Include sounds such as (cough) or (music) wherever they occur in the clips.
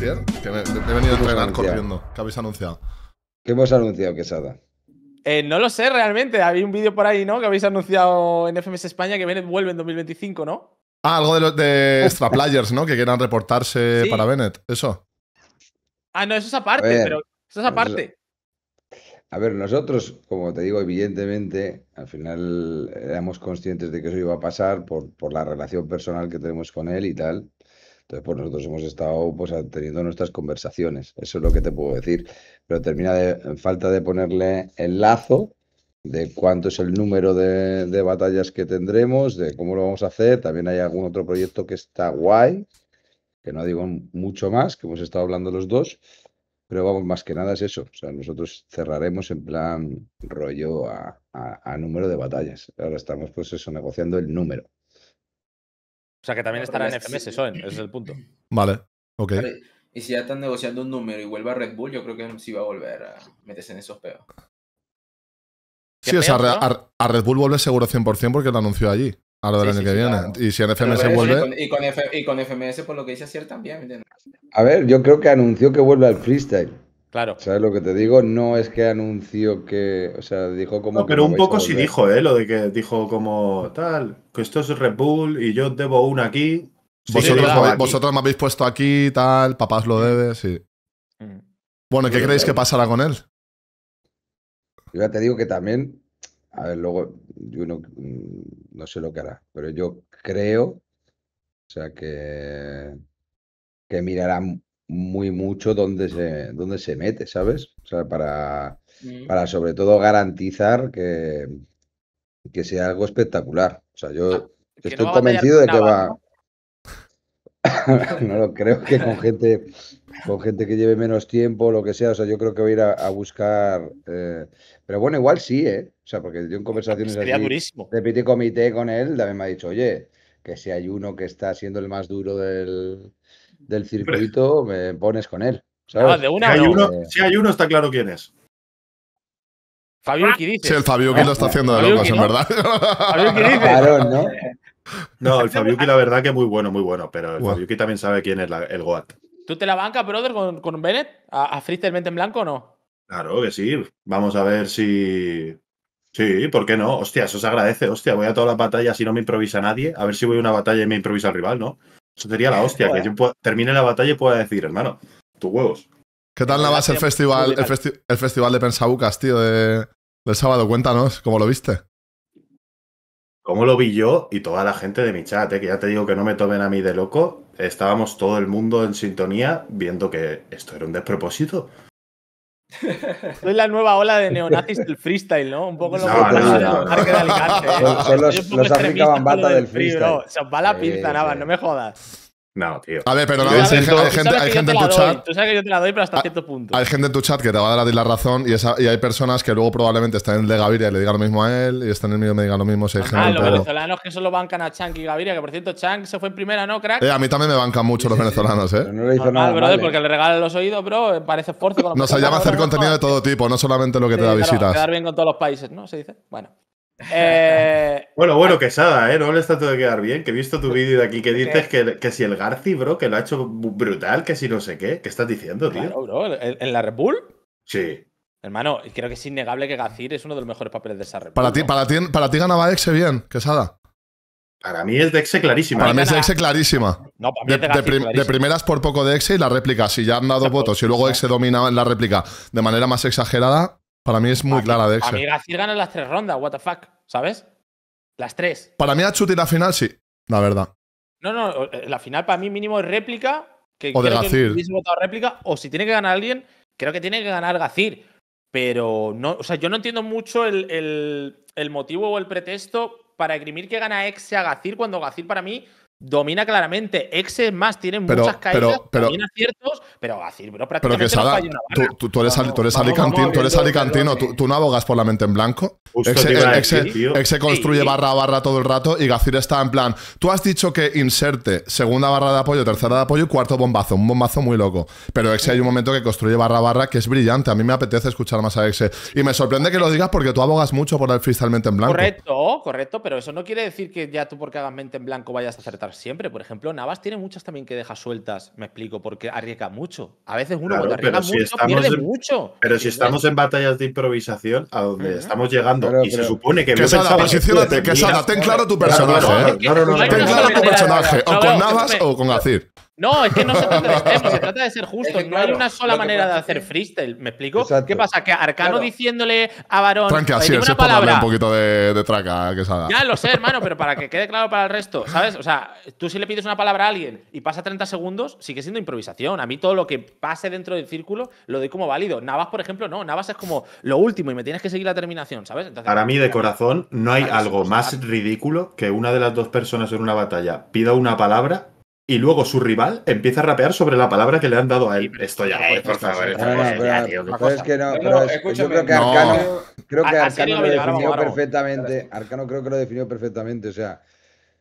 Que he venido a entrenar corriendo. ¿Qué habéis anunciado? ¿Qué hemos anunciado, Quesada? Eh, no lo sé realmente. Había un vídeo por ahí, ¿no? Que habéis anunciado en FMS España que Bennett vuelve en 2025, ¿no? Ah, algo de los de (laughs) extra players, ¿no? Que quieran reportarse para Bennett. Eso. Ah, no, eso es aparte, pero. Eso es aparte. A ver, nosotros, como te digo, evidentemente, al final éramos conscientes de que eso iba a pasar por la relación personal que tenemos con él y tal. Entonces, pues nosotros hemos estado pues, teniendo nuestras conversaciones, eso es lo que te puedo decir. Pero termina de, falta de ponerle el lazo de cuánto es el número de, batallas que tendremos, de cómo lo vamos a hacer. También hay algún otro proyecto que está guay, que no digo mucho más, que hemos estado hablando los dos, pero vamos, más que nada es eso. O sea, nosotros cerraremos en plan rollo a número de batallas. Ahora estamos, pues eso, negociando el número sea que también estará en FMS, eso ese es el punto. (clears throat) Vale, ok. Y si ya están negociando un número y vuelve a Red Bull, yo creo que sí va a volver a meterse en esos peos. Sí, o sea, a, Red Bull vuelve seguro 100% porque lo anunció allí, a lo del año que viene. Y si en FMS vuelve. Y con, FMS, por lo que dice cierto también, A ver, yo creo que anunció que vuelve al freestyle. Claro. ¿Sabes lo que te digo? No es que anunció que. O sea, dijo como. No, pero un poco sí dijo, ¿eh? Lo de que dijo como tal, que esto es Red Bull y yo debo una aquí. vosotros, me, vosotros, me habéis puesto aquí, tal, papás lo debes sí. Mm. Bueno, ¿qué creéis que pasará con él? Yo ya te digo que también. A ver, luego, yo no, sé lo que hará, pero yo creo. O sea, que. Que mirarán muy mucho donde se, se mete, ¿sabes? O sea, para, mm. para sobre todo garantizar que, que sea algo espectacular. O sea, yo ah, estoy convencido de que va... (laughs) ¿no? lo creo que con gente con gente que lleve menos tiempo lo que sea o sea yo creo que voy a ir a, buscar eh, pero bueno igual sí eh o sea porque yo en conversaciones Sería así, durísimo. comité con él también me ha dicho oye que si hay uno que está siendo el más duro del del circuito, me pones con él. Ah, si, hay uno, está claro quién es. Fabio dice. Sí, el Fabio lo está haciendo de locos, en verdad. ¿no? No, el Fabiuki la verdad que es muy bueno, muy bueno, pero el también sabe quién es el Goat. ¿Tú te la bancas, brother, con, con Bennett? ¿A, a mente en blanco o no? Claro que sí. Vamos a ver si. Sí, ¿por qué no? Hostia, eso se agradece. Hostia, voy a todas las batallas y no me improvisa nadie. A ver si voy a una batalla y me improvisa el rival, ¿no? Eso sería la hostia, que yo termine la batalla y pueda decir, hermano, tus huevos. ¿Qué tal la el festival, el, festival de Pensabucas, tío, del sábado? Cuéntanos, ¿cómo lo viste? ¿Cómo lo vi yo y toda la gente de mi chat? Eh? que ya te digo que no me tomen a mí de loco. Estábamos todo el mundo en sintonía viendo que esto era un despropósito. Soy la nueva ola de neonazis del freestyle, ¿no? Un poco lo que no, Parque de Alicante. ¿eh? Son los, los África Bambata del freestyle. Se os va la pinza, no me jodas. No, tío. A ver, pero no, hay, gente, en tu chat. Tú sabes que yo te la doy, pero hasta cierto punto. Hay gente en tu chat que te va a dar a la razón y, esa, y hay personas que luego probablemente están en el de Gaviria y le digan lo mismo a él y están en el mío y me digan lo mismo. ah, los venezolanos que solo bancan a Chang y Gaviria, que por cierto, Chang se fue en primera, ¿no, crack? Eh, a mí también me bancan mucho los venezolanos, ¿eh? no le hizo nada. Brother, porque eh. le regalan los oídos, bro, eh, parece esfuerzo. Nos llama a hacer contenido de todo tipo, no solamente lo que te da visitas. Quedar bien con todos los países, ¿no? Se dice. Bueno. Eh, bueno, bueno, Quesada, ¿eh? No está todo de quedar bien, que he visto tu (laughs) vídeo de aquí que dices que, que, si el Garci, bro, que lo ha hecho brutal, que si no sé qué. ¿Qué estás diciendo, tío? ¿En la Red Bull? Sí. Hermano, creo que es innegable que Gazir es uno de los mejores papeles de esa Red Bull. Para ti, para ti, para ti ganaba Exe bien, Quesada. Para mí es de Exe clarísima. Para, mí es de Exe clarísima. de, primeras por poco de Exe y la réplica. Si ya han dado votos y luego Exe en la réplica de manera más exagerada, para mí es muy clara, de mí Gacir gana las tres rondas, what the fuck, ¿sabes? Las tres. Para mí Achuti la final sí, la verdad. No, no, eh, la final para mí mínimo es réplica. Que o de Gacir. réplica, o si tiene que ganar alguien, creo que tiene que ganar Gacir. Pero no, o sea, yo no entiendo mucho el, motivo o el pretexto para grimir que gana Exe a Gacir cuando Gacir para mí domina claramente. Exe más, Tiene muchas caídas, pero, pero, domina ciertos, pero prácticamente pero que salga tú, tú, eres, alicantino, tú no abogas por la mente en blanco. exe, construye barra a barra todo el rato y Gacir está en plan, tú has dicho que inserte segunda barra de apoyo, tercera de apoyo y cuarto bombazo, un bombazo muy loco. Pero Exe hay un momento que construye barra a barra que es brillante, a mí me apetece escuchar más a Exe. Y me sorprende que lo digas porque tú abogas mucho por el freestyle mente en blanco. Correcto, correcto, pero eso no quiere decir que ya tú porque hagas mente en blanco vayas a acertar siempre. Por ejemplo, Navas tiene muchas también que deja sueltas, me explico, porque arriesga mucho. A veces uno cuando arriesga mucho, pierde mucho. Pero si estamos en batallas de improvisación, a donde estamos llegando, y se supone que... Quesada, posicionate, Quesada, ten claro tu personaje. ¿eh? ten claro tu personaje, o con Navas o con Azir. No, es que no se trata de (laughs) extremos, se trata de ser justo. no hay una sola manera de hacer freestyle, ¿me explico? ¿Qué pasa? Que Arcano diciéndole a Varón. Tranqui, así es, una palabra. un poquito de, traca eh, que salga. Ya lo sé, hermano, pero para que quede claro para el resto, ¿sabes? O sea, tú si le pides una palabra a alguien y pasa 30 segundos, sigue siendo improvisación. A mí todo lo que pase dentro del círculo lo doy como válido. Navas, por ejemplo, no. Navas es como lo último y me tienes que seguir la terminación, ¿sabes? para mí, de corazón, no hay algo más ridículo que una de las dos personas en una batalla pida una palabra y luego su rival empieza a rapear sobre la palabra que le han dado a él. Esto ya, por favor. Yo que no. creo que Arcano lo definió perfectamente. Arcano creo que lo definió perfectamente. O sea,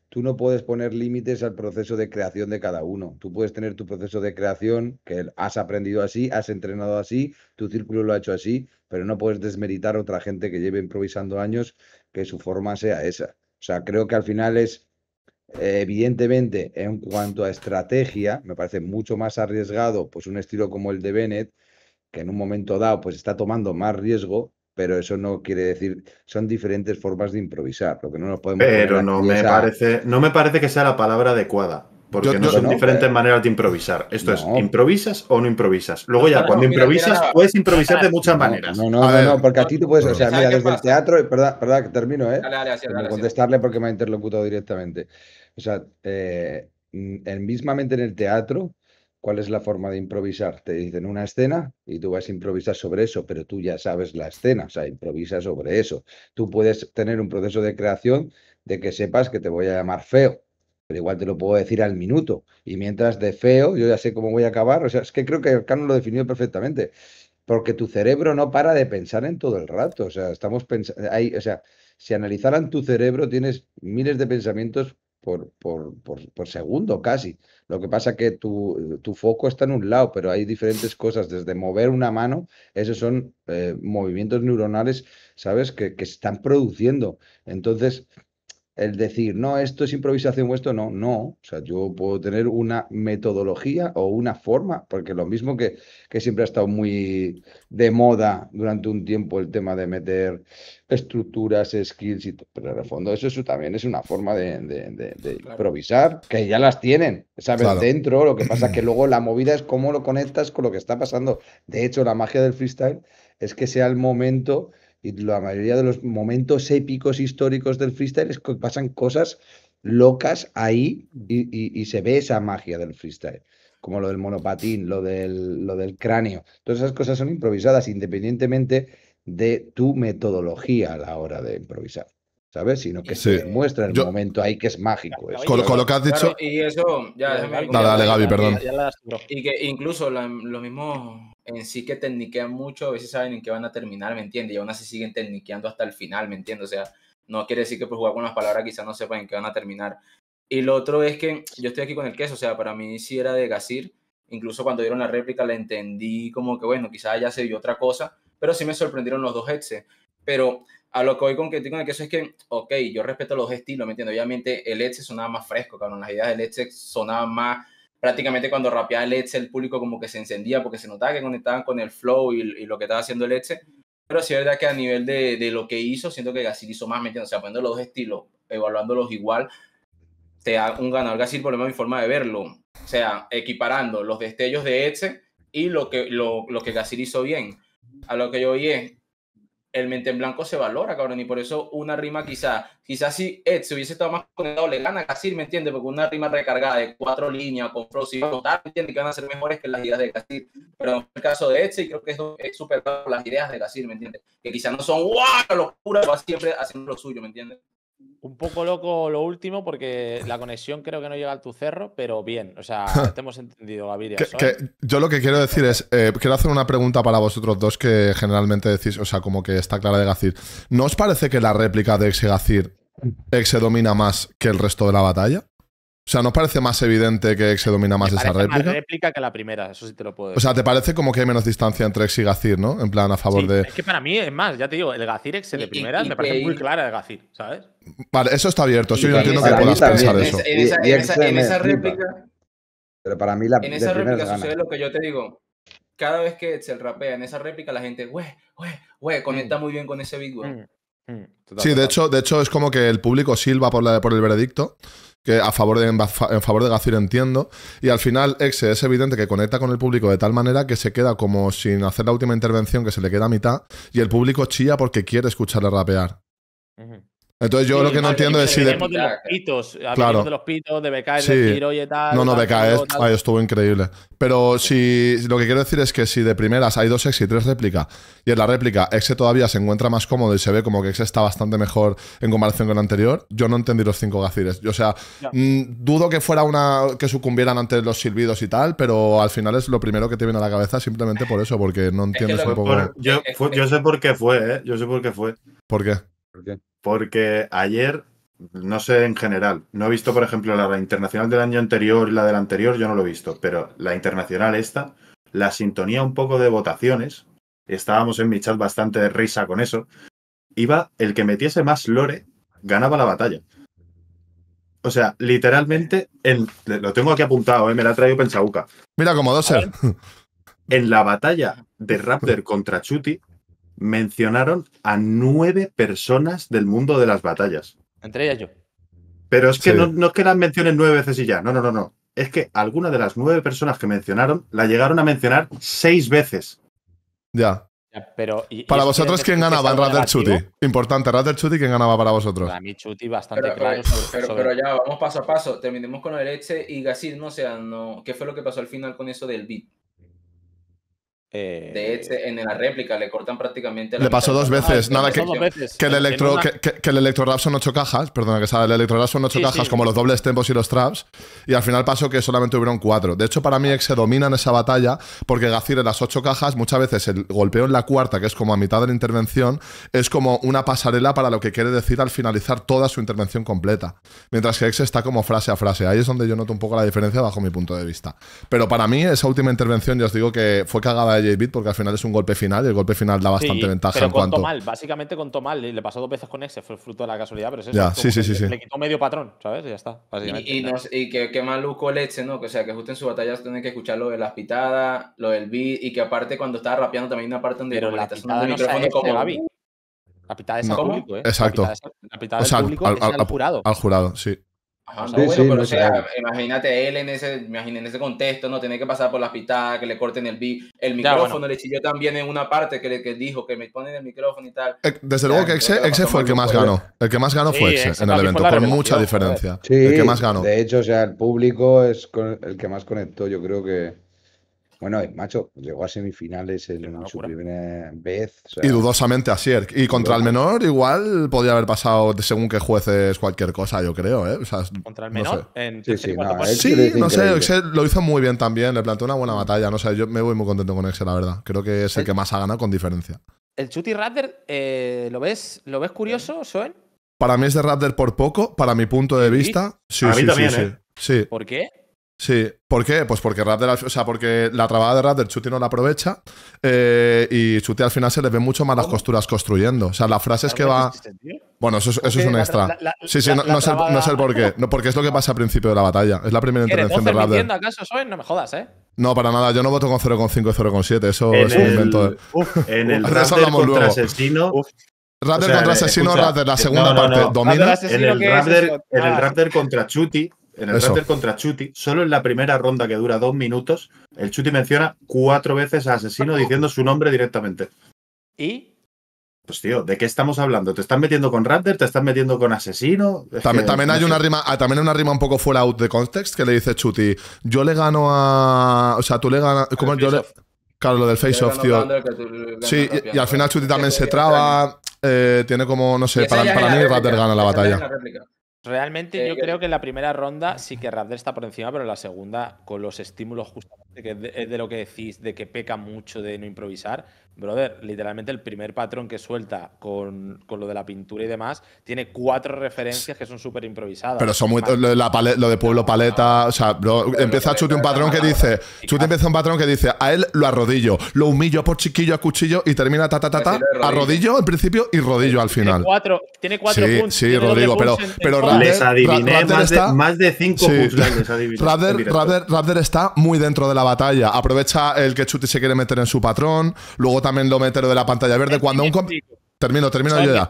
tú no puedes poner límites al proceso de creación de cada uno. Tú puedes tener tu proceso de creación, que has aprendido así, has entrenado así, tu círculo lo ha hecho así, pero no puedes desmeritar a otra gente que lleve improvisando años que su forma sea esa. O sea, creo que al final es eh, evidentemente, en cuanto a estrategia, me parece mucho más arriesgado pues un estilo como el de Bennett, que en un momento dado pues está tomando más riesgo, pero eso no quiere decir, son diferentes formas de improvisar, lo que no nos podemos Pero no me parece, no me parece que sea la palabra adecuada. Porque no son diferentes eh, maneras de improvisar. Esto es, ¿improvisas o no improvisas? Luego ya, cuando improvisas, puedes improvisar de muchas maneras. No, no, no, porque a ti tú puedes, o sea, mira, desde el teatro, perdón, que termino, ¿eh? contestarle porque me ha interlocutado directamente. O sea, eh, mm, mismamente en el teatro, ¿cuál es la forma de improvisar? Te dicen una escena y tú vas a improvisar sobre eso, pero tú ya sabes la escena, o sea, improvisa sobre eso. Tú puedes tener un proceso de creación de que sepas que te voy a llamar feo, pero igual te lo puedo decir al minuto. Y mientras de feo, yo ya sé cómo voy a acabar. O sea, es que creo que Carlos lo definió perfectamente. Porque tu cerebro no para de pensar en todo el rato. O sea, estamos pensando. O sea, si analizaran tu cerebro, tienes miles de pensamientos por, por, segundo casi. Lo que pasa es que tu, foco está en un lado, pero hay diferentes cosas, desde mover una mano, esos son eh, movimientos neuronales, ¿sabes?, que, que están produciendo. Entonces, el decir, no, esto es improvisación o esto no, no. O sea, yo puedo tener una metodología o una forma, porque lo mismo que, que siempre ha estado muy de moda durante un tiempo el tema de meter estructuras, skills, y todo, pero en el fondo eso, también es una forma de, improvisar, que ya las tienen, sabes, dentro, lo que pasa es que (clears throat) luego la movida es cómo lo conectas con lo que está pasando. De hecho, la magia del freestyle es que sea el momento y la mayoría de los momentos épicos históricos del freestyle es que pasan cosas locas ahí y, se ve esa magia del freestyle como lo del monopatín, lo del, lo del cráneo. Todas esas cosas son improvisadas independientemente de tu metodología a la hora de improvisar. ¿Sabes? Sino que se demuestra en el momento ahí que es mágico. Con, lo que has dicho. y eso. Ya, dale, dale, Gaby, perdón. Y que incluso lo mismo en sí que tecniquean mucho, a veces saben en qué van a terminar, ¿me entiendes? Y aún así siguen tecniqueando hasta el final, ¿me entiendes? O sea, no quiere decir que por jugar con las palabras quizás no sepan en qué van a terminar. Y lo otro es que yo estoy aquí con el queso, o sea, para mí sí era de Gasir, incluso cuando dieron la réplica la entendí como que, bueno, quizás ya se vio otra cosa, pero sí me sorprendieron los dos hexes. Pero a lo que voy con que tengo el queso es que, ok, yo respeto los estilos, ¿me entiendes? Obviamente el son sonaba más fresco, cabrón, las ideas del son sonaban más prácticamente cuando rapeaba el Eche el público como que se encendía porque se notaba que conectaban con el flow y, lo que estaba haciendo el Eche Pero sí es verdad que a nivel de, lo que hizo, siento que Gasil hizo más, metiendo, O sea, poniendo los dos estilos, evaluándolos igual, te da un ganador Gasil, por lo menos mi forma de verlo. O sea, equiparando los destellos de Eche y lo que, lo, que Gasil hizo bien. A lo que yo oí es, el mente en blanco se valora, cabrón, y por eso una rima quizá, quizás si Ed eh, se hubiese estado más conectado, le gana Casir, ¿me entiendes? Porque una rima recargada de cuatro líneas, con flow, y ¿me entiendes? Que van a ser mejores que las ideas de Casir, pero en el caso de Ed, y creo que es, es superado las ideas de Casir, ¿me entiendes? Que quizás no son, ¡guau! locura, va siempre haciendo lo suyo, ¿me entiendes? Un poco loco lo último, porque la conexión creo que no llega al tu cerro, pero bien, o sea, (laughs) te hemos entendido, Gaviria. yo lo que quiero decir es, eh, quiero hacer una pregunta para vosotros dos que generalmente decís, o sea, como que está clara de Gacir. ¿No os parece que la réplica de ex Gacir Exe domina más que el resto de la batalla? O sea, ¿no parece más evidente que se domina más esa réplica? Más réplica que la primera, eso sí te lo puedo decir. O sea, ¿te parece como que hay menos distancia entre Ex y Gazir, no? En plan, a favor sí, de. Es que para mí, es más, ya te digo, el Gazir Ex de primera me parece muy clara el Gazir, ¿sabes? Vale, eso está abierto, sí, yo entiendo que puedas pensar eso. En esa, réplica. Pero para mí la En esa réplica sucede lo que yo te digo. Cada vez que se rapea en esa réplica, la gente, güey, güey, güey, conecta mm. muy bien con ese Big mm, mm, Sí, de hecho, de hecho, es como que el público silba por, la, por el veredicto a favor de, en favor de Gazir entiendo. Y al final, Exe es evidente que conecta con el público de tal manera que se queda como sin hacer la última intervención que se le queda a mitad y el público chilla porque quiere escucharle rapear. Entonces yo lo que no entiendo es si... De... de los pitos, de los pitos, de BK, de y tal... No, no, BK estuvo increíble. Pero si... Lo que quiero decir es que si de primeras hay dos ex y tres réplica, y en la réplica exe todavía se encuentra más cómodo y se ve como que exe está bastante mejor en comparación con el anterior, yo no entendí los cinco gacires. O sea, mm, dudo que fuera una... que sucumbieran ante los silbidos y tal, pero al final es lo primero que te viene a la cabeza simplemente por eso, porque no entiendo poco... Yo, sé por qué fue, ¿eh? Yo sé por qué fue. ¿Por qué? Porque ayer, no sé en general, no he visto, por ejemplo, la, internacional del año anterior y la del anterior, yo no lo he visto, pero la internacional esta, la sintonía un poco de votaciones, estábamos en mi chat bastante de risa con eso, iba el que metiese más lore ganaba la batalla. O sea, literalmente, en, lo tengo aquí apuntado, eh, me la ha traído Pensauca. Mira, como dos eh. En la batalla de Raptor contra Chuti, mencionaron a nueve personas del mundo de las batallas. Entre ellas yo. Pero es que no, no, es que las mencionen nueve veces y ya, no, no, no, no. Es que alguna de las nueve personas que mencionaron la llegaron a mencionar seis veces. Ya. pero, para vosotros, ¿quién ganaba en Chuti? Importante, Rather Chuti, ¿quién ganaba para vosotros? Para mí, Chuti, bastante claro. Pero, ya, vamos paso a paso. Terminemos con el Elche y Gasil, ¿no? O sea, no, ¿qué fue lo que pasó al final con eso del beat? Eh, de hecho, en la réplica le cortan prácticamente Le pasó dos veces. nada, que, Que, el electro, que, el electro, rap son ocho cajas, perdona, que el electro rap son ocho cajas, como los dobles tempos y los traps, y al final pasó que solamente hubieron cuatro. De hecho, para mí Ex se domina en esa batalla, porque Gacir en las ocho cajas, muchas veces el golpeo en la cuarta, que es como a mitad de la intervención, es como una pasarela para lo que quiere decir al finalizar toda su intervención completa. Mientras que Ex está como frase a frase. Ahí es donde yo noto un poco la diferencia bajo mi punto de vista. Pero para mí, esa última intervención, ya os digo que fue cagada de bit porque al final es un golpe final y el golpe final da bastante ventaja en cuanto. Mal, básicamente contó mal, le pasó dos veces con ese, fue fruto de la casualidad, pero es eso. Ya, le, quitó medio patrón, ¿sabes? Y ya está. Básicamente. Y, y, nos, y que, maluco leche, ¿no? Que, o sea, que justo en su batalla tienen que escuchar lo de las pitadas, lo del beat y que aparte cuando estaba rapeando también hay una parte donde. Pero la pitada no micrófono como. Gaby. La pitada es al público, ¿eh? Exacto. La pitada, del público al, es al, jurado. Al jurado, sí. Ajá, no, o sea, imagínate él en ese, imagínate en ese contexto, ¿no? Tiene que pasar por la pitada, que le corten el beat, el micrófono, le chilló también en una parte que le dijo que me ponen el micrófono y tal. Eh, desde luego que Exe, fue el que más ganó. El que más ganó fue Exe en el evento, por mucha diferencia. el que más ganó. De hecho, o sea, el público es el que más conectó, yo creo que. Bueno, eh, macho, llegó a semifinales en su primera vez. y dudosamente a Sierk. Y contra el menor, igual Podría haber pasado según que jueces cualquier cosa, yo creo. ¿eh? contra el menor, en sí, sí, sí, no sé, Excel lo hizo muy bien también. Le planteó una buena batalla. No sé, yo me voy muy contento con Excel, la verdad. Creo que es el, que más ha ganado con diferencia. El Chuty Raptor, eh, ¿lo, ves, ¿lo ves curioso, Soen? Para mí es de Raptor por poco, para mi punto de vista. Sí, sí, sí. ¿Por qué? Sí, ¿por qué? Pues porque rap la, o sea, porque la trabada de Raptor, Chuti no la aprovecha eh, y Chuti al final se le ven mucho más las costuras construyendo. O sea, la frase es que va. Bueno, eso, es, eso es un extra. sí, sí, no, sé el, no, es porqué. (laughs) No, porque es lo que pasa al principio de la batalla. Es la primera intervención de Raptor. acaso No me jodas, ¿eh? No, para nada. Yo no voto con 0,5 y 0,7. Eso es un invento. De... en el (laughs) Raptor contra asesino. Raptor contra Asesino, Raptor, la eh, segunda parte. Domina. el, en el Raptor contra Chuti, en el Raptor contra Chuti, solo en la primera ronda que dura dos minutos, el Chuti menciona cuatro veces a Asesino diciendo su nombre directamente. ¿Y? Pues tío, ¿de qué estamos hablando? ¿Te estás metiendo con Raptor? ¿Te estás metiendo con Asesino? Ah, también, hay una rima, también una rima un poco fuera de context que le dice Chuti, yo le gano a. O sea, tú le ganas. como Claro, lo del face-off, tío. Sí, y, al final Chuti también se traba. Eh, tiene como, no sé, para, para mí Raptor gana la batalla. Realmente yo creo que en la primera ronda sí que Raptor está por encima, pero en la segunda, con los estímulos justamente, de, lo que decís, de que peca mucho de no improvisar, Brother, literalmente el primer patrón que suelta con, lo de la pintura y demás tiene cuatro referencias que son súper improvisadas. Pero son muy. Lo, de Pueblo Paleta. O sea, empieza Chute un patrón que dice. Chute empieza un patrón que dice. A él lo arrodillo, lo humillo por chiquillo a cuchillo y termina ta ta ta ta. Arrodillo al principio y rodillo al final. Tiene cuatro, tiene puntos. Sí, Rodrigo, pero, pero adiviné más, de, más, de, cinco sí, les (laughs) está muy dentro de la batalla. Aprovecha el que Chuti se quiere meter en su patrón. Luego también lo meteré de la pantalla verde. Cuando un... Termino, termino yo ya.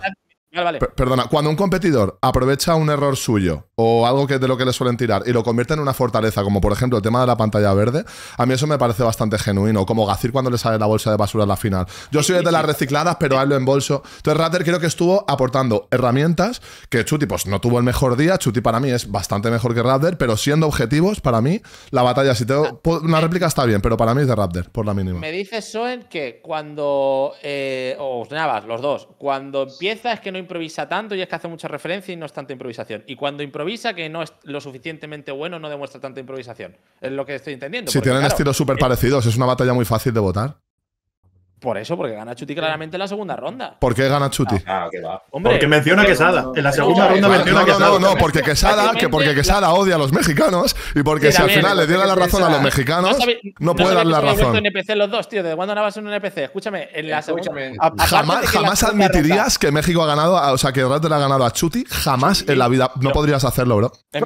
Perdona, cuando un competidor aprovecha un error suyo o algo que de lo que le suelen tirar y lo convierte en una fortaleza, como por ejemplo el tema de la pantalla verde, a mí eso me parece bastante genuino, como Gazir cuando le sale la bolsa de basura en la final. Yo soy de las recicladas, pero hablo en bolso. Entonces Rater creo que estuvo aportando herramientas que Chuti pues no tuvo el mejor día, Chuti para mí es bastante mejor que Raptor, pero siendo objetivos, para mí la batalla, si tengo ah. una réplica está bien, pero para mí es de Raptor, por la mínima. Me dice Soen que cuando, eh, o los dos, cuando empieza que no improvisa tanto y es que hace mucha referencia y no es tanta improvisación. Y cuando improvisa, que no es lo suficientemente bueno, no demuestra tanta improvisación. Es lo que estoy entendiendo. Si tienen estilos súper parecidos, es una batalla muy fácil de votar. Por eso, porque gana Chuti claramente en la segunda ronda. ¿Por qué gana Chuti? Ah, ah, que porque menciona a Quesada. En la segunda ronda menciona a Quesada. No, no, porque Quesada, que porque Quesada odia a los mexicanos y porque si al final le diera la razón a los mexicanos, no, puede dar la razón. NPC los dos, tío. ¿De cuándo ganabas un NPC? Escúchame, en Jamás, admitirías que México ha ganado, o sea, que le ha ganado a Chuti. Jamás en la vida. No podrías hacerlo, bro. En,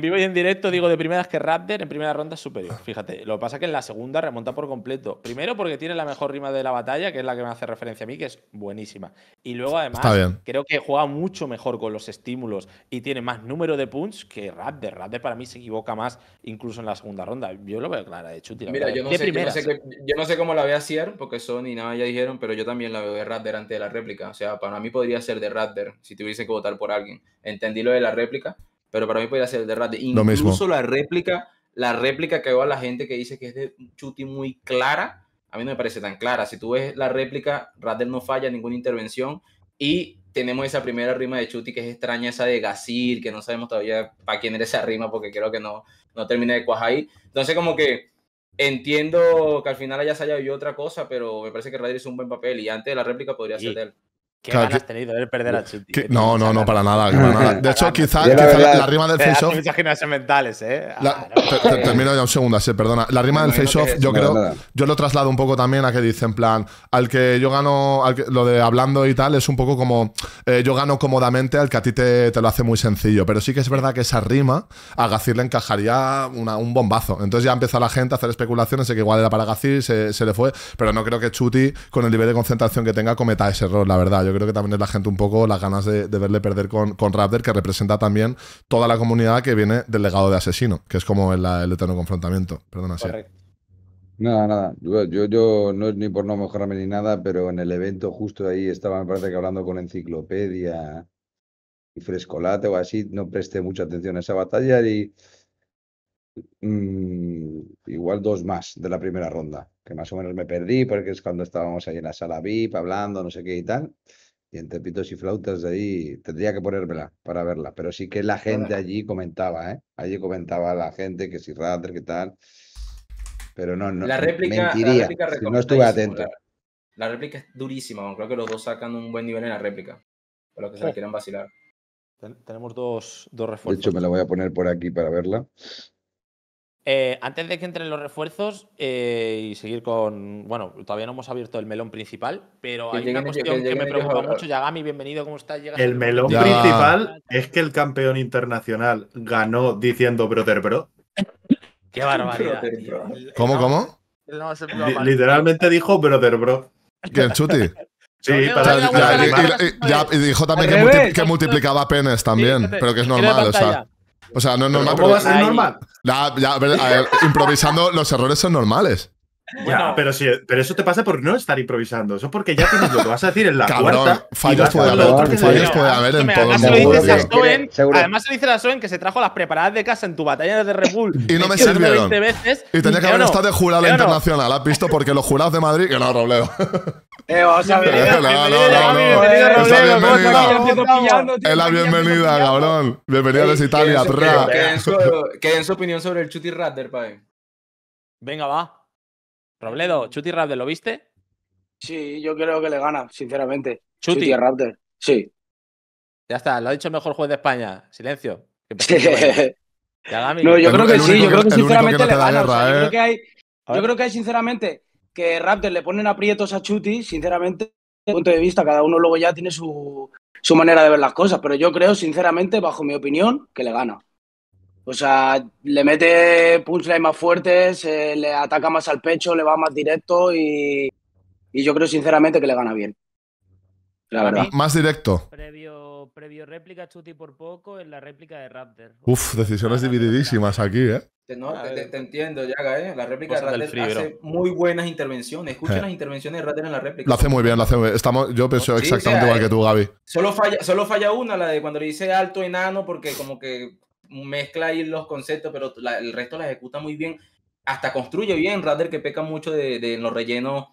vivo, y en directo digo de primeras que Raptor en primera ronda es superior. Fíjate. Lo que pasa es que en la segunda remonta por completo. Primero porque tiene la mejor rima de de la batalla, que es la que me hace referencia a mí, que es buenísima. Y luego, además, creo que juega mucho mejor con los estímulos y tiene más número de punts que Raptor. Raptor para mí se equivoca más incluso en la segunda ronda. Yo lo veo clara, de chuti. Mira, yo no, sé, cómo la ve a Cier, porque son y nada ya dijeron, pero yo también la veo de Raptor antes de la réplica. O sea, para mí podría ser de Raptor, si tuviese que votar por alguien. Entendí lo de la réplica, pero para mí podría ser de Raptor. Incluso la réplica la réplica que veo a la gente que dice que es de Chuti muy clara, a mí no me parece tan clara. Si tú ves la réplica, Radel no falla ninguna intervención y tenemos esa primera rima de Chuti que es extraña, esa de Gasir, que no sabemos todavía para quién era esa rima porque creo que no, no termina de cuajar ahí. Entonces como que entiendo que al final haya salido otra cosa, pero me parece que Radel hizo un buen papel y antes de la réplica podría ser él. ¿Qué ganas tenido perder a Chuti? no, no, no, para nada, para nada. De hecho, quizás (laughs) quizá la, rima del (laughs) face-off. Muchas mentales, ¿eh? la, ah, termino ya un segundo, sí, perdona. La rima del face-off, yo creo. Yo lo traslado un poco también a que dice, en plan, al que yo gano. Al que, lo de hablando y tal es un poco como. Eh, yo gano cómodamente al que a ti te, te, lo hace muy sencillo. Pero sí que es verdad que esa rima a Gacir le encajaría una, un bombazo. Entonces ya empezó la gente a hacer especulaciones de que igual era para Gacir, se, se le fue. Pero no creo que Chuti, con el nivel de concentración que tenga, cometa ese error, la verdad yo creo que también es la gente un poco las ganas de, verle perder con, con, Raptor, que representa también toda la comunidad que viene del legado de Asesino, que es como el, eterno confrontamiento. Perdona, sí. Nada, nada. Yo, yo no es ni por no mejorarme ni nada, pero en el evento justo ahí estaba, me parece que hablando con Enciclopedia y Frescolate o así, no presté mucha atención a esa batalla y mm, igual dos más de la primera ronda, que más o menos me perdí porque es cuando estábamos ahí en la sala VIP hablando, no sé qué y tal y entre pitos y flautas de ahí tendría que ponérmela para verla. Pero sí que la gente allí comentaba, ¿eh? Allí comentaba la gente que si Rattler que tal. Pero no, no. La réplica, la réplica no estuve atento. La, réplica es durísima, creo que los dos sacan un buen nivel en la réplica. Para lo que se la quieran vacilar. tenemos dos, dos refuerzos. De hecho, me la voy a poner por aquí para verla. Eh, antes de que entren los refuerzos eh, y seguir con. Bueno, todavía no hemos abierto el melón principal, pero hay una cuestión que, me preocupa mucho. Yagami, bienvenido, ¿cómo estás? el melón principal es que el campeón internacional ganó diciendo Brother Bro. Qué barbaridad. ¿Cómo, cómo? literalmente dijo Brother Bro. ¿Quién, Chuti? (laughs) Sí, para y, dijo también que, multiplicaba penes también, pero que es normal. O sea, o sea, no es normal. Pero, normal? La, ya, a ver, improvisando, los errores son normales pero, pero eso te pasa por no estar improvisando. Eso porque ya tienes lo que vas a decir en la cabrón, cuarta. Fallos puede haber, haber en todo el mundo. Además, se dice a Soen que se trajo las preparadas de casa en tu batalla de Red Bull. y no me sirvieron. y tenía que haber estado de jurado internacional. ¿Has visto? Porque los jurados de Madrid. Que no, Robleo. Eh, o sea, ver. (laughs) no, no, Es la bienvenida, cabrón. Bienvenida desde Italia. ¿Qué es su opinión sobre el Chuti Rat pae. Venga, va. Robledo, Chuti Raptor, ¿lo viste? Sí, yo creo que le gana, sinceramente. Chuti. y Raptor, sí. Ya está, lo ha dicho el mejor juez de España. Silencio. (laughs) yo creo que sí, yo creo que, sinceramente le gana. yo, ¿eh? creo que hay, sinceramente, que Raptor le ponen aprietos a Chuti, sinceramente, desde punto de vista, cada uno luego ya tiene su manera de ver las cosas, pero yo creo, sinceramente, bajo mi opinión, que le gana. O sea, le mete punchline más fuertes, le ataca más al pecho, le va más directo y, y yo creo sinceramente que le gana bien. La verdad. más directo. Previo, réplica, Chuti por poco en la réplica de Raptor. Uf, decisiones divididísimas aquí, ¿eh? te, entiendo, Yaga, ¿eh? La réplica de Raptor hace muy buenas intervenciones. Escucha las intervenciones de Raptor en la réplica. Lo hace muy bien, lo hace muy bien. Estamos, yo pienso exactamente igual eh, que tú, Gaby. Solo falla, solo falla una, la de cuando le dice alto enano, porque como que mezcla ahí los conceptos, pero el resto la ejecuta muy bien. Hasta construye bien Radder, que peca mucho de, los rellenos,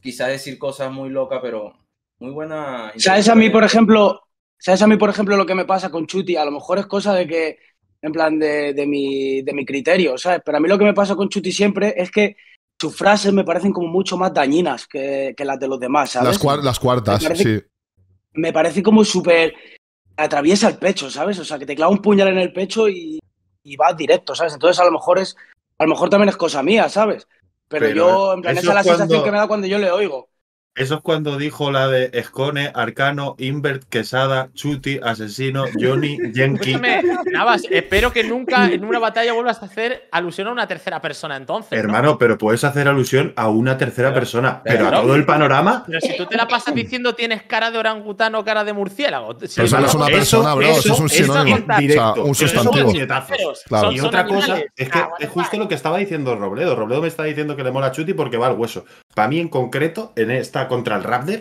quizás decir cosas muy locas, pero muy buena. ¿Sabes a mí, por ejemplo, ¿sabes a mí, por ejemplo, lo que me pasa con Chuti? A lo mejor es cosa de que, en plan, de, mi, de mi criterio, ¿sabes? Pero a mí lo que me pasa con Chuti siempre es que sus frases me parecen como mucho más dañinas que, las de los demás, ¿sabes? Las, las cuartas, sí. Me parece como súper atraviesa el pecho, ¿sabes? O sea, que te clava un puñal en el pecho y, y vas directo, ¿sabes? Entonces a lo mejor es, a lo mejor también es cosa mía, ¿sabes? Pero, yo, en plan, esa es la sensación que me da cuando yo le oigo. Eso es cuando dijo la de Escone, Arcano, Invert, Quesada, Chuti, Asesino, Johnny, (laughs) Nada Navas, espero que nunca en una batalla vuelvas a hacer alusión a una tercera persona entonces. Hermano, pero puedes hacer alusión a una tercera persona, pero, a todo el panorama. Pero si tú te la pasas diciendo tienes cara de orangutano, cara de murciélago. eso es una persona, bro, eso, es un sinónimo. directo, un sustantivo. y otra cosa es que ah, es justo lo que estaba diciendo Robledo. Robledo me está diciendo que le mola Chuti porque va al hueso para mí en concreto, en esta contra el Raptor,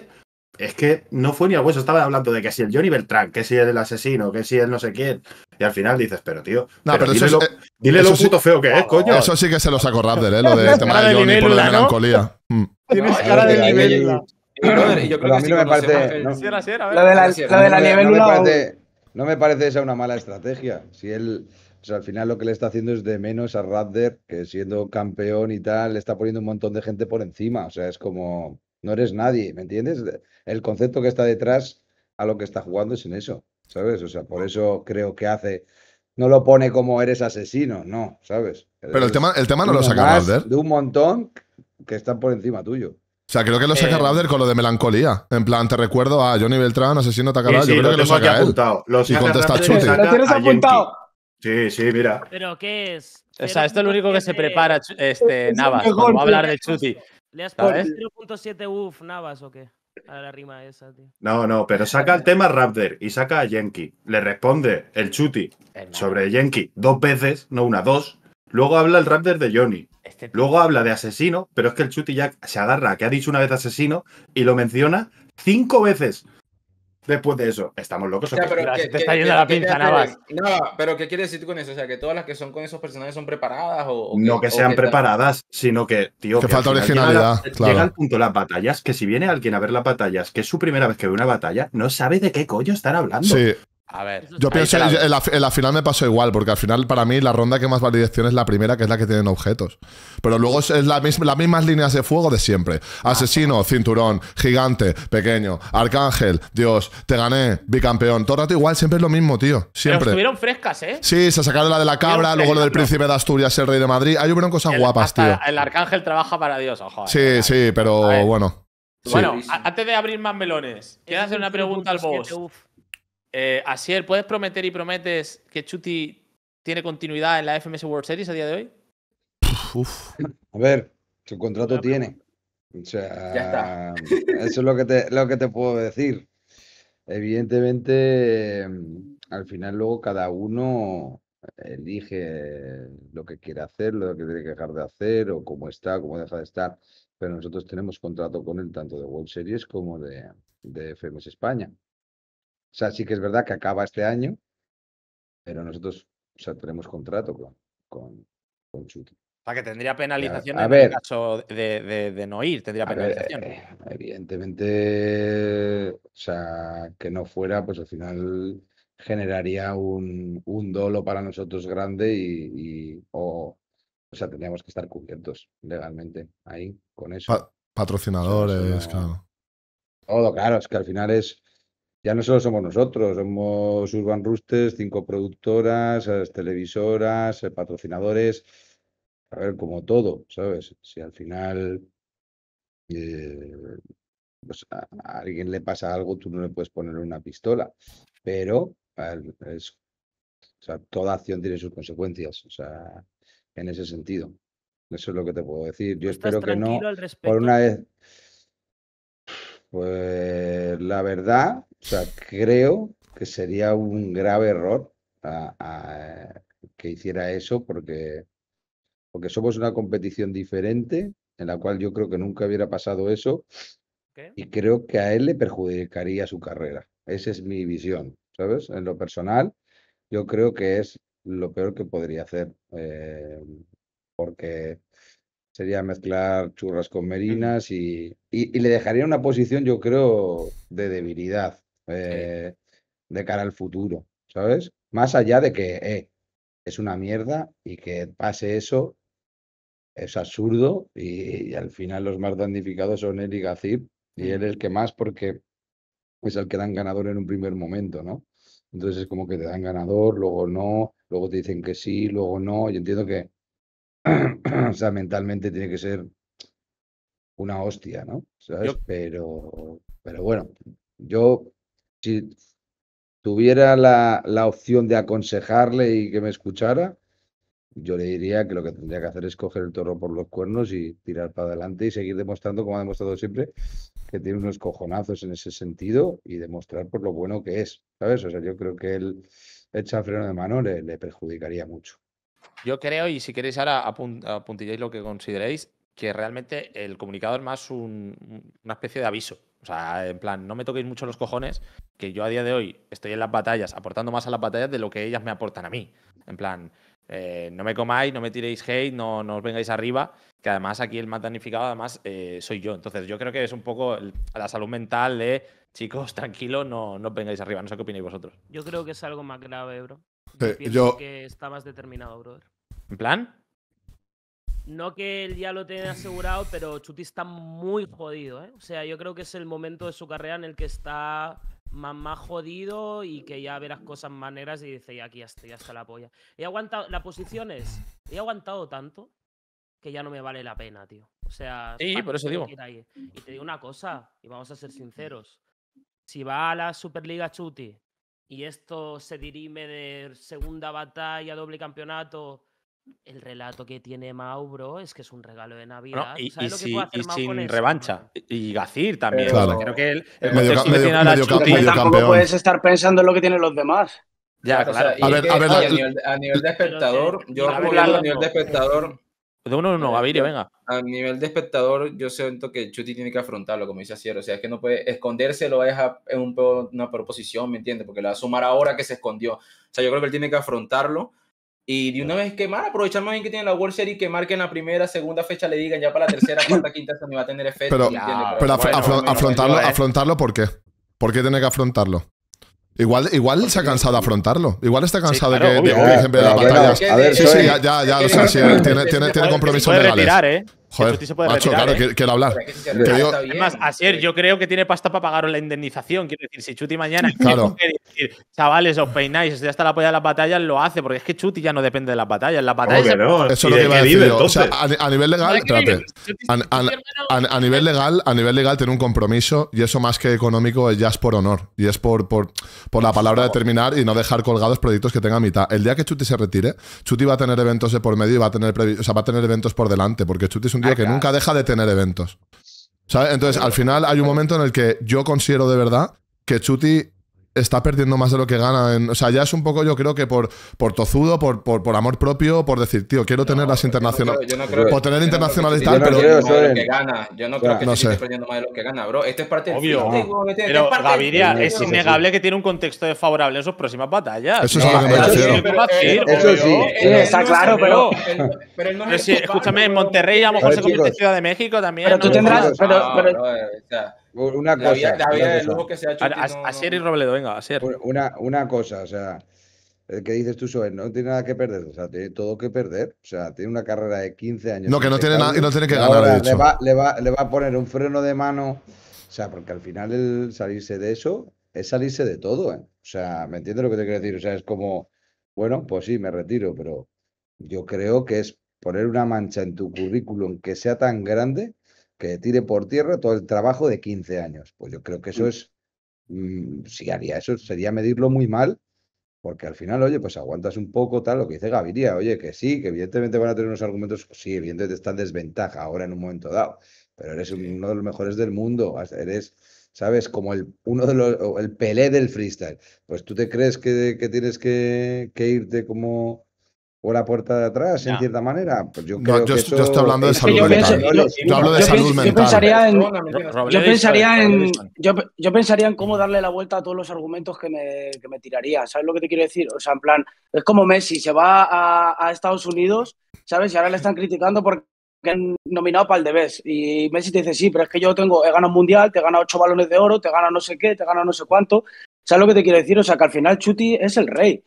es que no fue ni a hueso. Estaba hablando de que si el Johnny Beltrán, que si el asesino, que si el no sé quién. Y al final dices, pero tío, no, pero, eh, dile, lo, dile lo puto feo que es, oh, coño. Eso sí que se lo sacó Raptor, ¿eh? Lo de (laughs) tema de Johnny por la melancolía. Mm. Tienes cara de nivel. Yo a mí no me parece. la de la nivel no me parece esa una mala estrategia. Si él. O sea, al final lo que le está haciendo es de menos a Raptor que siendo campeón y tal, le está poniendo un montón de gente por encima. O sea, es como, no eres nadie, ¿me entiendes? El concepto que está detrás a lo que está jugando es en eso, ¿sabes? O sea, por eso creo que hace, no lo pone como eres asesino, no, ¿sabes? Pero el tema, el tema no lo saca Raptor. De un montón que están por encima tuyo. O sea, creo que lo saca eh, con lo de melancolía. En plan, te recuerdo a Johnny Beltrán, asesino te Sí, yo creo que lo saca él. Lo saca y contesta Lo tienes apuntado. Sí, sí, mira. Pero ¿qué es? O sea, esto es lo único que se prepara este, Navas como hablar de Chuti. ¿Le has puesto 0.7 uff Navas o qué? A la rima esa, tío. No, no, pero saca el tema Raptor y saca a Yankee. Le responde el Chuti sobre Yankee dos veces, no una, dos. Luego habla el Raptor de Johnny. Este Luego habla de asesino, pero es que el Chuti ya se agarra que ha dicho una vez asesino y lo menciona cinco veces. Después de eso, estamos locos. pero que, te está yendo la pinza, No, pero ¿qué quieres decir con eso? O sea, que todas las que son con esos personajes son preparadas o. no que sean preparadas, sino que, tío. Que, falta originalidad. Llega, claro. al punto las batallas, que si viene alguien a ver las batallas, que es su primera vez que ve una batalla, no sabe de qué coño están hablando. Sí, a ver. Yo pienso que en la, final me pasó igual, porque al final para mí la ronda que más validación es la primera, que es la que tienen objetos. Pero luego es, la las mismas líneas de fuego de siempre. Ah, Asesino, cinturón, gigante, pequeño, arcángel, Dios, te gané, bicampeón. Todo rato igual, siempre es lo mismo, tío. Siempre. Pero estuvieron frescas, ¿eh? Sí, se sacaron la de la cabra, luego lo del príncipe de Asturias, el rey de Madrid. hay hubieron cosas guapas, tío. El arcángel trabaja para Dios, ojo. Eh, sí, sí, pero bueno. Bueno, antes de abrir más melones, quiero hacer una pregunta al boss. Eh, Asier, ¿puedes prometer y prometes que Chuti tiene continuidad en la FMS World Series a día de hoy? A ver, su contrato tiene. O sea, (laughs) eso es lo que, te, lo que te puedo decir. Evidentemente, mm, al final luego cada uno elige lo que quiere hacer, lo que tiene que dejar de hacer, o cómo está, cómo deja de estar. Pero nosotros tenemos contrato con él tanto de World Series como de FMS España. O sea, sí que es verdad que acaba este año, pero nosotros o tenemos contrato con, con, con O sea, que tendría penalización en el caso de, no ir, tendría penalización. Eh, evidentemente, o sea, que no fuera, pues al final generaría un, un dolo para nosotros grande y, o, sea, tendríamos que estar cubiertos legalmente ahí con eso. patrocinadores, claro. Todo, claro, es que al final es, ya no solo somos nosotros, somos Urban Rusters, cinco productoras, eh, televisoras, eh, patrocinadores. A ver, como todo, ¿sabes? Si al final eh, pues a, alguien le pasa algo, tú no le puedes poner una pistola. Pero o sea, toda acción tiene sus consecuencias, o sea, en ese sentido. Eso es lo que te puedo decir. Yo pues espero que no. por una vez. Pues la verdad, o sea, creo que sería un grave error que hiciera eso porque, porque somos una competición diferente en la cual yo creo que nunca hubiera pasado eso y creo que a él le perjudicaría su carrera. Esa es mi visión, ¿sabes? En lo personal, yo creo que es lo peor que podría hacer eh, porque sería mezclar churras con merinas y, le dejaría una posición, yo creo, de debilidad eh, de cara al futuro, ¿sabes? Más allá de que eh, es una mierda y que pase eso es absurdo y, al final los más damnificados son él y y mm. él es el que más porque es el que dan ganador en un primer momento, ¿no? Entonces es como que te dan ganador, luego no, luego te dicen que sí, luego no. Yo entiendo que, (clears throat) o sea, mentalmente tiene que ser una hostia, ¿no? ¿Sabes? Pero, pero bueno, yo si tuviera la, opción de aconsejarle y que me escuchara, yo le diría que lo que tendría que hacer es coger el toro por los cuernos y tirar para adelante y seguir demostrando, como ha demostrado siempre, que tiene unos cojonazos en ese sentido y demostrar por lo bueno que es, ¿sabes? O sea, yo creo que el, echar freno de mano le, perjudicaría mucho. Yo creo, y si queréis ahora apuntilléis lo que consideréis, que realmente el comunicador es más una especie de aviso o sea, en plan, no me toquéis mucho los cojones, que yo a día de hoy estoy en las batallas, aportando más a las batallas de lo que ellas me aportan a mí. En plan, eh, no me comáis, no me tiréis hate, no, no, os vengáis arriba, que además aquí el más danificado además eh, soy yo. Entonces yo creo que es un poco a la salud mental de, chicos, (laughs) tranquilo, no, no os vengáis arriba, no sé qué opináis vosotros. Yo creo que es algo más grave, bro. Yo eh, pienso que está más determinado, brother. ¿En plan? No que él ya lo tenga asegurado, pero Chuti está muy jodido, ¿eh? O sea, yo creo que es el momento de su carrera en el que está más, más jodido y que ya ve las cosas maneras y dice, ya aquí ya está, la polla. He aguantado, la posición es, he aguantado tanto que ya no me vale la pena, tío. O sea, sí, por eso digo. Y te digo una cosa, y vamos a ser sinceros. Si va a la Superliga Chuti y esto se dirime de segunda batalla, doble campeonato el relato que tiene Mauro es que es un regalo de Navidad. y, sin revancha. Y Gacir también. Claro. que él... Tampoco puedes estar pensando en lo que tienen los demás. Ya, claro. a, nivel, de espectador, yo a, a nivel de (laughs) espectador. uno no, Gaviria, venga. A nivel de espectador, yo siento que Chuti tiene que afrontarlo, como dice Aciero. O sea, es que no puede esconderse, lo deja en una proposición, ¿me entiendes? Porque la va sumar ahora que se escondió. O sea, yo creo que él tiene que afrontarlo y de una vez que aprovechar más bien que tienen la World Series, que marquen la primera, segunda fecha, le digan ya para la tercera, cuarta, (laughs) quinta, ni va a tener efecto. Pero, afrontarlo, afrontarlo, ¿por qué? ¿Por qué tiene que afrontarlo? Igual, igual se ha cansado de afrontarlo. Igual está cansado de que, las batallas. sí, sí, ya, ya, tiene, tiene, tiene compromisos legales. ¿eh? Joder, ¿eh? quiero hablar. yo creo que tiene pasta para pagar la indemnización. Quiero decir, si Chuti mañana (laughs) claro. quiere decir, chavales, os peináis, ya está la polla de las batallas, lo hace, porque es que Chuti ya no depende de las batallas. Eso lo que a decir. a, nivel legal, A, nivel legal, a nivel legal tiene un compromiso, y eso más que económico, ya es por honor. Y es por, por, la palabra de terminar y no dejar colgados proyectos que tenga mitad. El día que Chuti se retire, Chuti va a tener eventos de por medio y va a tener, o va a tener eventos por delante, porque Chuti es un que nunca deja de tener eventos. ¿Sabes? Entonces, al final hay un momento en el que yo considero de verdad que Chuti está perdiendo más de lo que gana. o sea, ya es un poco, yo creo que por, por tozudo, por, por, amor propio, por decir, tío, quiero tener las internacionales. por tener internacionales y tal, pero. Yo no creo que, Yo no creo que esté perdiendo más de lo que gana, bro. Este es parte Obvio. Este pero Gaviria, es innegable que tiene un contexto desfavorable en sus próximas batallas. Eso es que me refiero. Eso sí. Está claro, pero. Escúchame, en Monterrey a lo mejor se convierte en Ciudad de México también. Pero tú tendrás. Una cosa. A, y Robledo, venga, Una, una cosa, o sea, el eh, que dices tú, Soben, no tiene nada que perder, o sea, tiene todo que perder, o sea, tiene una carrera de 15 años. No, que no tiene, nada, que ganar, Le va, a poner un freno de mano, o sea, porque al final el salirse de eso es salirse de todo, ¿eh? O sea, ¿me entiendes lo que te quiero decir? O sea, es como, bueno, pues sí, me retiro, pero yo creo que es poner una mancha en tu currículum que sea tan grande que tire por tierra todo el trabajo de 15 años. Pues yo creo que eso mm. es, mm, si haría eso, sería medirlo muy mal, porque al final, oye, pues aguantas un poco tal, lo que dice Gaviria, oye, que sí, que evidentemente van a tener unos argumentos, sí, evidentemente está en desventaja ahora en un momento dado, pero eres uno de los mejores del mundo, eres... ¿sabes? Como el, uno de los, el pelé del freestyle. Pues tú te crees que, que tienes que, que, irte como, o la puerta de atrás, en cierta manera. Pues yo, estoy hablando de salud mental. yo, Pensaría en, yo pensaría, en, cómo darle la vuelta a todos los argumentos que me, que tiraría. ¿Sabes lo que te quiero decir? O sea, en plan, es como Messi, se va a, Estados Unidos, ¿sabes? Y ahora le están criticando porque han nominado para el de Y Messi te dice, sí, pero es que yo tengo, he ganado un mundial, te he ocho balones de oro, te gana no sé qué, te gana no sé cuánto. ¿Sabes lo que te quiero decir? O sea, que al final Chuti es el rey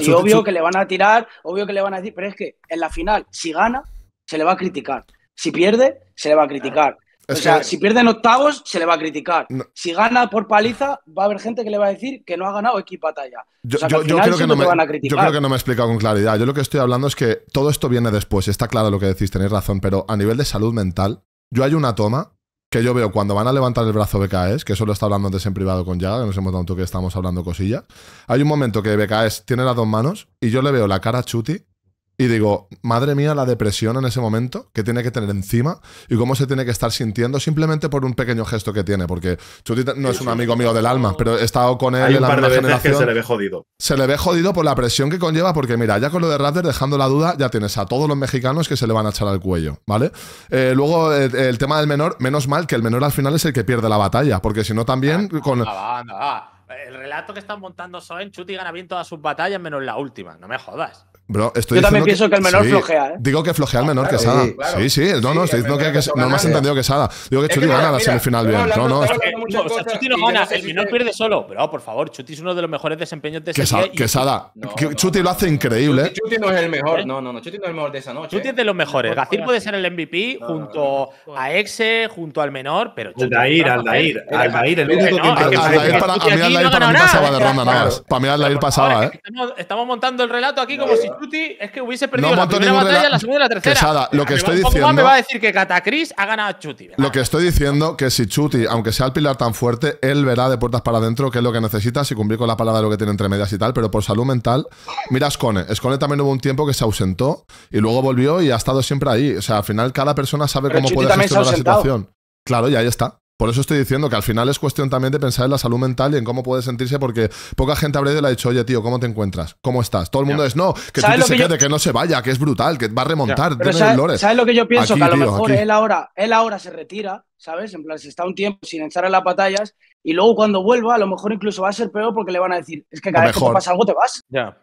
y obvio que le van a tirar, obvio que le van a decir, pero es que en la final, si gana, se le va a criticar. Si pierde, se le va a criticar. o sea, si pierde en octavos, se le va a criticar. Si gana por paliza, va a haber gente que le va a decir que no ha ganado X batalla. Yo, creo que no me, yo creo que no me he explicado con claridad. Yo lo que estoy hablando es que todo esto viene después. Está claro lo que decís, tenéis razón, pero a nivel de salud mental, yo hay una toma que yo veo cuando van a levantar el brazo BKS, que solo está hablando antes en privado con Yaga, que nos hemos dado un toque, estamos hablando cosilla. Hay un momento que BKS tiene las dos manos y yo le veo la cara Chuti y digo, madre mía, la depresión en ese momento que tiene que tener encima y cómo se tiene que estar sintiendo simplemente por un pequeño gesto que tiene. Porque Chuti no es un amigo mío del alma, pero he estado con él en la generación. se le ve jodido. Se le ve jodido por la presión que conlleva, porque mira, ya con lo de Raptor, dejando la duda, ya tienes a todos los mexicanos que se le van a echar al cuello, ¿vale? Eh, luego, eh, el tema del menor, menos mal que el menor al final es el que pierde la batalla, porque si no también ah, con. el relato que están montando Soen, Chuti gana bien todas sus batallas menos la última, no me jodas. Yo también pienso que, el menor flojea, ¿eh? Digo que flojea el menor que ah, Sada. Sí, sí, no, no, estoy diciendo que, que, no me has entendido que Sada. Digo que Chuti gana la semifinal bien. No, no. Chuti no gana, el menor pierde solo. Bro, por favor, Chuti es uno de los mejores desempeños de esa Que Sada, Chuti lo hace increíble. Chuti no es el mejor, ¿Eh? no, no, no, Chuti no es el mejor de esa noche. Chuti ¿eh? es de los mejores. Gacir puede ser el MVP junto a Exe, junto al menor, pero Chuti. Aldair, Aldair, Aldair, el único que Dair para mí pasaba de ronda nada más. Para mí Aldair pasaba, ¿eh? Estamos montando el relato aquí como si es que hubiese perdido la primera batalla, la, segunda y la tercera. lo que estoy diciendo. me va a decir que Catacris ha ganado Chuti. Lo que estoy diciendo que si Chuti, aunque sea el pilar tan fuerte, él verá de puertas para adentro qué es lo que necesita, si cumplir con la palabra de lo que tiene entre medias y tal, pero por salud mental, mira a Scone. Scone también hubo un tiempo que se ausentó y luego volvió y ha estado siempre ahí. O sea, al final cada persona sabe cómo puede gestionar la situación. Claro, y ahí está. Por eso estoy diciendo que al final es cuestión también de pensar en la salud mental y en cómo puede sentirse, porque poca gente a de le ha dicho, oye, tío, ¿cómo te encuentras? ¿Cómo estás? Todo el mundo es, no, que tú te que no se vaya, que es brutal, que va a remontar, ¿sabes, ¿Sabes lo que yo pienso? que a lo mejor él ahora, él ahora se retira, ¿sabes? En plan, se está un tiempo sin echar las batallas y luego cuando vuelva, a lo mejor incluso va a ser peor porque le van a decir, es que cada vez que te pasa algo te vas. Ya.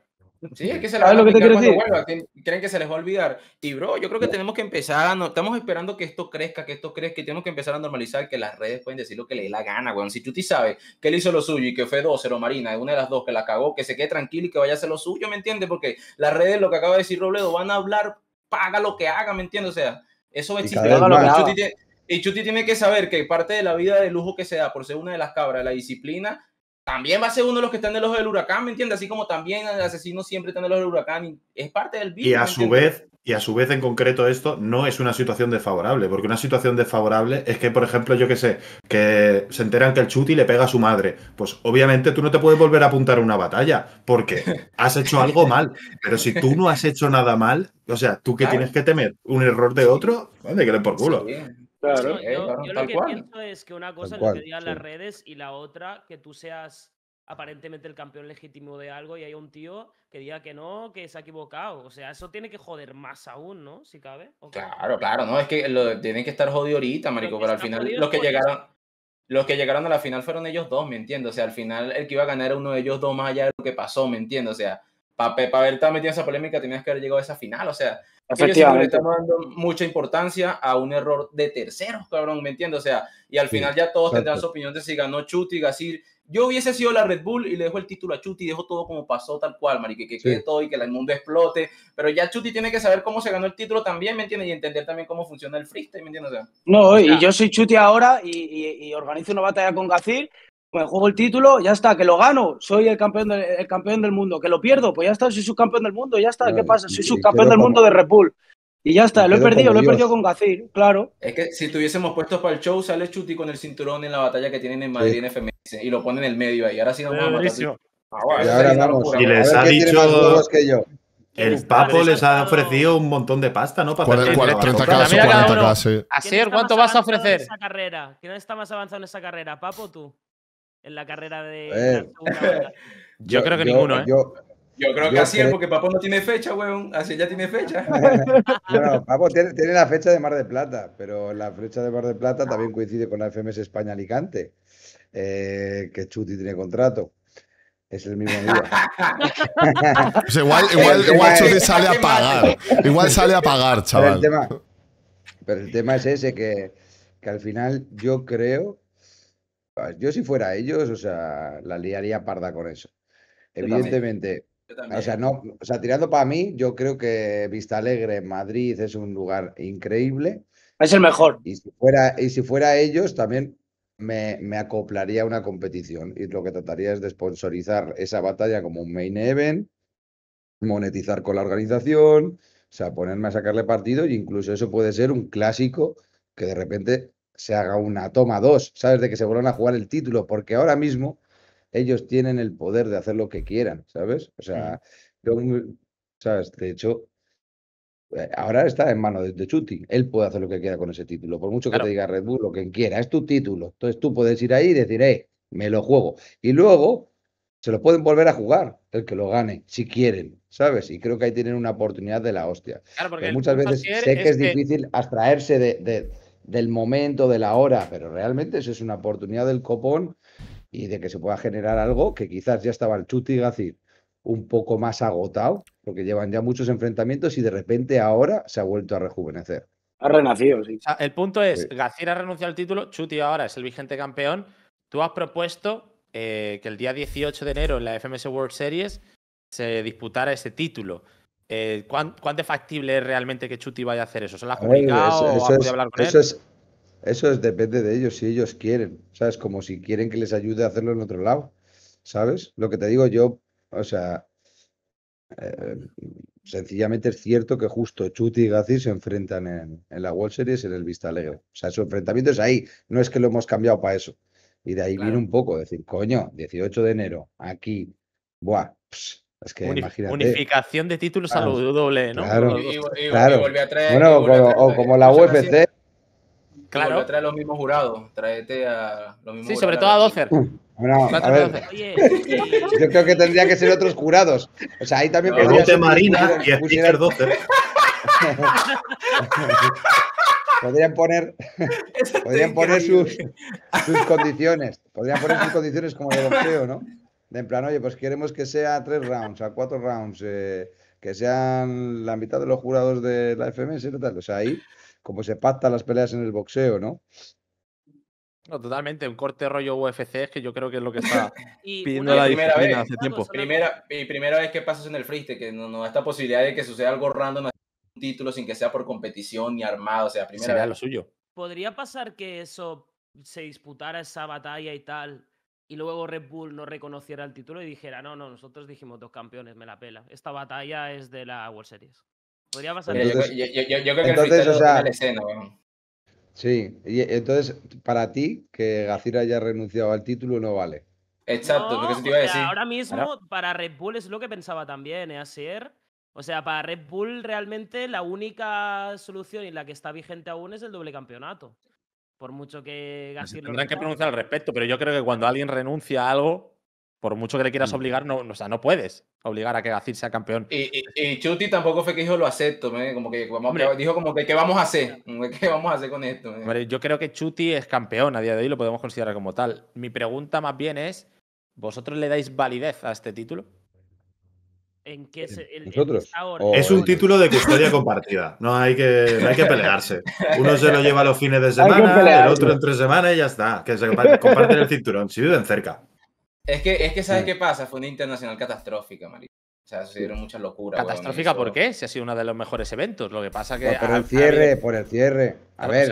Sí, es que se les va a lo Creen que se les va a olvidar. Y bro, yo creo que tenemos que empezar No, estamos esperando que esto crezca, que esto crezca, que tenemos que empezar a normalizar que las redes pueden decir lo que le dé la gana, weón. Si tú sabe que él hizo lo suyo y que fue 2-0 Marina, una de las dos que la cagó, que se quede tranquilo y que vaya a hacer lo suyo, ¿me entiendes? Porque las redes, lo que acaba de decir Robledo, van a hablar, paga lo que haga, ¿me entiendes? O sea, eso es y Chuti tiene que saber que parte de la vida de lujo que se da por ser una de las cabras, la disciplina, también va a ser uno de los que están en el ojo del huracán, ¿me entiendes? Así como también el asesino siempre está en el del huracán, y es parte del Y a su vez, y a su vez en concreto esto no es una situación desfavorable, porque una situación desfavorable es que, por ejemplo, yo qué sé, que se enteran que el chuti le pega a su madre. Pues obviamente tú no te puedes volver a apuntar a una batalla, porque has hecho algo mal. Pero si tú no has hecho nada mal, o sea, tú que tienes que temer un error de otro, ¿de que le por culo? Claro, yo, claro, lo que pienso es que una cosa que digan las redes y la otra que tú seas aparentemente el campeón legítimo de algo y hay un tío que diga que no, que se ha equivocado. O sea, eso tiene que joder más aún, ¿no? Si cabe. Claro, claro, no, es que lo, tienen que estar jodido ahorita, marico, pero al final los que llegaron... Los que llegaron a la final fueron ellos dos, ¿me entiendo O sea, al final el que iba a ganar era uno de ellos dos más allá de lo que pasó, ¿me entiendo O sea, para ver, haber estado esa polémica tenías que haber llegado a esa final, o sea, Efectivamente. estamos dando mucha importancia a un error de terceros, cabrón, ¿me entiendes? O sea, y al final ya todos tendrán su opinión de si ganó Chuti, Gasil. Yo hubiese sido la Red Bull y le dejo el título a Chuti, dejo todo como pasó, tal cual, Mari, que, quede todo y que el mundo explote. Pero ya Chuti tiene que saber cómo se ganó el título también, ¿me entiendes? Y entender también cómo funciona el freestyle, ¿me entiendes? no, y yo soy Chuti ahora y, y, organizo una batalla con Gazir me pues juego el título, ya está, que lo gano, soy el campeón, campeón del mundo, que lo pierdo, pues ya está, soy subcampeón del mundo, ya está, ¿qué pasa? Soy subcampeón del mundo de Red Bull. Y ya está, lo he perdido, lo he perdido con Gacir, claro. Es que si tuviésemos puesto para el show, sale Chuti con el cinturón en la batalla que tienen en Madrid en FMS y lo ponen en el medio ahí. Ahora sí vamos a y les ha dicho. Que yo. El Papo les ha ofrecido un montón de pasta, ¿no? Para 30K, 40K, sí. ¿cuánto vas a ofrecer? Esa carrera? ¿Quién está más avanzado en esa carrera? ¿Papo tú? en la carrera de. (laughs) yo, creo que ninguno, ¿eh? Yo, creo que así es porque Papo no tiene fecha, weón. Así ya tiene fecha. bueno, (laughs) Papo tiene, la fecha de Mar de Plata, pero la fecha de Mar de Plata también coincide con la FMS España Alicante, eh, que Chuti tiene contrato. Es el mismo día. (laughs) Pues igual igual, Chuti sale a pagar. Igual sale a pagar, chaval. Pero el tema, pero el tema es ese, que, que al final yo creo Ah, yo si fuera ellos, o sea, la liaría parda con eso. Evidentemente. O sea, no, o sea, tirando para mí, yo creo que Vista Alegre Madrid es un lugar increíble. Es el mejor. Y si fuera, y si fuera ellos, también me, me acoplaría a una competición. Y lo que trataría es de sponsorizar esa batalla como un main event, monetizar con la organización, o sea, ponerme a sacarle partido, e incluso eso puede ser un clásico que de repente se haga una toma dos, ¿sabes? De que se vuelvan a jugar el título, porque ahora mismo ellos tienen el poder de hacer lo que quieran, ¿sabes? O sea, ¿sabes? De hecho, eh, ahora está en manos de, de, Él puede hacer lo que quiera con ese título, por mucho que te diga Red Bull, lo que quiera, es tu título. Entonces tú puedes ir ahí y decir, eh, me lo juego. Y luego se lo pueden volver a jugar, el que lo gane, si quieren, ¿sabes? Y creo que ahí tienen una oportunidad de la hostia. Claro, porque muchas veces sé que es, difícil abstraerse de del momento, de la hora, pero realmente eso es una oportunidad del copón y de que se pueda generar algo que quizás ya estaba el Chuti y Gacir un poco más agotado, porque llevan ya muchos enfrentamientos y de repente ahora se ha vuelto a rejuvenecer. Ha renacido, sí. el punto es, sí. Gacir ha renunciado al título, Chuti ahora es el vigente campeón. Tú has propuesto eh, que el día 18 de enero en la FMS World Series se disputara ese título. Eh, ¿cuán, de factible es realmente que Chuti vaya a hacer eso? ¿Se lo ha comunicado o ha es, hablar con él? eso depende de ellos, si ellos quieren. ¿Sabes? Como si quieren que les ayude a hacerlo en otro lado. ¿Sabes? Lo que te digo yo, o sea, eh, sencillamente es cierto que justo Chuti y Gazi se enfrentan en, la World Series en el Vista Alegre. O sea, su enfrentamiento es ahí, no es que lo hemos cambiado para eso. Y de ahí viene un poco, decir, coño, 18 de enero, aquí, buah, pss, es que imagínate. Unificación de títulos a lo doble, ¿no? Claro. Y, a traer, bueno, o como la UFC. claro. Trae los mismos jurados. traete a los mismos Sí, sobre todo a Dozer. Yo creo que tendría que ser otros jurados. O sea, ahí también. podría Marina y (laughs) podrían poner, podrían poner sus, sus condiciones. Podrían poner sus condiciones como de boxeo, ¿no? de en plan, oye, pues queremos que sea tres rounds, a cuatro rounds, eh, que sean la mitad de los jurados de la FMS y tal. O sea, ahí como se pactan las peleas en el boxeo, ¿no? No, totalmente, un corte rollo UFC es que yo creo que es lo que está (laughs) pidiendo la primera hace tiempo. Primera, y primera vez que pasas en el freestyle, que no, no esta posibilidad de que suceda algo random un título sin que sea por competición ni armado, o sea, primera vez. lo suyo. Podría pasar que eso se disputara esa batalla y tal y luego Red Bull no reconociera el título y dijera, no, no, nosotros dijimos dos campeones, me la pela. Esta batalla es de la World Series. Podría pasar. Entonces, yo, creo que el o sea, es Sí, entonces para ti que Gacir haya renunciado al título no vale. Exacto, Ahora mismo para Red Bull es lo que pensaba también, ¿eh? O sea, para Red Bull realmente la única solución y la que está vigente aún es el doble campeonato. Por mucho que no. Tendrán que pronunciar al pues respecto, pero yo creo que cuando alguien renuncia a algo, por mucho que le quieras mm. obligar, no, o sea, no puedes obligar a que Gacir sea campeón. Y, y, Chuti tampoco fue que dijo lo acepto, como que dijo como que qué vamos a hacer, qué vamos a hacer con esto. yo creo que Chuti es campeón a día de hoy, lo podemos considerar como tal. Mi pregunta más bien es, ¿vosotros le dais validez a este título? es un título de custodia compartida. No hay que, hay que pelearse. Uno se lo lleva los fines de semana, el otro entre semana y ya está. Que se comparten el cinturón, si viven cerca. Es que, es que ¿sabes qué pasa? Fue una internacional catastrófica, María. O sea, muchas Catastrófica, ¿por qué? Si ha sido uno de los mejores eventos. Lo que pasa que. por el cierre, por el cierre. A ver,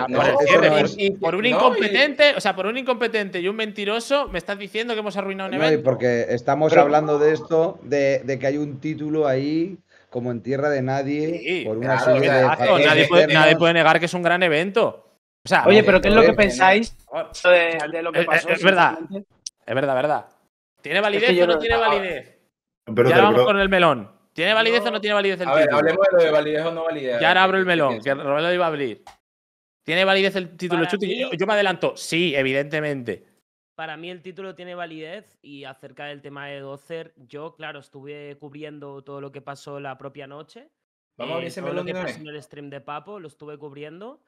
por, un incompetente, o sea, por un incompetente y un mentiroso, me estás diciendo que hemos arruinado un evento. porque estamos hablando de esto, de, que hay un título ahí como en tierra de nadie por una serie de nadie, puede, negar que es un gran evento. Oye, pero ¿qué es lo que pensáis de lo que pasó? Es, verdad, es verdad, verdad. ¿Tiene validez o no tiene validez? ya vamos con el melón. ¿Tiene validez o no tiene validez el título? hablemos de lo de validez o no validez. Ya ahora abro el melón, que lo iba a abrir. ¿Tiene validez el título? Chuti? Yo, me adelanto. Sí, evidentemente. Para mí el título tiene validez y acerca del tema de Dozer, yo, claro, estuve cubriendo todo lo que pasó la propia noche. Vamos a abrir eh, ese melón. que en el stream de Papo, lo estuve cubriendo.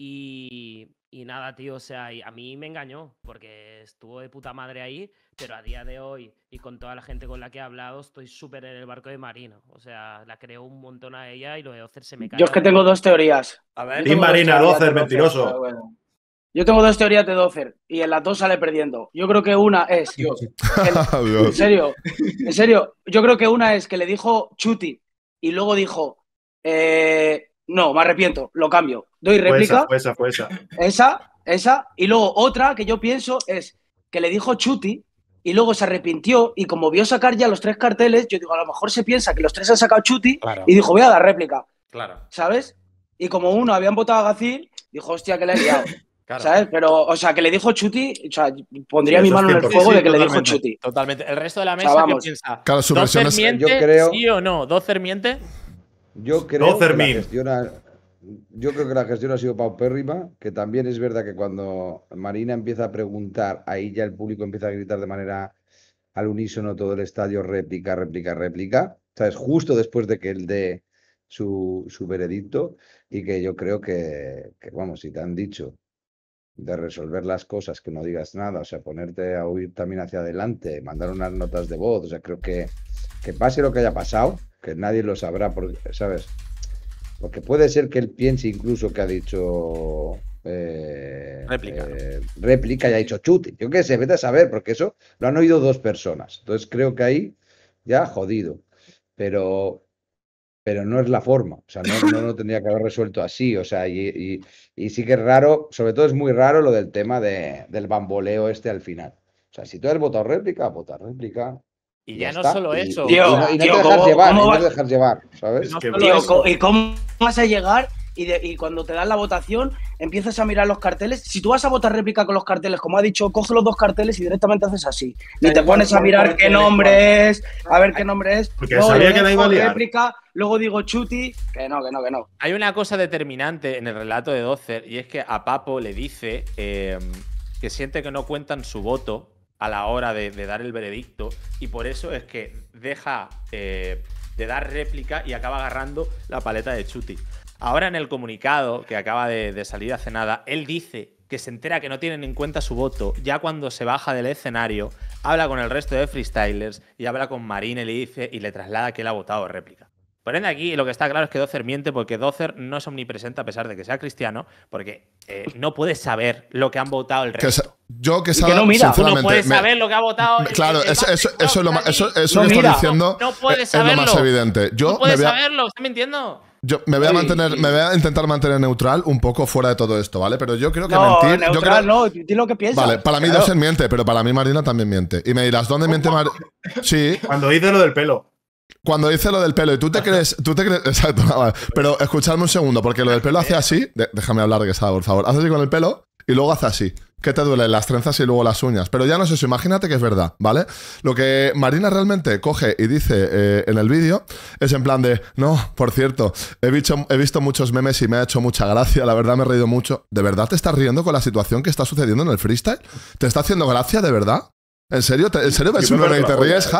Y, nada, tío, o sea, a mí me engañó porque estuvo de puta madre ahí, pero a día de hoy y con toda la gente con la que he hablado, estoy súper en el barco de Marino. O sea, la creo un montón a ella y lo de se me cae. Yo es que tengo dos teorías. A ver, Marina, Dozer, mentiroso. Yo tengo dos teorías de Dozer y en las dos sale perdiendo. Yo creo que una es. (laughs) En serio, en serio. Yo creo que una es que le dijo Chuti y luego dijo. Eh, no, me arrepiento, lo cambio. Doy réplica. esa, esa, esa. Esa, Y luego otra que yo pienso es que le dijo Chuti y luego se arrepintió y como vio sacar ya los tres carteles, yo digo, a lo mejor se piensa que los tres han sacado Chuti y dijo, voy a dar réplica. Claro. ¿Sabes? Y como uno habían votado a Gacil, dijo, hostia, que le he liado. (laughs) ¿Sabes? Pero, o sea, que le dijo Chuti, o sea, pondría mi mano en el fuego de que le dijo Chuti. Totalmente. El resto de la mesa, piensa? Claro, su creo... sí o no? ¿Dos miente? Yo creo Que la gestión ha, yo creo que la gestión ha sido paupérrima, que también es verdad que cuando Marina empieza a preguntar, ahí ya el público empieza a gritar de manera al unísono todo el estadio, réplica, réplica, réplica. O sea, es justo después de que él dé su, veredicto y que yo creo que, que, vamos, si te han dicho de resolver las cosas, que no digas nada, o sea, ponerte a huir también hacia adelante, mandar unas notas de voz, o sea, creo que, que pase lo que haya pasado, que nadie lo sabrá, porque, ¿sabes? Porque puede ser que él piense incluso que ha dicho... Eh, eh, réplica. y ha dicho chute. Yo qué sé, vete a saber, porque eso lo han oído dos personas. Entonces creo que ahí ya jodido. Pero pero no es la forma, o sea, no, no lo tendría que haber resuelto así, o sea, y, y, sí que es raro, sobre todo es muy raro lo del tema de, del bamboleo este al final. O sea, si tú has votado réplica, vota réplica, y ya, no solo eso. y no, te dejas llevar, no te dejas llevar, ¿sabes? ¿y cómo vas a llegar y, cuando te dan la votación empiezas a mirar los carteles. Si tú vas a votar réplica con los carteles, como ha dicho, coge los dos carteles y directamente haces así. Y te pones a mirar qué nombre es, a ver qué nombre es. Porque sabía que no iba Réplica, luego digo chuti, que no, que no, que no. Hay una cosa determinante en el relato de Dozer y es que a Papo le dice eh, que siente que no cuentan su voto a la hora de, dar el veredicto y por eso es que deja... Eh, de dar réplica y acaba agarrando la paleta de Chuti. Ahora en el comunicado que acaba de, salir hace nada, él dice que se entera que no tienen en cuenta su voto, ya cuando se baja del escenario, habla con el resto de freestylers y habla con Marine, le dice y le traslada que él ha votado réplica. Por ende, aquí lo que está claro es que Dozer miente porque Dozer no es omnipresente a pesar de que sea cristiano, porque eh, no puede saber lo que han votado el resto. yo que, sabe, que no saber lo que ha votado. El, claro, eso, eso, eso, es lo más, diciendo. lo más evidente. Yo no saberlo, ¿estás mintiendo? Yo me voy a mantener, me voy a intentar mantener neutral un poco fuera de todo esto, ¿vale? Pero yo creo que Neutral, no, di lo que piensas. Vale, para mí claro. Dosen miente, pero para mí Marina también miente. Y me dirás, ¿dónde miente Marina? (laughs) Sí. Cuando dice lo del pelo. Cuando dice lo del pelo, y tú te crees, tú te crees. (laughs) Exacto, Pero escuchadme un segundo, porque lo del pelo hace así. déjame hablar, que está, por favor. Hace así con el pelo y luego hace así. ¿Qué te duele? Las trenzas y luego las uñas. Pero ya no sé imagínate que es verdad, ¿vale? Lo que Marina realmente coge y dice eh, en el vídeo es en plan de, no, por cierto, he visto, muchos memes y me ha hecho mucha gracia, la verdad me he reído mucho. ¿De verdad te estás riendo con la situación que está sucediendo en el freestyle? ¿Te está haciendo gracia de verdad? ¿En serio? ¿En serio ves un y te ríes? Eh.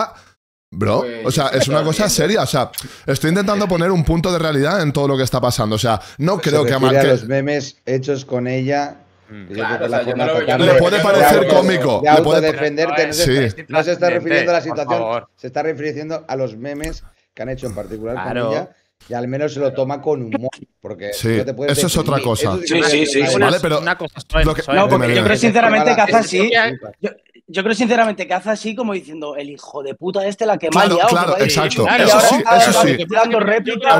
Bro, pues, o sea, es una cosa seria. O sea, estoy intentando eh. poner un punto de realidad en todo lo que está pasando. O sea, no pues creo que a los memes hechos con ella Mm. le puede parecer cómico. autodefenderte. No, no, se está refiriendo a la situación, se está refiriendo a los memes que han hecho en particular con ella. Y al menos se lo toma con humor. Porque eso es otra cosa. sí, sí, sí. yo creo sinceramente que hace así. Yo, creo sinceramente que hace así como diciendo el hijo de puta este la que claro, me Claro, exacto. Eso sí, eso sí. En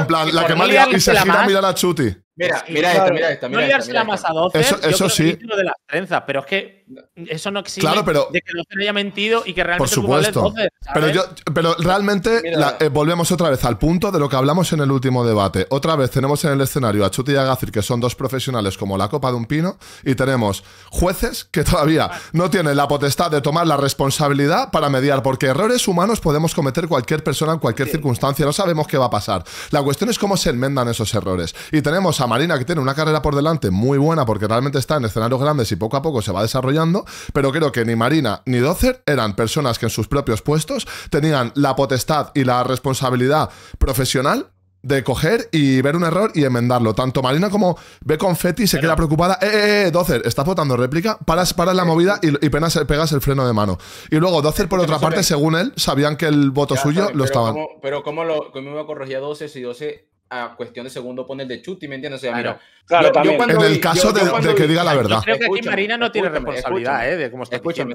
plan, la que y se gira a mirar a Chuti. Mira, mira esto, mira esto, Mira no la masa 12, eso, sí. de las pero es que eso no existe claro, pero, de que no se haya mentido y que realmente. Por supuesto. pero, yo, pero realmente eh, volvemos otra vez al punto de lo que hablamos en el último debate. Otra vez tenemos en el escenario a Chuti y a que son dos profesionales como la copa de un pino, y tenemos jueces que todavía no tienen la potestad de tomar la responsabilidad para mediar, porque errores humanos podemos cometer cualquier persona en cualquier circunstancia, no sabemos qué va a pasar. La cuestión es cómo se enmendan esos errores. Y tenemos a Marina que tiene una carrera por delante muy buena porque realmente está en escenarios grandes y poco a poco se va desarrollando, pero creo que ni Marina ni Dozer eran personas que en sus propios puestos tenían la potestad y la responsabilidad profesional de coger y ver un error y enmendarlo. Tanto Marina como ve confetti se queda preocupada. ¡Eh, eh, eh! Dozer, estás votando réplica, paras, la eh, movida y, pegas el freno de mano. Y luego Dozer, por otra parte, según él, sabían que el voto suyo lo estaban. Pero, ¿cómo, lo, cómo me corregía Dozer si Dozer a cuestión de segundo pone el de Chuti, ¿me entiendes? O sea, mira, en el caso de, que diga la verdad. Yo creo que aquí Marina no tiene responsabilidad, eh, ¿eh? escúchame,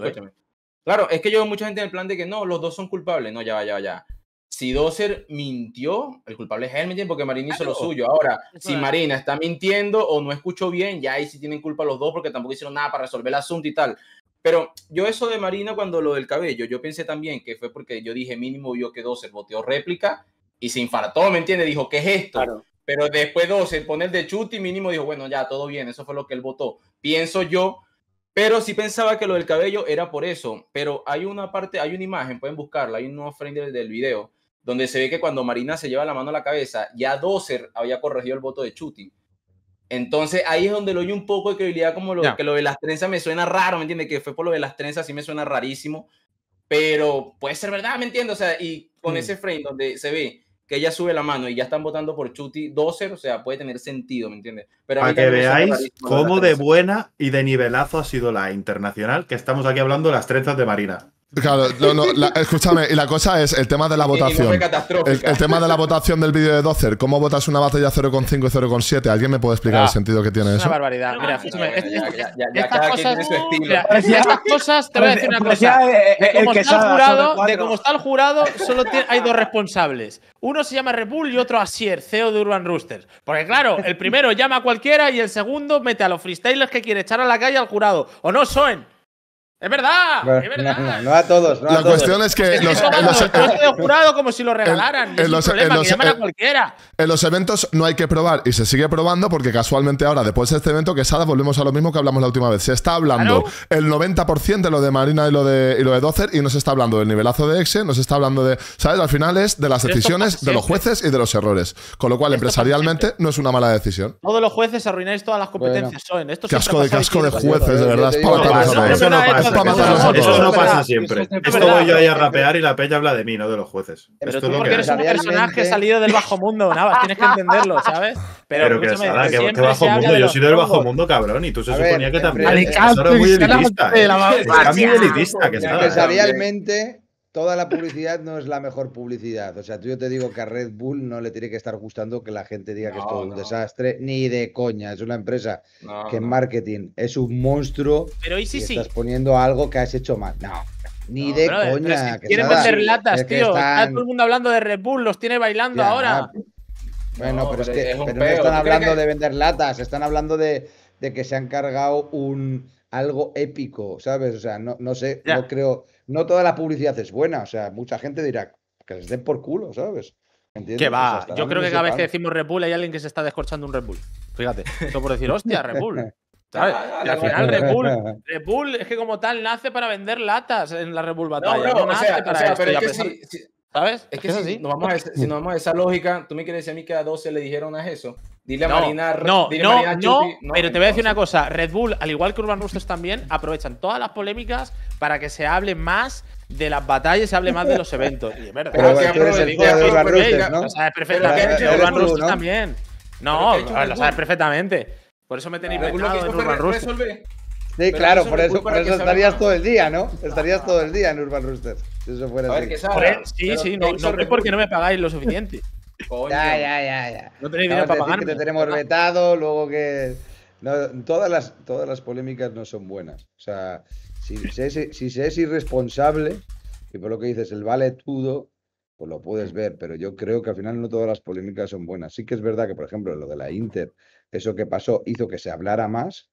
Claro, es que yo veo mucha gente en el plan de que no, los dos son culpables. No, ya, ya, ya. Si Doser mintió, el culpable es él, ¿me Porque Marina hizo lo suyo. Ahora, si Marina está mintiendo o no escuchó bien, ya ahí sí tienen culpa los dos porque tampoco hicieron nada para resolver el asunto y tal. Pero yo eso de Marina cuando lo del cabello, yo pensé también que fue porque yo dije mínimo yo que Doser boteó réplica y se infartó, ¿me entiende? Dijo, ¿qué es esto? Pero después dos pone el de Chuti. mínimo dijo, bueno, ya, todo bien, eso fue lo que él votó. Pienso yo, pero sí pensaba que lo del cabello era por eso. Pero hay una parte, hay una imagen, pueden buscarla, hay un nuevo frame del, video, donde se ve que cuando Marina se lleva la mano a la cabeza, ya doser había corregido el voto de Chuti. Entonces ahí es donde le doy un poco de credibilidad, como lo, que lo de las trenzas me suena raro, ¿me entiendes? Que fue por lo de las trenzas, sí me suena rarísimo, pero puede ser verdad, ¿me entiendes? O sea, y con mm. ese frame donde se ve que ella sube la mano y ya están votando por Chuti 12, o sea, puede tener sentido, ¿me entiendes? Pero Para que veáis cómo de buena y de nivelazo ha sido la internacional, que estamos aquí hablando de las trenzas de Marina. Claro, no, no, escúchame, y la cosa es el tema de la votación. El, tema de la votación del vídeo de Dozer, ¿cómo votas una batalla 0,5 y 0,7? ¿Alguien me puede explicar ah, el sentido que tiene eso? Es una barbaridad. Mira, Estas cosas, estas cosas, te voy a decir una cosa. Eh, de eh, que está el jurado, está el jurado, solo hay dos responsables. Uno se llama Repul y otro Asier, CEO de Urban Roosters. Porque claro, el primero llama a cualquiera y el segundo mete a los freestylers que quiere echar a la calle al jurado. ¿O no, Soen? Es verdad, es verdad. No, no a todos. la cuestión es que. (laughs) Los, como si lo regalaran. En, los, eventos no hay que probar y se sigue probando porque casualmente ahora, después de este evento, que Sada, volvemos a lo mismo que hablamos la última vez. Se está hablando el 90% de lo de Marina y lo de, y lo de Dozer y no se está hablando del nivelazo de Exe, no se está hablando de. ¿Sabes? Al final es de las decisiones, de los jueces y de los errores. Con lo cual, empresarialmente, no es una mala decisión. Todos los jueces arruináis todas las competencias. Bueno. Son. casco de casco de jueces, de verdad. Eso no pasa siempre. Esto voy yo ahí a rapear y la peña habla de mí, no de los jueces. Pero tú porque eres un personaje salido del bajo mundo, Navas, tienes que (laughs) entenderlo, ¿sabes? Pero, que nada, que, bajo mundo. Yo soy del bajo mundo, cabrón, y tú se suponía que eh, también. Eh, Alicante, muy elitista. ¿eh? Es pues muy elitista, que Empresarialmente toda la publicidad no es la mejor publicidad. O sea, tú yo te digo que a Red Bull no le tiene que estar gustando que la gente diga que es todo un desastre, ni de coña. Es una empresa que en marketing es un monstruo. Pero y sí, sí. estás poniendo algo que has hecho mal. No. Ni de coña. quieren vender latas, tío. Está todo el mundo hablando de Red Bull, los tiene bailando ahora. Bueno, pero, es que no están hablando de vender latas, están hablando de, que se han cargado un algo épico, ¿sabes? O sea, no, no sé, no creo no toda la publicidad es buena. O sea, mucha gente dirá que les den por culo, ¿sabes? Que va, yo creo que cada vez que decimos Red Bull hay alguien que se está descorchando un Red Bull. Fíjate, esto por decir, hostia, Red Bull. (laughs) ¿Sabes? Y ah, al final Red Bull, es que como tal nace para vender latas en la Red Bull Batalla. No, pero que si, ¿Sabes? Es que si, Nos vamos a, si nos vamos a esa lógica, tú me quieres decir a mí que a 12 le dijeron a eso. Dile a no, Marina. No, dile no, no, pero te voy a decir una cosa. Red Bull, al igual que Urban Roosters también, aprovechan todas las polémicas para que se hable más de las batallas, se hable más de los eventos. (laughs) Y es verdad. Pero, Urban Lo sabes perfectamente. Urban Rustos también. No, lo sabes perfectamente. Por eso me tenéis Urban Sí, claro, por eso, por eso estarías todo el día, ¿no? Estarías todo el día en Urban Rooster. Si eso fuera así. sí, sí, no, es porque no me pagáis lo suficiente. (laughs) Ya, ya, ya, ya. No tenéis dinero para pagar. te tenemos ah. vetado, luego que. todas, las, todas las polémicas no son buenas. O sea, si se, es, irresponsable, y por lo que dices, el vale todo pues lo puedes ver, pero yo creo que al final no todas las polémicas son buenas. Sí que es verdad que, por ejemplo, lo de la Inter, eso que pasó hizo que se hablara más,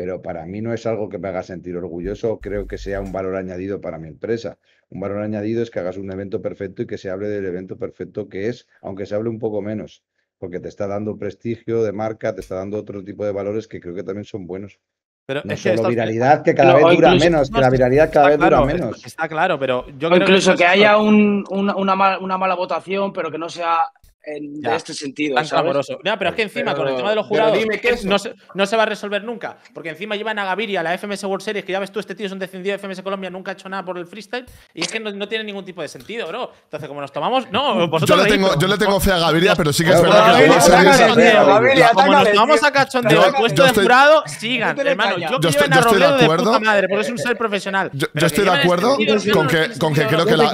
pero para mí no es algo que me haga sentir orgulloso, creo que sea un valor añadido para mi empresa. Un valor añadido es que hagas un evento perfecto y que se hable del evento perfecto que es, aunque se hable un poco menos, porque te está dando prestigio de marca, te está dando otro tipo de valores que creo que también son buenos. Pero es que viralidad que cada vez dura menos, que la viralidad cada vez dura menos. Está claro, pero yo creo que... incluso que, haya una, una mala votación, pero que no sea en este sentido. ¿sabes? No, pero es que encima, con el tema de los jurados, no, se, va a resolver nunca. Porque encima llevan a Gaviria la FMS World Series, que ya ves tú, este tío es un descendido de FMS Colombia, nunca ha hecho nada por el freestyle. Y es que no, tiene ningún tipo de sentido, bro. Entonces, como nos tomamos. No, vosotros. Yo le tengo, fe a Gaviria, pero sí que es verdad que Gaviria, Como nos tomamos a cachondeo el puesto de jurado, (laughs) sigan, hermano. Yo estoy de puta madre, porque es un ser profesional. Yo estoy de acuerdo con que creo que la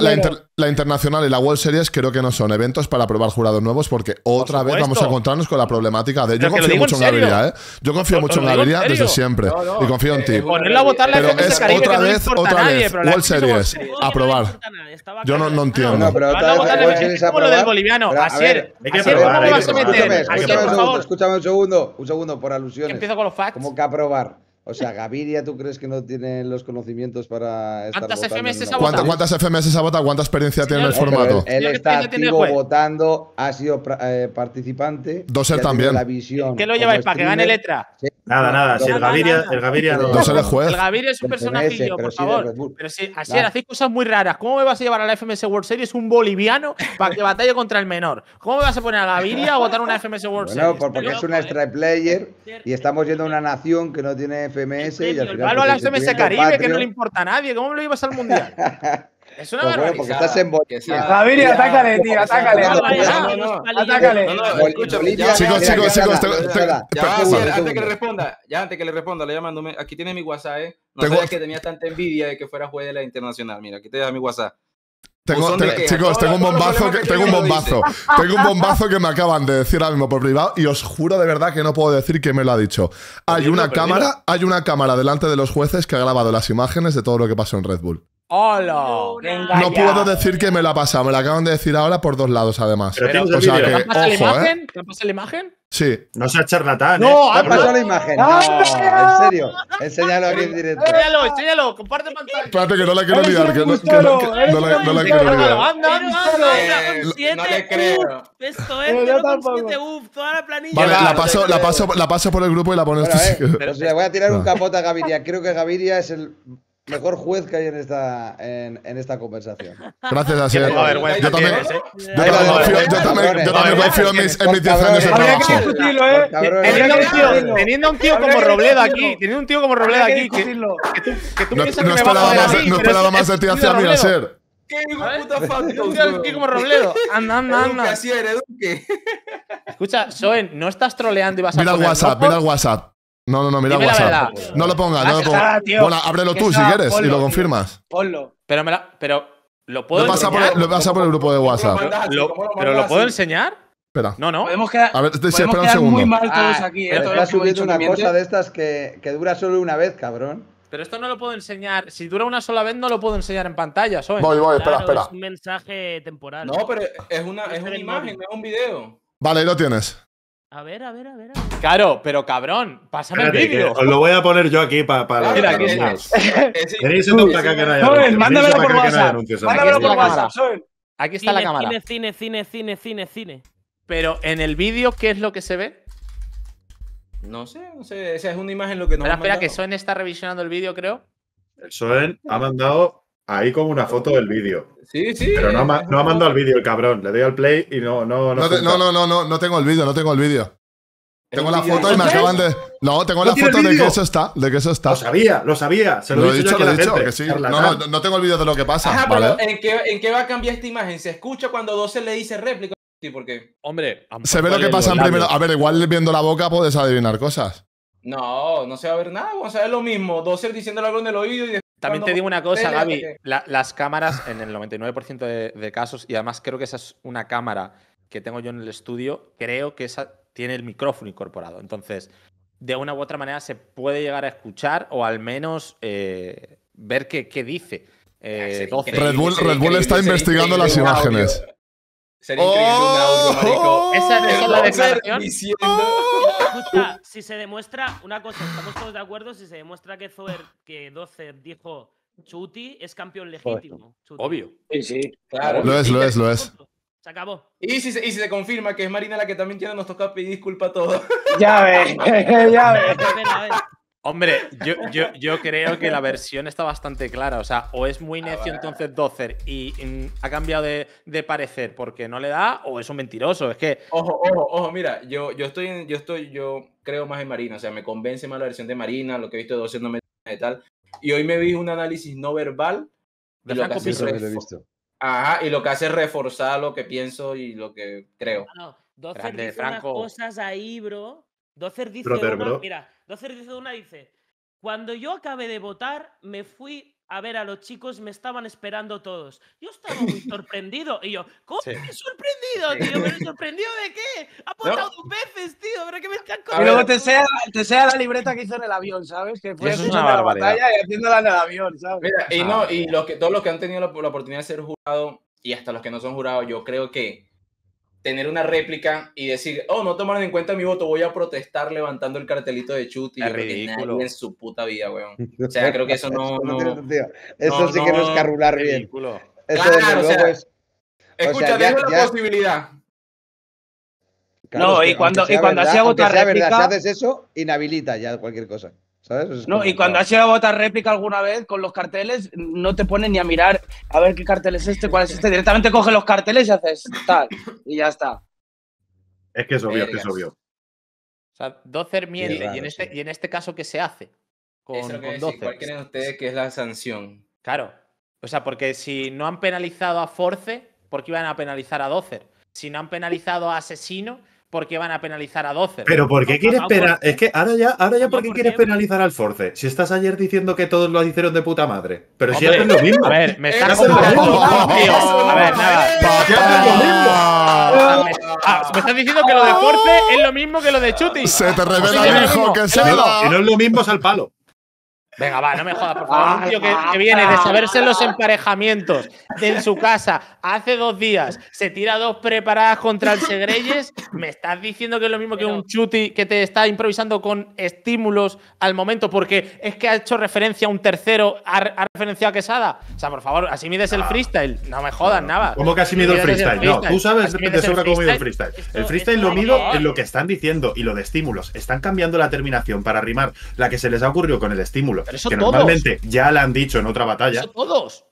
la Internacional y la World Series creo que no son eventos para aprobar jurados nuevos porque otra vez vamos a encontrarnos con la problemática de... Yo confío mucho en, la ¿eh? Yo confío mucho en la desde siempre. y confío en ti. a la pero es otra vez, otra vez. World Series, Aprobar. Yo no, entiendo. No, pero otra vez a del boliviano. Asier, vas a meter? Escúchame un segundo, un segundo por alusiones. Empiezo con los facts. ¿Cómo que aprobar? O sea, Gaviria, ¿tú crees que no tiene los conocimientos para estar ¿Cuántas FMS ha votado? ¿Cuántas FMS ha votado? ¿Cuánta experiencia tiene en el formato? Él, está activo votando, ha sido eh, participante. Doser también. La visión ¿Qué lo lleváis para que gane letra? Nada, nada. Si el Gaviria, el Gaviria no. Doser es juez. El Gaviria es un personajillo, por favor. Pero si, así hacéis cosas muy raras. ¿Cómo me vas a llevar a la FMS World Series un boliviano para que batalle contra el menor? ¿Cómo me vas a poner a Gaviria a votar una FMS World Series? No, porque es ¿eh? un extra player y estamos yendo a una nación que no tiene FMS. Caribe, que no le importa a nadie. ¿Cómo lo ibas al mundial? (laughs) Es una atácale, atácale. Chicos, chicos, chicos. Antes que le responda, ya antes que le responda, le llamándome. Aquí tiene mi WhatsApp, ¿eh? No sabía que tenía tanta envidia de que fuera juez de la internacional. Mira, aquí te da mi WhatsApp. Pues chicos, tengo un bombazo, que, tengo un bombazo, (laughs) tengo un bombazo que me acaban de decir ahora mismo por privado y os juro de verdad que no puedo decir que me lo ha dicho. Hay una cámara, hay una cámara delante de los jueces que ha grabado las imágenes de todo lo que pasó en Red Bull. ¡Hola! No puedo decir que me la ha pasado, me la acaban de decir ahora por dos lados además. o ojo, ¿eh? ¿Te pasa la imagen? Sí. No se ha charlatán. No, ¿eh? Ah, ha pasado la imagen. No, en serio. Enséñalo aquí en directo. Enséñalo, enséñalo, comparte pantalla. Espérate que no la quiero olvidar. Que no, que no, que no, la, no la quiero olvidar. Anda, anda, eh, No le creo. Esto es 7 UF, toda la planilla. Vale, la paso, la, paso, la paso por el grupo y la pones. Pero, si le voy a tirar un capote a Gaviria. Creo que Gaviria es el mejor juez que hay en esta, en, en esta conversación. (laughs) Gracias, Asier. Yo también, yo también, confío en mis, mis 10 años de trabajo. Eh. Teniendo un tío como Robledo aquí, teniendo un tío como Robledo aquí, que, tú, piensas que me va a No esperaba más de ti hacia mí, Asier. ¡Qué puta fantasía! ¡Qué como Robledo! ¡Anda, anda, anda! Escucha, Soen, no estás troleando y vas a. Mira el WhatsApp, mira el WhatsApp. No, no, no, mira WhatsApp. No lo pongas, no lo ah, pongas. Ah, bueno, ábrelo tú si quieres y lo confirmas. Ponlo. Pero me la, pero lo puedo lo pasa enseñar. Por el, lo pasa por el grupo de WhatsApp. pero lo puedo enseñar. Espera. No, no. Podemos quedar, a ver, te, espera un segundo. muy mal todos ah, aquí. ¿eh? subiendo una cosa de estas que, que dura solo una vez, cabrón. Pero esto no lo puedo enseñar. Si dura una sola vez, no lo puedo enseñar en pantalla. Voy, voy, espera, espera. Es un mensaje temporal. No, pero es una, es una imagen, es un video. Vale, ahí lo tienes. A ver, a ver, a ver. Claro, pero cabrón, pásame el vídeo. Os lo voy a poner yo aquí para. para Mira, aquí es. Tenéis un anuncios. Mándamelo por WhatsApp. Mándamelo por WhatsApp, Aquí está la cámara. Cine, cine, cine, cine, cine, cine. Pero en el vídeo, ¿qué es lo que se ve? No sé, no sé. Esa es una imagen lo que nos Espera, espera, que Soen está revisionando el vídeo, creo. Soen ha mandado Ahí como una foto del vídeo. Sí, sí. Pero no, ha, mandado el vídeo el cabrón. Le doy al play y no. No, no, no, no, no, no, no, tengo el vídeo, no tengo el vídeo. Tengo la foto y me acaban de. No, tengo la foto de que eso está. De que eso está. Lo sabía, lo sabía. Se lo, he dicho, lo he dicho. No, no, no tengo el vídeo de lo que pasa. ¿en qué, va a cambiar esta imagen? ¿Se escucha cuando 12 le dice réplica? Sí, porque. Hombre, se ve lo que pasa en primero. A ver, igual viendo la boca puedes adivinar cosas. No, no se va a ver nada. Vamos a ver lo mismo. 12 diciéndole algo en el oído y también te digo una cosa, Gaby. Eh. las cámaras, en el 99% de, de, casos, y además creo que esa es una cámara que tengo yo en el estudio, creo que esa tiene el micrófono incorporado. Entonces, de una u otra manera se puede llegar a escuchar o al menos eh, ver qué, dice. Ah, eh, Red Bull, está investigando las imágenes. Sería increíble un oh, Esa, es la declaración si se demuestra una cosa, estamos todos de acuerdo, si se demuestra que Zoer, que 12 dijo Chuti, es campeón legítimo. Obvio. Sí, sí, claro. Lo es, lo es, lo es. Se acabó. Y si se, confirma que es Marina la que también tiene nos toca pedir disculpa todos Ya ves, (laughs) ya ves. Hombre, (laughs) yo, yo, yo, creo que la versión está bastante clara. O sea, o es muy ah, necio entonces Dozer y, mm, ha cambiado de, de, parecer porque no le da, o es un mentiroso. Es que. Ojo, ojo, ojo, mira, yo, yo estoy yo estoy, yo creo más en Marina. O sea, me convence más la versión de Marina, lo que he visto de Dozer no me y tal. Y hoy me vi un análisis no verbal de lo que visto. Ajá, y lo que hace es reforzar lo que pienso y lo que creo. No, Dozer dice unas cosas ahí, bro Dozer dice, mira, Dozer dice una, dice, cuando yo acabé de votar, me fui a ver a los chicos, me estaban esperando todos. Yo estaba muy (laughs) sorprendido. Y yo, ¿cómo me sorprendido, tío? ¿Pero sorprendido de qué? Ha votado dos veces, tío. ¿Pero que me están contando? Y luego te sea, la libreta que hizo en el avión, ¿sabes? Que fue una barbaridad. y haciéndola en el avión, ¿sabes? Mira, y ah, no, y los que, todos los que han tenido la, la oportunidad de ser jurado y hasta los que no son jurados, yo creo que tener una réplica y decir, oh, no tomaron en cuenta mi voto, voy a protestar levantando el cartelito de Chute. Y ridículo. en su puta vida, weón. (laughs) O sea, creo que eso no... eso sí que no es carrular bien. Claro, o sea, es... Escucha, o la posibilidad. no, y cuando, y cuando hacía otra réplica... si haces eso, inhabilita ya cualquier cosa y cuando has llegado a votar réplica alguna vez con los carteles, no te ponen ni a mirar a ver qué cartel es este, cuál es este. Directamente coge los carteles y haces tal. Y ya está. Es que es obvio, es que es obvio. O sea, Dozer miente. Este, y, en este, caso, ¿qué se hace? Con, Eso ¿Cuál creen ustedes que es la sanción? Claro. O sea, porque si no han penalizado a Force, ¿por qué iban a penalizar a Dozer? Si no han penalizado a Asesino, porque van a penalizar a 12. Pero ¿por qué quieres penalizar? Es que ahora ya, ahora ya ¿por qué quieres penalizar al Force? Si estás ayer diciendo que todos lo hicieron de puta madre. Pero si es lo mismo. A ver, me estás A ver, nada. lo mismo. Ah, me estás diciendo que lo de Force es lo mismo que lo de Chuti. Se te revela el hijo que se Y no es lo mismo es al palo. Venga, va, no me jodas, por (laughs) favor. Un tío que, viene de saberse los emparejamientos en su casa hace dos días, se tira dos preparadas contra el Segreyes. (laughs) ¿Me estás diciendo que es lo mismo que un chuti que te está improvisando con estímulos al momento porque es que ha hecho referencia a un tercero, ha, referenciado a Quesada? O sea, por favor, así mides el ah. freestyle. No me jodas, nada. ¿Cómo que así mido el freestyle? No, tú sabes de sobra cómo mido el freestyle. El freestyle lo mido en lo que están diciendo y lo de estímulos. Están cambiando la terminación para rimar la que se les ha ocurrido con el estímulo pero eso que todos. Normalmente ya la han dicho en otra batalla. Eso todos.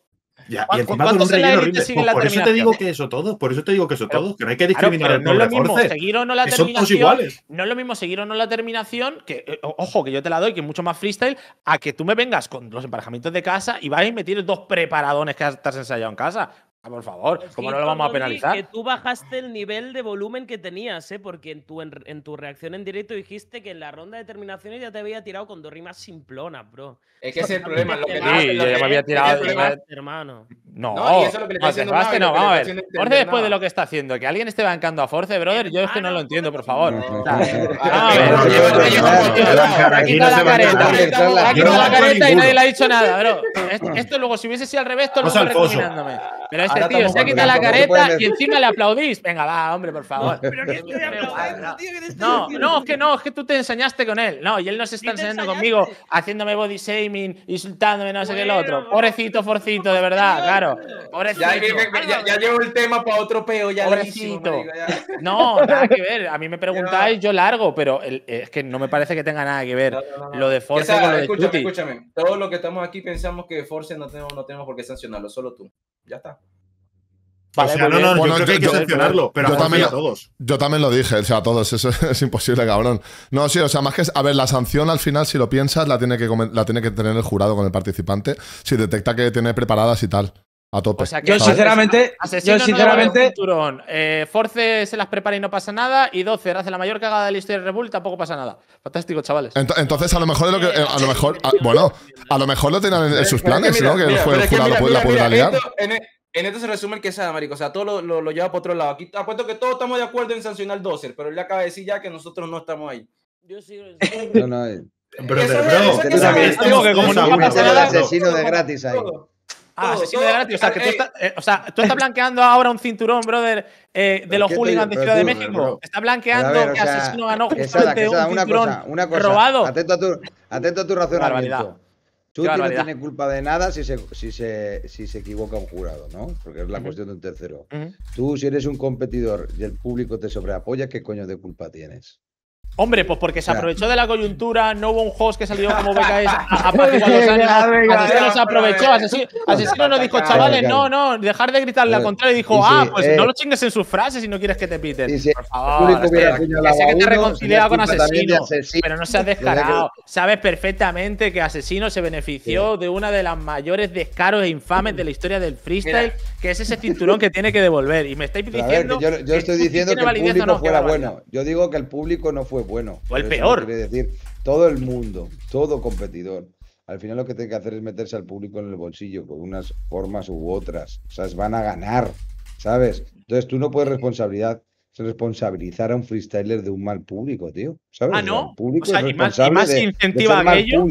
Ya, y encima con un relleno horrible. por eso te digo que eso todos, por eso te digo que eso todos, que no hay que discriminar no es lo mismo seguir o no la terminación. Iguales. No es lo mismo seguir o no la terminación, que eh, ojo, que yo te la doy, que es mucho más freestyle, a que tú me vengas con los emparejamientos de casa y vas y me dos preparadones que te has ensayado en casa. Ah, por favor, como ¿cómo no lo vamos a penalizar? Que tú bajaste el nivel de volumen que tenías, ¿eh? porque en tu, en, tu reacción en directo dijiste que en la ronda de terminaciones ya te había tirado con dos rimas simplonas, bro. Es que ese es el problema. Lo que sí, yo ya me había tirado. hermano. No, no, eso es lo que le está haciendo vamos a ver. Force después de lo que está haciendo, que alguien esté bancando a Force, brother, yo es que no lo entiendo, por favor. (laughs) Aquí está la careta. Aquí está la careta y nadie le ha dicho nada, bro. Esto luego, si hubiese sido al revés, todo lo estaría recriminándome. Pero se ha quitado la careta y encima le aplaudís. Venga, va, hombre, por favor. no, no, es que no, es que tú te enseñaste con él. No, y él no se está enseñando conmigo, haciéndome body shaming, insultándome, no sé qué lo otro. Pobrecito, forcito, de verdad, claro. Pobrecito. Ya, llevo el tema para otro peo, ya No, nada que ver. A mí me (laughs) preguntáis, yo largo, pero eh, es que no me parece que tenga nada que ver lo de Force con lo de escúchame, escúchame. Todos los que estamos aquí pensamos que Force no tenemos, no tenemos por qué sancionarlo, solo tú. Ya está no o sea, no, no, yo, creo que hay que sancionarlo, pero también, a todos. Yo también lo dije, o sea, a todos, eso es (laughs) imposible, cabrón. No, sí, o sea, más que. A ver, la sanción al final, si lo piensas, la tiene que, la tiene que tener el jurado con el participante, si detecta que tiene preparadas y tal. A tope. O sea, que yo, sinceramente, yo sinceramente, eh, Force se las prepara y no pasa nada y 12 hace la mayor cagada de la historia de Revolt tampoco pasa nada. Fantástico, chavales. entonces a lo mejor lo que, eh, a lo mejor ah, bueno, a lo mejor lo tenían en, sus planes, ¿no? Que el jurado la pudiera liar. E-, en esto se resume el que sea, marico. O sea, todo lo, lo, lleva para otro lado. Aquí apuesto que todos estamos de acuerdo en sancionar doser, pero él le acaba de decir ya que nosotros no estamos ahí. Yo sí. no, no. Eh. Pero, pero, que como asesino de gratis ahí. ah, asesino de gratis. O sea, tú, estás, eh, o sea, tú estás blanqueando ahora un cinturón, brother, eh, de los hooligans de Ciudad de México. Está blanqueando que asesino ganó justamente un una cinturón una robado. Atento a tu, atento a tu razonamiento. Tú no tiene culpa de nada si se, equivoca un jurado, ¿no? Porque es la cuestión de un tercero. Tú, si eres un competidor y el público te sobreapoya, ¿qué coño de culpa tienes? Hombre, pues porque se aprovechó de la coyuntura, no hubo un host que salió como BKS (laughs) a, partir de los Asesino se aprovechó, asesino, no dijo, chavales, no, no, dejar de gritarle eh, al contrario. Y dijo, ah, pues eh. no lo chingues en sus frases si no quieres que te piten. Por favor, sé que te he reconciliado con asesino, pero no seas descarado. Sabes perfectamente que Asesino se benefició de una de las mayores descaros e infames de la historia del freestyle, que es ese cinturón que tiene que devolver. Y me estáis diciendo. yo, estoy diciendo que el público no, fuera bueno. Yo digo que el público no fue bueno. O el peor. Quiere decir, todo el mundo, todo competidor. Al final lo que tiene que hacer es meterse al público en el bolsillo con unas formas u otras. O sea, van a ganar, ¿sabes? Entonces tú no puedes responsabilidad responsabilizar a un freestyler de un mal público, tío. ¿Sabes? Ah, no. público más, incentiva a ello.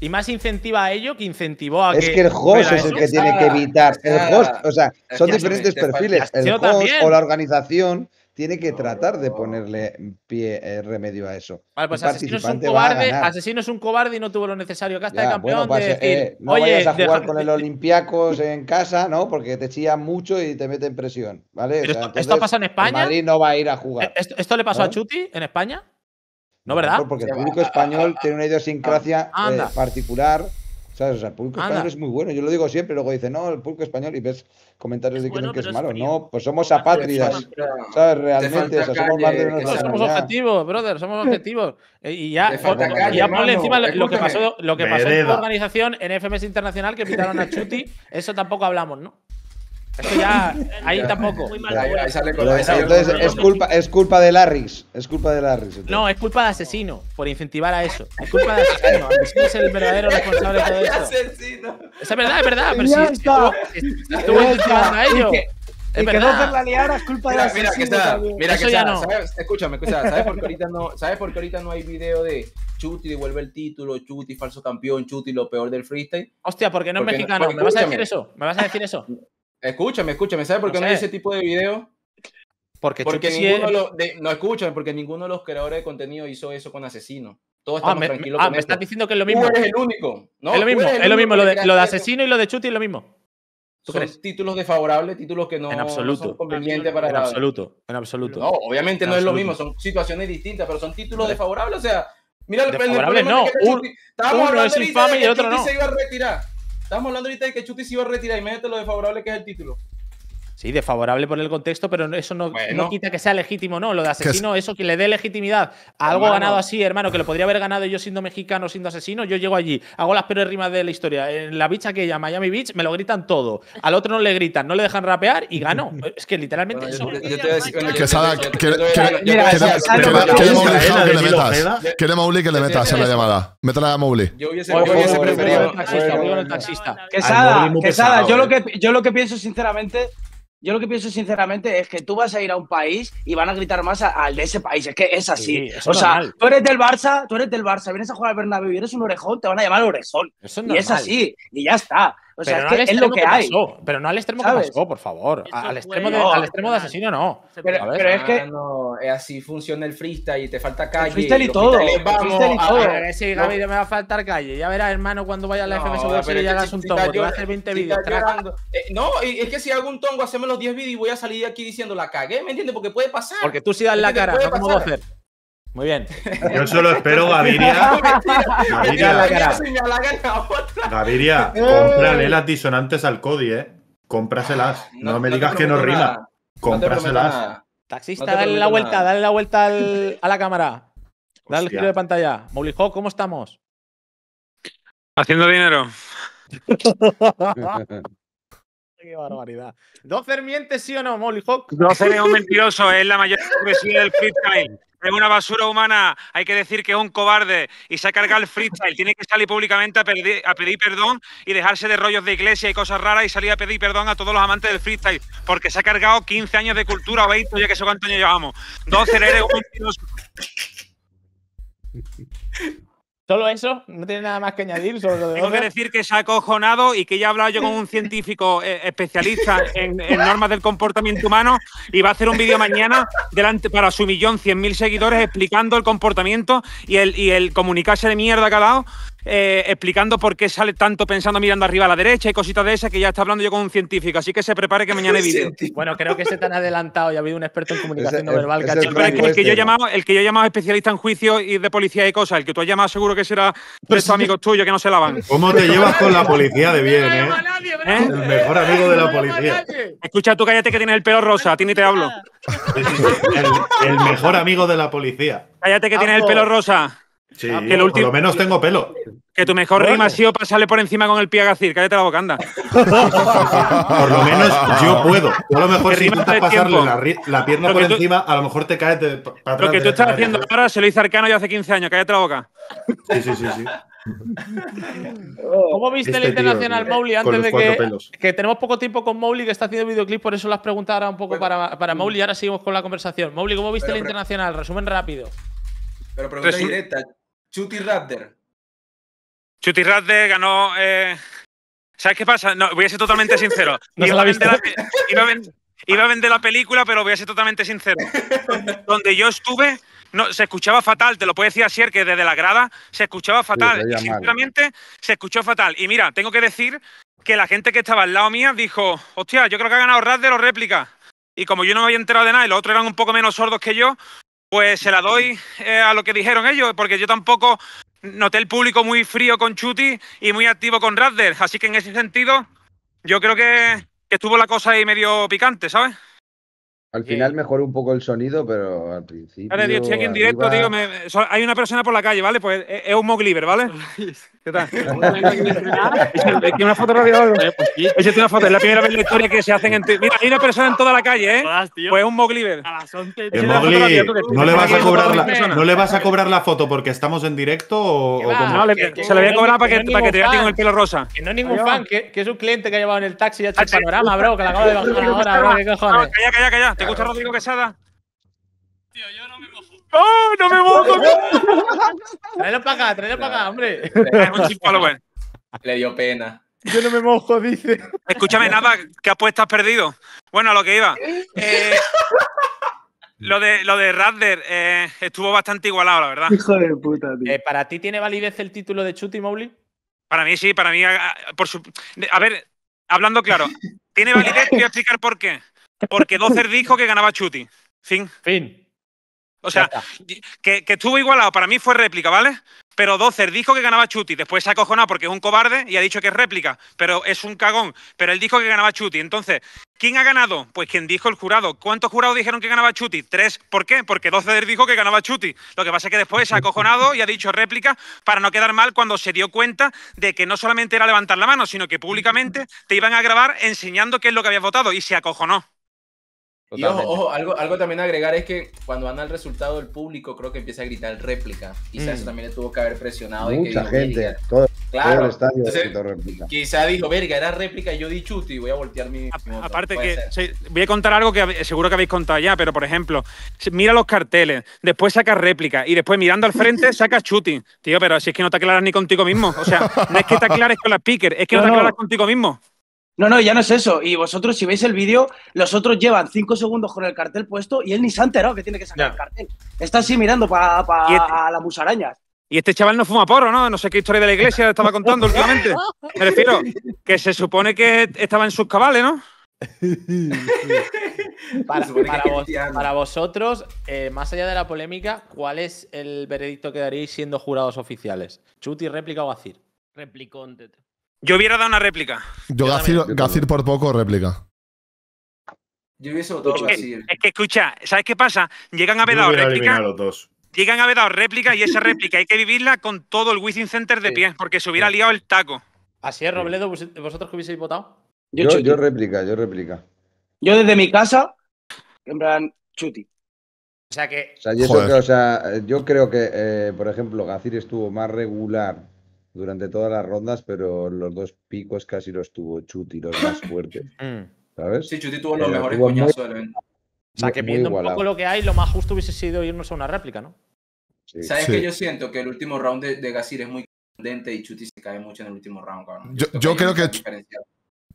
Y más incentiva a ello que incentivó a. Es que, que el host es el que tiene que evitar. El host, o sea, son diferentes perfiles. El host o la organización tiene que tratar de ponerle mm, pie, eh, remedio a eso. Vale, pues asesino es, un cobarde, asesino un cobarde, y no tuvo lo necesario Acá está el campeón pues, eh, no vayas a jugar con el (laughs) Olympiacos en casa, ¿no? Porque te chía mucho y te mete en presión, ¿vale? esto, pasa en España. Madrid no va a ir a jugar. ¿Esto, le pasó a Chuti en España? ¿No, verdad? Porque el público español tiene una ah, idiosincrasia ah, eh, particular o sea, el público español es muy bueno. Yo lo digo siempre, luego dice, no, el público español y ves comentarios de que, es malo. no, pues somos apátridas. ¿Sabes? Realmente, o somos más de nosotros. Somos objetivos, brother, somos (laughs) objetivos. Eh, y ya, ya ponle encima lo que pasó, lo que pasó en la organización en FMS Internacional que invitaron a Chuti. Eso tampoco hablamos, ¿no? Esto ya, (laughs) ahí tampoco. ahí sale entonces, es culpa, es culpa de Larrys. Es culpa de Larrys. No, es culpa de Asesino por incentivar a eso. Es culpa de Asesino. Asesino es el verdadero responsable de todo (laughs) esto. Es verdad, es verdad. Pero estuvo, incentivando a ello. Es que verdad. la es culpa mira, de Asesino. Mira que está. Mira que No. Escúchame, escúchame. ¿Sabes por, qué ahorita no, ¿Sabes por qué ahorita no hay video de Chuti devuelve el título, Chuti falso campeón, Chuti lo peor del freestyle? Hostia, porque no es mexicano. ¿Me vas a decir eso? ¿Me vas a decir eso? Escúchame, escúchame, ¿sabes por qué no, hay ese tipo de video? Porque, porque ninguno no escúchame, porque ninguno de los creadores de contenido hizo eso con asesino. todo ah, me, Ah, estás diciendo que es lo mismo. eres el único. ¿no? Es lo mismo, es lo mismo. Lo de, asesino y lo de Chuti es lo mismo. son títulos desfavorables, títulos que no, en absoluto, son convenientes para en absoluto, en absoluto. No, obviamente no es lo mismo, son situaciones distintas, pero son títulos desfavorables, o sea, mira, el el no, uno es infame y el otro no. se iba a retirar. Estamos hablando ahorita de que Chuti se iba a retirar y lo desfavorable que es el título. Sí, desfavorable por el contexto, pero eso no, quita que sea legítimo, ¿no? Lo de asesino, eso que le dé legitimidad a algo ganado así, hermano, que lo podría haber ganado yo siendo mexicano, siendo asesino, yo llego allí, hago las peores rimas de la historia. En la bicha aquella, Miami Beach, me lo gritan todo. Al otro no le gritan, no le dejan rapear y gano. Es que literalmente eso. Que Sada, que Mauli que le metas en la llamada. Métela a Mauli. Yo hubiese preferido. Quesada, Quesada, yo lo que pienso sinceramente yo lo que pienso sinceramente es que tú vas a ir a un país y van a gritar más al de ese país. Es que es así. o sea, tú eres del Barça, tú eres del Barça, vienes a jugar al Bernabéu y eres un orejón, te van a llamar orejón. y es así. Y ya está. O sea, es, lo que, hay. Pasó, pero no al extremo que pasó, por favor. al extremo, de, asesino no. Pero, es que no, eh, así funciona el freestyle y te falta calle. El freestyle y todo. Vamos, A ver, sí, me va a faltar calle. Ya verás, hermano, cuando vaya a la FMS eh, y hagas un tongo. Te voy a hacer 20 vídeos. No, es que si hago un tongo, hacemos los 10 vídeos y voy a salir aquí diciendo la cagué, ¿me entiendes? Porque puede pasar. Porque tú sí das la cara, no como hacer. Muy bien. Yo solo espero, Gaviria. (laughs) Gaviria, Gaviria eh. cómprale las disonantes al Cody, ¿eh? Cómpraselas. Ah, no, me digas que no rima. Cómpraselas. Taxista, dale la vuelta, dale la vuelta a la cámara. Dale el giro de pantalla. Hawk, ¿cómo estamos? Haciendo dinero. (laughs) Qué barbaridad. ¿Dozer miente sí o no, Molly Hawk? Dozer es un mentiroso, es la mayor hipocresía del freestyle es una basura humana, hay que decir que es un cobarde y se ha cargado el freestyle. Tiene que salir públicamente a pedir, perdón y dejarse de rollos de iglesia y cosas raras y salir a pedir perdón a todos los amantes del freestyle, porque se ha cargado 15 años de cultura o 20, ya que sé cuántos años llevamos. 12, eres un Solo eso, no tiene nada más que añadir. Tengo que decir que se ha acojonado y que ya he hablado yo con un científico eh, especialista en, normas del comportamiento humano y va a hacer un vídeo mañana delante para su millón cien mil seguidores explicando el comportamiento y el, y el comunicarse de mierda que ha eh, explicando por qué sale tanto pensando mirando arriba a la derecha y cositas de esas que ya está hablando yo con un científico. Así que se prepare que mañana hay vídeo. Bueno, creo que se te han adelantado y ha habido un experto en comunicación no verbal. el, que yo he llamado especialista en juicio y de policía y cosas, el que tú has llamado seguro que será tres amigos tuyos que no se lavan. ¿Cómo te llevas con la policía de bien, eh? ¿Eh? El mejor amigo de la policía. Escucha, tú cállate que tienes el pelo rosa, ni te hablo. El, el mejor amigo de la policía. Cállate que tienes el pelo rosa. Ah, que por lo menos tengo pelo. Que tu mejor rima ha sido pasarle por encima con el pie a Gacir. Cállate la boca, anda. (laughs) por lo menos yo puedo. a lo mejor si intentas pasarle la, la, pierna por encima, a lo mejor te caes para atrás. Lo que tú estás haciendo ahora se lo hizo Arcano ya hace 15 años. Cállate la boca. Sí, sí, sí. sí. (laughs) ¿Cómo viste el este internacional Mowgli antes de que, que tenemos poco tiempo con Mowgli que está haciendo videoclip, por eso las preguntas ahora un poco para, para Mowgli. Ahora seguimos con la conversación. Mowgli, ¿cómo viste el internacional? Resumen rápido. Pero pregunta directa. Chuty Radder. Chuty Radder ganó. Eh, ¿Sabes qué pasa? No, voy a ser totalmente sincero. iba, a vender la, película, pero voy a ser totalmente sincero. (laughs) Donde yo estuve, no, se escuchaba fatal, te lo puedo decir así, que desde la grada se escuchaba fatal. sinceramente se escuchó fatal. Y mira, tengo que decir que la gente que estaba al lado mía dijo, hostia, yo creo que ha ganado Radder o réplica. Y como yo no me había enterado de nada y los otros eran un poco menos sordos que yo, pues se la doy eh, a lo que dijeron ellos, porque yo tampoco noté el público muy frío con Chuti y muy activo con Radder. Así que en ese sentido, yo creo que, que estuvo la cosa ahí medio picante, ¿sabes? Al final mejoró un poco el sonido, pero al principio. Vale, aquí en directo, digo, Me... hay una persona por la calle, ¿vale? Pues eh, es un mogliver, ¿vale? (laughs) ¿Qué tal? (laughs) (laughs) Es que una foto rápida. Pues es una foto, es la primera vez en la historia que se hacen en. Mira, hay una persona en toda la calle, ¿eh? Pues es un mogliver. El mogli, ¿no le, vas a cobrar la, ¿no le vas a cobrar la foto porque estamos en directo o.? No, se la voy a cobrar para que, para que te vea con el pelo rosa. Que no es ningún fan, que, es un cliente que ha llevado en el taxi y ha hecho el panorama, bro, que la acabo de bajar ahora, bro. ¿Qué cojones? Calla, calla, calla. ¿Te gusta Rodrigo Quesada? Tío, yo no me mojo. ¡Oh, no me mojo! (laughs) tráelo para acá, tráelo para acá, hombre. Es un bueno. ¿eh? Le dio pena. Yo no me mojo, dice. Escúchame, nada, ¿qué apuestas has perdido? Bueno, a lo que iba. Eh, (laughs) lo de, lo de Radder eh, estuvo bastante igualado, la verdad. Hijo de puta, tío. ¿Para ti tiene validez el título de Chuti Mowgli? Para mí sí, para mí. por su, a ver, hablando claro, tiene validez, voy a explicar por qué. Porque Dozer dijo que ganaba Chuti. Fin. Fin. O sea, que, estuvo igualado, para mí fue réplica, ¿vale? Pero Dozer dijo que ganaba Chuti, después se ha acojonado porque es un cobarde y ha dicho que es réplica, pero es un cagón. Pero él dijo que ganaba Chuti. Entonces, ¿quién ha ganado? Pues quien dijo el jurado. ¿Cuántos jurados dijeron que ganaba Chuti? Tres. ¿Por qué? Porque Dozer dijo que ganaba Chuti. Lo que pasa es que después se ha acojonado y ha dicho réplica para no quedar mal cuando se dio cuenta de que no solamente era levantar la mano, sino que públicamente te iban a grabar enseñando qué es lo que habías votado y se acojonó ojo, algo, algo también a agregar es que cuando anda el resultado el público, creo que empieza a gritar réplica. Quizás eso mm. también le tuvo que haber presionado. Mucha gente, todo, el estadio réplica. Quizá dijo, verga, era réplica y yo di chuti». voy a voltear mi. aparte, que voy a contar algo que seguro que habéis contado ya, pero por ejemplo, mira los carteles, después sacas réplica y después mirando al frente (laughs) sacas chuti. Tío, pero si es que no te aclaras ni contigo mismo. O sea, no es que te aclares con la speaker, es que no te aclaras contigo mismo. No, no, ya no es eso. Y vosotros, si veis el vídeo, los otros llevan cinco segundos con el cartel puesto y él ni se ha que tiene que sacar el cartel. Está así mirando para este- a las musarañas. Y este chaval no fuma porro, ¿no? No sé qué historia de la iglesia estaba contando (laughs) últimamente. Me refiero que se supone que estaba en sus cabales, ¿no? (laughs) para, vosotros, eh, más allá de la polémica, ¿cuál es el veredicto que daréis siendo jurados oficiales? ¿Chuti, réplica o Acir? Replicó. tete. Yo hubiera dado una réplica. Yo, Gacir, por poco réplica. Yo hubiese votado es, que, eh. es que escucha, ¿sabes qué pasa? Llegan a haber dado réplica. Llegan a haber dado réplica y esa réplica hay que vivirla con todo el Wizzing Center de pie, porque se hubiera liado el taco. Así es, Robledo, vosotros que hubieseis votado. Yo, yo, réplica, yo réplica. Yo desde mi casa, en plan, chuti. O sea que. O sea, yo, creo que, o sea, yo creo que eh, por ejemplo, Gacir estuvo más regular durante todas las rondas, pero los dos picos casi los tuvo Chuti, los más (coughs) fuertes. Mm. ¿Sabes? Sí, Chuti tuvo los mejores coñazos del evento. O sea, que viendo un poco lo que hay, lo más justo hubiese sido irnos a una réplica, ¿no? ¿Sabes que yo siento que el último round de, de Gasir es muy contundente y Chuti se cae mucho en el último round, cabrón. Yo, yo creo que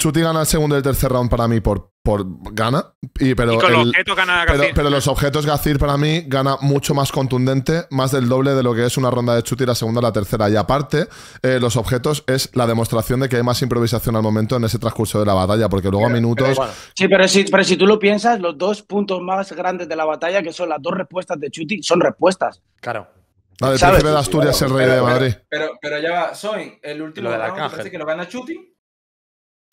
Chuti gana el segundo y el tercer round para mí por, por gana. Y, pero, los objetos Gacir. Pero, los objetos Gacir para mí gana mucho más contundente, más del doble de lo que es una ronda de Chuti, la segunda o la tercera. Y aparte, eh, los objetos es la demostración de que hay más improvisación al momento en ese transcurso de la batalla, porque luego a minutos. Sí, pero si, pero si tú lo piensas, los dos puntos más grandes de la batalla, que son las dos respuestas de Chuti, son respuestas. Claro. de Asturias es el rey de Madrid. Pero, ya Soy el último de la round, que lo gana Chuti.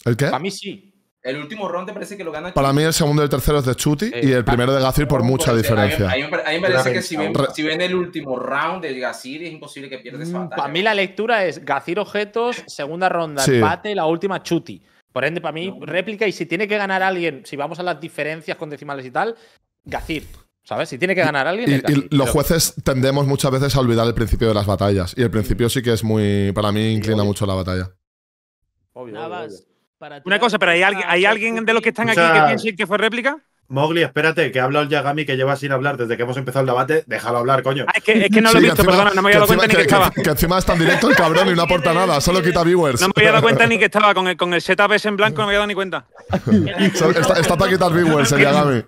¿El qué? Para mí sí. El último round te parece que lo gana. Para mí el segundo y el tercero es de Chuti eh, y el primero de Gazir por mucha diferencia. A mí, me parece que si ven, el último round de Gazir es imposible que pierdas mm, Para mí la lectura es Gazir objetos, segunda ronda sí. y la última Chuti. Por ende, para mí réplica y si tiene que ganar alguien, si vamos a las diferencias con decimales y tal, Gazir ¿Sabes? Si tiene que ganar alguien. Y, los jueces tendemos muchas veces a olvidar el principio de las batallas. Y el principio sí que es muy. Para mí inclina mucho la batalla. Obvio, una cosa, pero ¿hay, alguien, ¿hay alguien de los que están aquí que piense que fue réplica? Mogli, espérate, que ha hablado el Yagami que lleva sin hablar desde que hemos empezado el debate. Déjalo hablar, coño. Ah, es, que, es, que, no lo he visto, perdona, no me había dado cuenta ni que, estaba. Que, encima está en directo el cabrón y no aporta nada, solo quita viewers. No me había dado cuenta ni que estaba con el, con el setup ese en blanco, no me había dado ni cuenta. está, está, para quitar viewers el Yagami.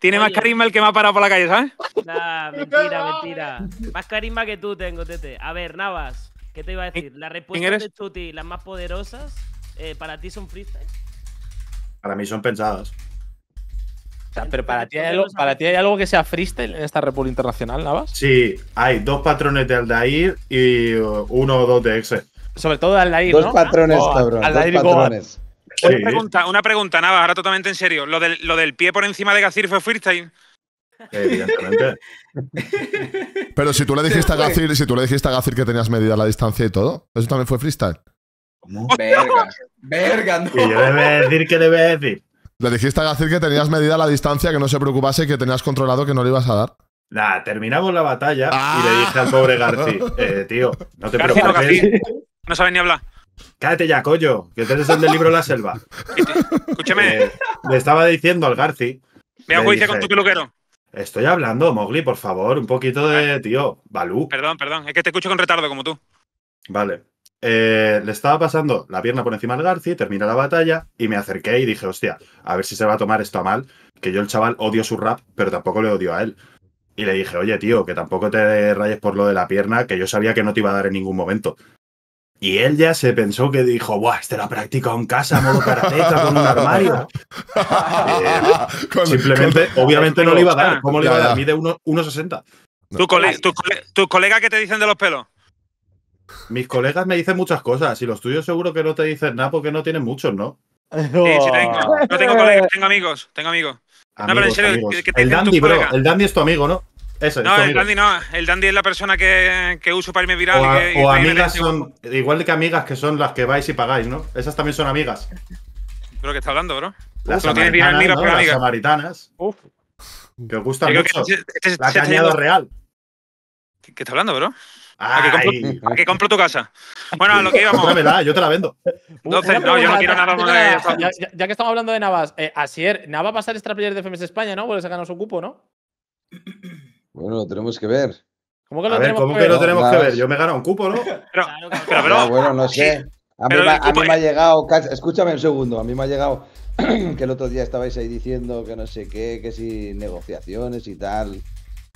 Tiene, más carisma el que me ha parado por la calle, ¿sabes? Nah, mentira, mentira. Más carisma que tú tengo, Tete. A ver, Navas, ¿qué te iba a decir? Las respuesta de Tuti, las más poderosas eh, ¿para ti son freestyle? Para mí son pensadas. Ah, pero para ti, hay algo, para ti hay algo que sea freestyle en esta República Internacional, Navas. Sí, hay dos patrones de Aldair y uh, uno o dos de Exe. Sobre todo de Aldair. Dos patrones, Aldair dos patrones. Una, pregunta, una pregunta, Navas, ahora totalmente en serio. ¿Lo del, lo del pie por encima de Gacir fue freestyle? Evidentemente. pero si tú le dijiste a Gacir, si tú le dijiste a Gacir que tenías medida la distancia y todo, eso también fue freestyle. ¿Cómo? Verga, (laughs) verga, Y yo debe decir que debe decir. Le dijiste a García que tenías medida la distancia, que no se preocupase, que tenías controlado que no le ibas a dar. Nah, terminamos la batalla y le ah. dije al pobre Garci, eh, tío, no te preocupes. No, sabes ni hablar. Cállate ya, coño, que eres el del libro La Selva. Escúcheme. Eh, le estaba diciendo al Garci. Me hago con tu peluquero. Estoy hablando, Mowgli, por favor, un poquito de, tío, Balú. Perdón, perdón, es que te escucho con retardo como tú. Vale. Eh, le estaba pasando la pierna por encima al Garci, termina la batalla y me acerqué y dije, hostia, a ver si se va a tomar esto a mal, que yo el chaval odio su rap, pero tampoco le odio a él. Y le dije, oye, tío, que tampoco te rayes por lo de la pierna, que yo sabía que no te iba a dar en ningún momento. Y él ya se pensó que dijo, ¡buah! Este la practicado en casa, modo carpeta, con un armario. (laughs) Eh, simplemente, obviamente no le iba a dar. ¿Cómo le iba a dar? Mide 1,60. ¿Tu, colega que te dicen de los pelos? Mis colegas me dicen muchas cosas y los tuyos seguro que no te dicen nada porque no tienen muchos, ¿no? (laughs) No. tengo. colegas, tengo amigos, tengo amigos. no, pero en serio, ¿qué, el Dandy, bro, el Dandy es tu amigo, ¿no? Ese, no, el Dandy no. El Dandy es la persona que, que uso para irme viral. O, amigas son, igual que amigas que son las que vais y pagáis, ¿no? Esas también son amigas. Pero ¿qué está hablando, bro? Las samaritanas, amigas, ¿no? Las samaritanas. Uf. Que gustan mucho. Este- este- la este, cañada real. ¿Qué está hablando, bro? ¿A que, compro, que, compro, tu casa? Bueno, a lo que íbamos. yo te la vendo. Entonces, no, yo no quiero nada más ya, que estamos hablando de Navas, eh, Asier, Navas va a pasar extra player de FMS España, ¿no? Porque se ganó su cupo, ¿no? Bueno, lo tenemos que ver. ¿Cómo que lo, tenemos, que ver? lo tenemos que ver? Yo me he ganado un cupo, ¿no? Pero, ah, bueno, no sé. A mí, a mí me ha llegado, escúchame un segundo, a mí me ha llegado (clears throat) que el otro día estabais ahí diciendo que no sé qué, que si negociaciones y tal.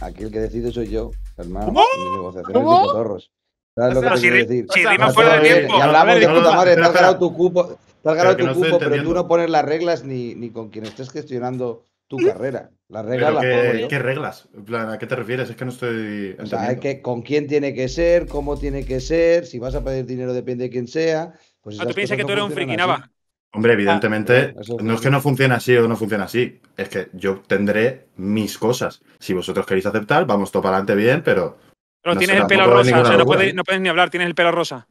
Aquí el que decide soy yo, hermano. ¿Cómo? De negociaciones ¿Cómo? de cotorros. ¿Sabes lo que si, quiero decir? Sí, dime fuera de eh, tiempo. Y hablamos de puta madre, te has ganado tu cupo, te has ganado tu cupo, pero tú no pones las reglas ni, con quien estés gestionando tu ¿Mm? carrera. Las reglas las pongo yo. ¿Qué reglas? ¿a qué te refieres? Es que no estoy. O sea, es que con quién tiene que ser, cómo tiene que ser, si vas a pedir dinero depende de quién sea. Pues ah, tú piensas que tú eres un frikinaba. Hombre, ah, evidentemente, eh, no es que no funcione así o no funcione así. Es que yo tendré mis cosas. Si vosotros queréis aceptar, vamos todo para adelante bien, pero. Pero no tienes el pelo rosa, o sea, no puedes, ni hablar, tienes el pelo rosa.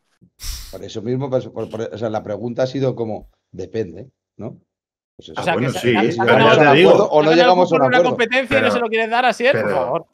Por eso mismo, pues, o sea, la pregunta ha sido como: depende, ¿no? Pues o ah, sea, bueno, sí, te digo. o no llegamos a una competencia y no se lo quieres dar así, por favor.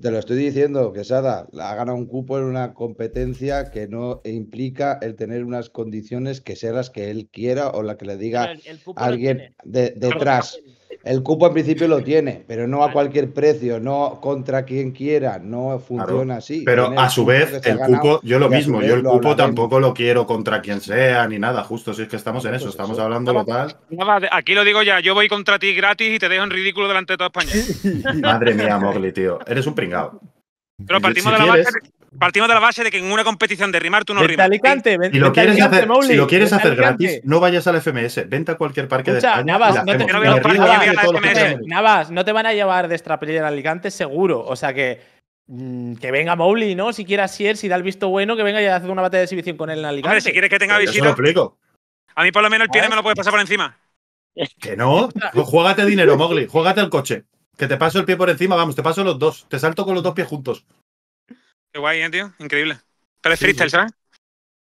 Te lo estoy diciendo, Quesada, ha ganado un cupo en una competencia que no implica el tener unas condiciones que sean las que él quiera o la que le diga alguien detrás. El cupo en principio lo tiene, pero no a cualquier precio, no contra quien quiera, no funciona así. Pero a su vez, el cupo, yo lo mismo, yo el cupo tampoco lo quiero contra quien sea ni nada, justo si es que estamos en eso, estamos hablando lo tal. aquí lo digo ya, yo voy contra ti gratis y te dejo en ridículo delante de toda España. (laughs) Madre mía, Mogli, tío, eres un pringado. Pero partimos, de la base, partimos de la base de que en una competición de rimar tú no rimas. Alicante, vente, si, lo Alicante si lo quieres hacer, gratis, no vayas al FMS. Vente a cualquier parque de España. Navas, no te, no te van a llevar de extraplayer en Alicante, seguro. O sea que mm, que venga Mowgli, ¿no? Si quieres ir, si da el visto bueno, que venga y hacer una batalla de exhibición con él en Alicante. Hombre, si quieres que tenga visita. A mí por lo menos el pie ah. me lo puede pasar por encima. Que no, (laughs) juégate dinero, Mowgli, juégate el coche. Que te paso el pie por encima, vamos, te paso los dos. Te salto con los dos pies juntos. Qué guay, ¿eh, tío? Increíble. Pero freestyle, ¿sabes?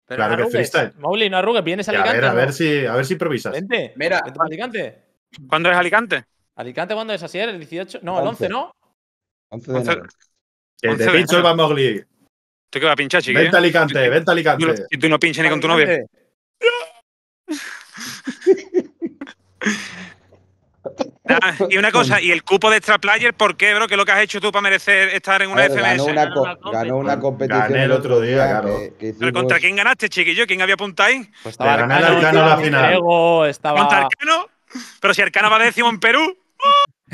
claro que freestyle. Mowgli, no arrugues, vienes a Alicante. A ver, si, a ver si improvisas. Vente, mira. Alicante. ¿Cuándo es Alicante? Alicante, ¿cuándo es así? ¿El 18? No, el 11, ¿no? 11 de pincho Mowgli. Tú qué vas a pinchar, chiquillo. Vente a Alicante, vente a Alicante. Y tú no pinches ni con tu novia. (laughs) Ah, y una cosa, ¿y el cupo de extra player por qué, bro? ¿Qué es lo que has hecho tú para merecer estar en una FMS? Ganó una, competición el otro día, claro. contra quién ganaste, chiquillo? ¿Quién había apuntado ahí? Pues estaba Arcano, la final. ¿Contra Arcano? Pero si Arcano va décimo en Perú. (laughs)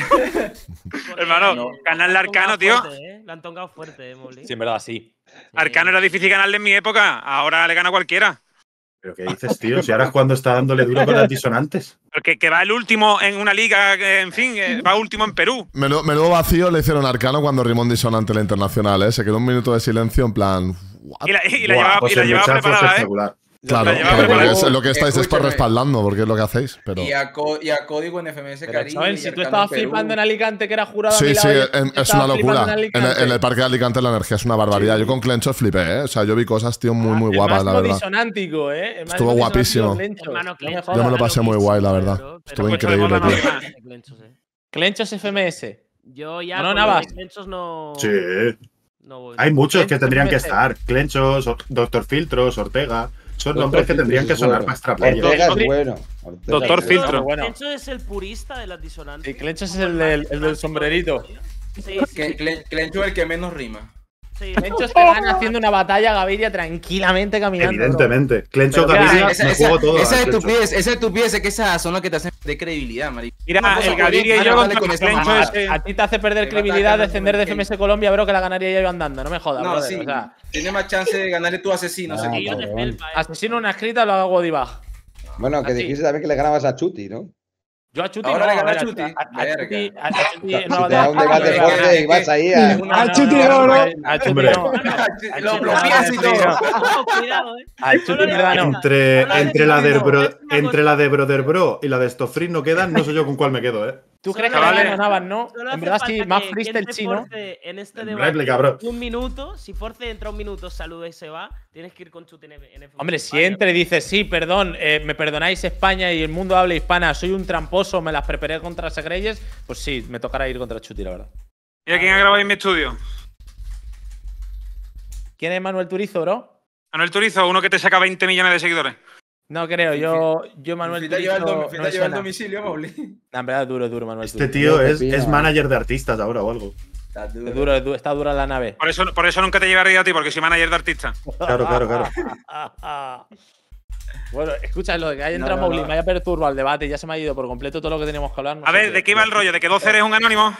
Hermano, no, a Arcano, tío. han tocado fuerte, eh, Sí, en verdad, sí. Arcano era difícil ganarle en mi época. Ahora le gana cualquiera. ¿Pero qué dices, tío? Si ahora es cuando está dándole duro con las disonantes. Porque que va el último en una liga, eh, en fin, eh, va último en Perú. Menudo, lo vacío le hicieron Arcano cuando rimón disonante la internacional, ¿eh? Se quedó un minuto de silencio en plan. Y la, preparada, ¿eh? Claro, lo que estáis Escúchame. respaldando, porque es lo que hacéis. Pero... Y, a código en FMS Cariño… si tú estabas flipando en Alicante, que era jurado. Sí, sí, es una locura. En, el parque de Alicante la energía es una barbaridad. Yo con Clenchos flipé, ¿eh? O sea, yo vi cosas, tío, muy, muy guapas, la verdad. Disonántico, ¿eh? Estuvo guapísimo. Yo me lo pasé muy guay, la verdad. Estuvo increíble, tío. Clenchos FMS. Yo ya. No, más. Clenchos no. Sí. Hay muchos que tendrían que estar. Clenchos, Doctor Filtros, Ortega. Son nombres que tendrían que sonar bueno. para bueno. Doctor Filtro. Bueno. Clencho es el purista de las disonantes. Clencho es el, del sombrerito. Sí, Clencho es el que menos rima. Sí. Clencho que van haciendo una batalla Gaviria tranquilamente caminando. Evidentemente. Clencho Gaviria me juego todo. Esa estupidez, esa estupidez, que esas son las que te hacen de credibilidad, marico. Mira, el Gaviria y yo contra con Clencho es A ti te hace perder credibilidad descender de FMS Colombia, bro, que la ganaría yo andando, no me jodas, no, sí. Tiene más chance de ganarle tú asesino. Ah, asesino. Eh. asesino una escrita lo hago divag. Bueno, que dijiste también que le ganabas a Chuti, ¿no? Yo a Chuti no, a, Chuti. A, a Chuti, no, da un fuerte vas (laughs) ahí a... A Chuti no, no. A Chuti no. Lo bloqueas y todo. Cuidado, eh. A Chuti, verdad, no. Entre la del entre la de Brother Bro y la de Stofri no quedan, no sé yo con cuál me quedo, ¿eh? ¿Tú crees que vale. ganaban, no? En verdad, sí, más freestyle chino. En este un minuto, si Force entra un minuto, saluda y se va, tienes que ir con en F. Hombre, si entra y dice, sí, perdón, eh, me perdonáis España y el mundo habla hispana, soy un tramposo, me las preparé contra Segreyes, pues sí, me tocará ir contra Chuti, la verdad. a quién ha grabado en mi estudio. ¿Quién es Manuel Turizo, bro? Manuel Turizo, uno que te saca 20 millones de seguidores. No creo, yo, yo Manuel Te llevo Lleva domicilio, Pauli. (laughs) En verdad, es duro, duro, Manuel. Este tío es, es, manager de artistas ahora o algo. Está duro, está, dura la nave. Por eso, por eso nunca te llevaría a ti, porque soy manager de artistas. Claro, claro, claro. (laughs) Bueno, escucha, lo de que haya entrado no, me haya perturbado el debate, ya se me ha ido por completo todo lo que teníamos que hablar. a ver, ¿de qué iba el rollo? ¿De que Docer es un anónimo?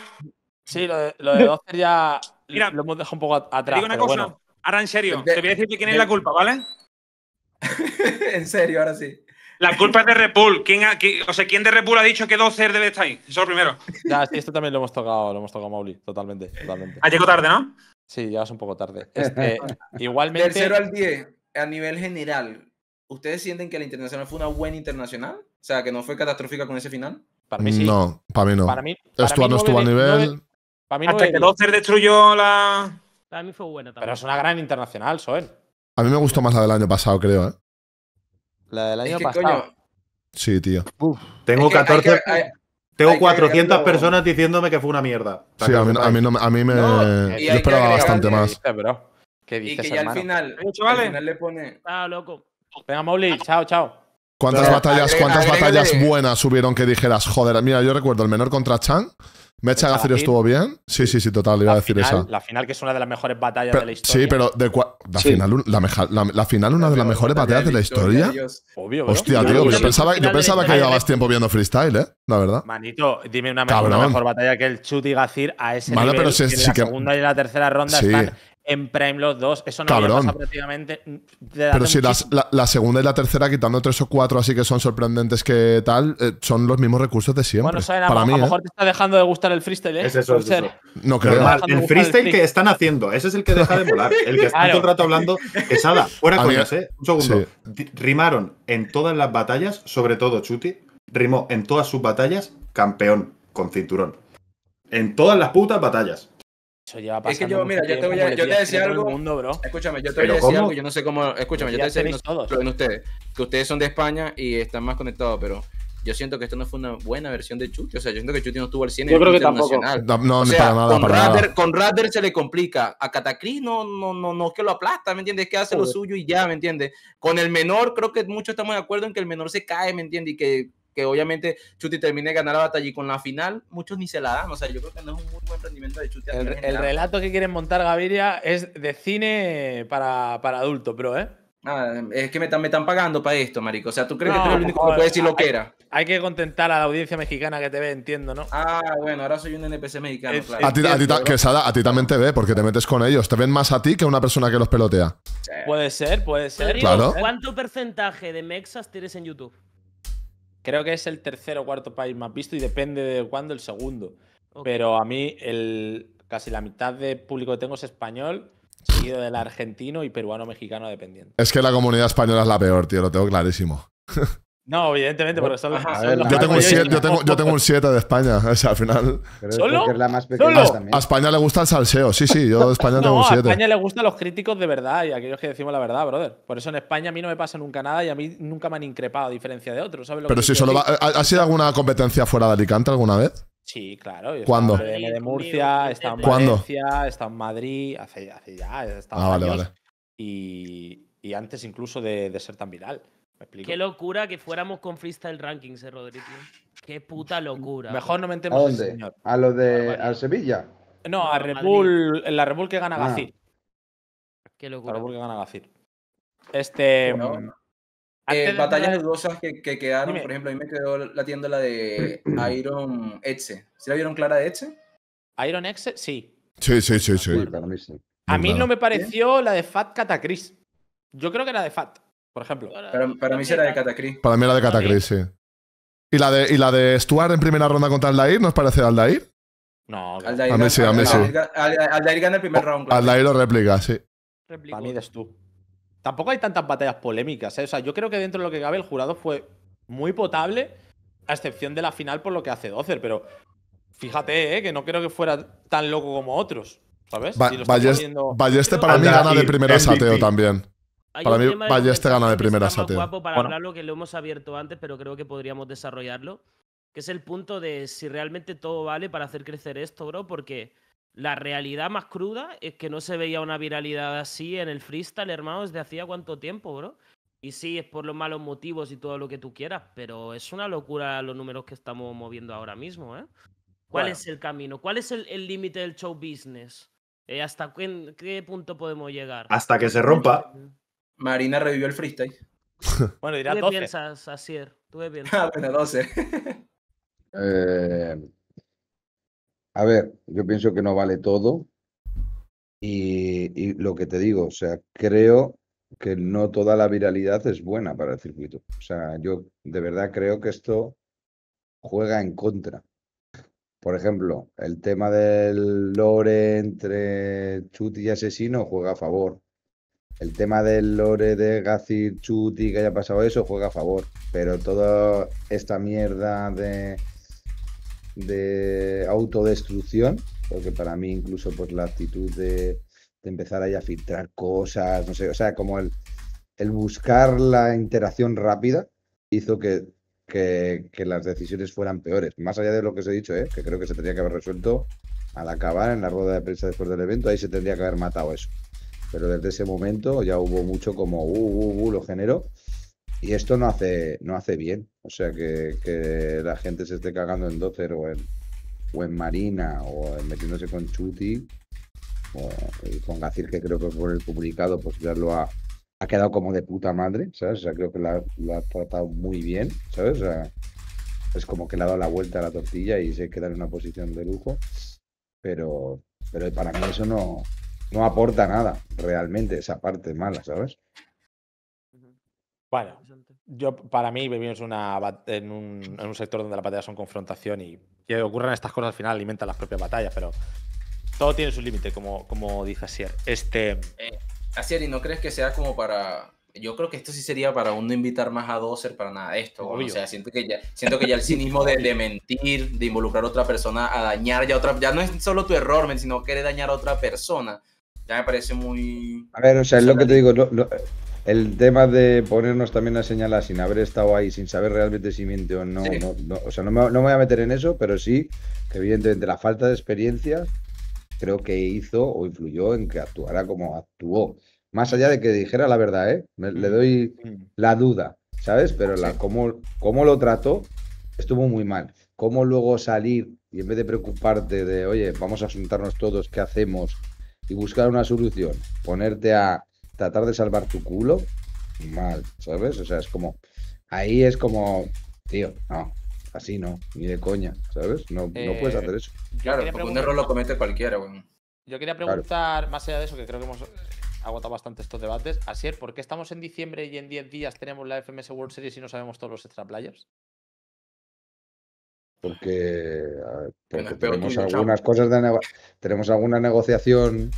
Sí, lo de, lo ya Mira, lo hemos dejado un poco atrás. Te digo una cosa, ahora en serio, te voy a decir quién es la culpa, ¿vale? (laughs) en serio, ahora sí. La culpa es de Red Bull. ¿Quién ¿quién de Red Bull ha dicho que 12 debe estar ahí? Eso es primero. Ya, sí, esto también lo hemos tocado, lo hemos tocado, Mauli, totalmente. totalmente. Ha llegado tarde, ¿no? Sí, llegas un poco tarde. Este, (laughs) igualmente. Del 0 al 10, a nivel general, ¿ustedes sienten que la internacional fue una buena internacional? O sea, que no fue catastrófica con ese final. Para mí sí. No, para mí no. Para mí, no estuvo a nivel. para mí no Hasta que 12 destruyó la. Para mí fue buena también. Pero es una gran internacional, Soel. A mí me gustó más la del año pasado, creo, ¿eh? La del año pasado. Sí, tío. Tengo 14. tengo 400 personas diciéndome que fue una mierda. Sí, a mí, me. yo esperaba bastante más. y que al final, al le ah, loco. Venga, Mowgli, chao, chao. ¿Cuántas batallas, buenas subieron que dijeras, joder, mira, yo recuerdo el menor contra Chan Mecha Gacir estuvo bien. Sí, sí, sí, total, iba a decir esa. La final, que es una de las mejores batallas de la historia. Sí, pero de la, Final, la, la, final, una de las mejores batallas de la historia. Obvio, Hostia, tío, yo, pensaba, que llevabas tiempo viendo freestyle, ¿eh? La verdad. Manito, dime una, mejor, batalla que el Chut y Gacir a ese vale, nivel. Pero si, en la segunda y la tercera ronda están en Prime los dos. Eso no Cabrón. pasado prácticamente. Mm, Pero si la, segunda y la tercera, quitando tres o cuatro así que son sorprendentes que tal, eh, son los mismos recursos de siempre. Bueno, para a, mí, lo mejor ¿eh? te está dejando de gustar el freestyle, ¿eh? Es No creo. el freestyle que están haciendo, ese es el que deja de volar. El que está todo el rato hablando. pesada. fuera (laughs) con ¿eh? Un segundo. Rimaron en todas las batallas, sobre todo Chuti, rimó en todas sus batallas, campeón, con cinturón. En todas las putas batallas. Es que yo, mira, yo te voy a, yo te decía algo. Escúchame, yo te voy a decir algo. Yo no sé cómo. Escúchame, yo te decía algo. No, ustedes, que ustedes son de España y están más conectados, pero yo siento que esto no fue una buena versión de Chuti. O sea, yo siento que Chuti no estuvo al cine. Yo creo que tampoco. No, no, con, para Radder, con se le complica. A Catacris no, no, no, no es que lo aplasta, ¿me entiendes? Es que hace lo suyo y ya, ¿me entiendes? Con el menor, creo que muchos estamos de acuerdo en que el menor se cae, ¿me entiendes? Y que que obviamente Chuti termine de ganar la batalla y con la final muchos ni se la dan. O sea, yo creo que no es un muy buen rendimiento de Chuti. El, relato que quieren montar Gaviria es de cine para, adultos, adulto, pero, ¿eh? Ah, es que me están, me están pagando para esto, marico. O sea, tú crees que tú eres el único que puede decir lo que era. Hay que contentar a la audiencia mexicana que te ve, entiendo, ¿no? Ah, bueno, ahora soy un NPC mexicano, A ti, a ti también te ve porque te metes con ellos. Te ven más a ti que a una persona que los pelotea. Puede ser, puede ser. ¿Cuánto porcentaje de mexas tienes en YouTube? Creo que es el tercer o cuarto país más visto y depende de cuándo el segundo. Pero a mí el, casi la mitad de público que tengo es español, seguido del argentino y peruano-mexicano dependiendo. Es que la comunidad española es la peor, tío, lo tengo clarísimo. (laughs) No, evidentemente, porque son, yo, tengo un 7 de España, o (laughs) sea, al final. ¿Solo? A España le gusta el salseo, sí, sí, yo de España tengo un 7. A España le gustan los críticos de verdad y aquellos que decimos la verdad, brother. Por eso en España a mí no me pasa nunca nada y a mí nunca me han increpado, a diferencia de otros. Pero si solo ¿ha, sido alguna competencia fuera de Alicante alguna vez? Sí, claro. ¿Cuándo? de Murcia, he en Valencia, en Madrid, hace, hace ya, ah, vale, vale. Y, antes incluso de, de ser tan viral. Qué locura que fuéramos con freestyle rankings, eh, Qué puta locura. Mejor no mentemos ¿A señor. ¿A lo de a Sevilla? No, a repul. la repul que gana ah. Qué locura. La que gana Gacir. Este. Mm, eh, batallas dudosas que, quedaron, por ejemplo, a mí me quedó la tienda la de (clears throat) Iron Eche. ¿Sí la vieron clara de X? Iron Exe? sí. Sí, sí, sí, sí. A mí no me pareció la de Fat Catacris. Yo creo que era de Fat por ejemplo. Para, mí era de Catacris. Para mí era de Catacris, sí. ¿Y la de, ¿Y la de Stuart en primera ronda contra Aldair? ¿Nos parece Aldair? No, Aldair, a mí sí, a mí sí. Aldair gana el primer oh, round. Aldair lo replica, sí. Para mí Tampoco hay tantas batallas polémicas, ¿eh? O sea, yo creo que dentro de lo que cabe el jurado fue muy potable, a excepción de la final por lo que hace Dozer, pero fíjate, ¿eh? Que no creo que fuera tan loco como otros, ¿sabes? Ba para mí gana de primera sateo también para mí, este gana de primera poco guapo para hablar lo que lo hemos abierto antes, pero creo que podríamos desarrollarlo. Que es el punto de si realmente todo vale para hacer crecer esto, bro, porque la realidad más cruda es que no se veía una viralidad así en el freestyle, hermano, desde hacía cuánto tiempo, bro. Y sí, es por los malos motivos y todo lo que tú quieras, pero es una locura los números que estamos moviendo ahora mismo, ¿eh? ¿Cuál es el camino? ¿Cuál es el límite del show business? Eh, ¿Hasta qué punto podemos llegar? Hasta que se rompa. Marina revivió el freestyle. (laughs) Bueno, dirá qué piensas, Asier? ¿Tú 12. a ver, yo pienso que no vale todo. Y, y lo que te digo, o sea, creo que no toda la viralidad es buena para el circuito. O sea, yo de verdad creo que esto juega en contra. Por ejemplo, el tema del lore entre Chut y Asesino juega a favor el tema del lore de Gacir Chuti que haya pasado eso juega a favor, pero toda esta mierda de, de autodestrucción, porque para mí incluso pues la actitud de, empezar ahí a filtrar cosas, no sé, o sea, como el, el buscar la interacción rápida hizo que, que, las decisiones fueran peores, más allá de lo que os he dicho, ¿eh? que creo que se tendría que haber resuelto al acabar en la rueda de prensa después del evento, ahí se tendría que haber matado eso. Pero desde ese momento ya hubo mucho como, uh, uh, uh" lo genero. Y esto no hace, no hace bien. O sea, que, la gente se esté cagando en Dozer o en, Marina o en metiéndose con Chuti o con Gacir, que creo que por el publicado, pues ya lo ha, quedado como de puta madre, ¿sabes? O sea, creo que lo ha tratado muy bien, ¿sabes? es como que le ha dado la vuelta a la tortilla y se queda en una posición de lujo. Pero, pero para mí eso no, no aporta nada realmente esa parte mala, ¿sabes? Bueno, yo para mí vivimos una, en, un, sector donde las batallas son confrontación y que ocurran estas cosas al final alimentan las propias batallas, pero todo tiene su límite, como, como dice Asier. Este... Eh, Asier, ¿y no crees que sea como para yo creo que esto sí sería para uno invitar más a doser para nada esto. o sea, siento que ya, siento que ya el cinismo de, de, mentir, de involucrar a otra persona, a dañar ya otra, ya no es solo tu error, sino querer dañar a otra persona ya me parece muy... A ver, o sea, es lo que te digo, el tema de ponernos también a señalar sin haber estado ahí, sin saber realmente si miente o no, o sea, no me, voy a meter en eso, pero sí que evidentemente la falta de experiencia creo que hizo o influyó en que actuara como actuó. Más allá de que dijera la verdad, ¿eh? le mm. doy mm. la duda, ¿sabes? Pero la, cómo, cómo lo trató estuvo muy mal. Cómo luego salir y en vez de preocuparte de, oye, vamos a juntarnos todos, ¿qué hacemos? y buscar una solución, ponerte a tratar de salvar tu culo, mal, ¿sabes? O sea, es como, ahí es como, tío, no, así no, ni de coña, ¿sabes? No, puedes eh, hacer eso. Claro, porque un error lo comete cualquiera, Yo quería preguntar, más allá de eso, que creo que hemos agotado bastante estos debates, Asier, ¿por qué estamos en diciembre y en 10 días tenemos la FMS World Series y no sabemos todos los extra players? porque, tenemos algunas cosas de tenemos alguna negociación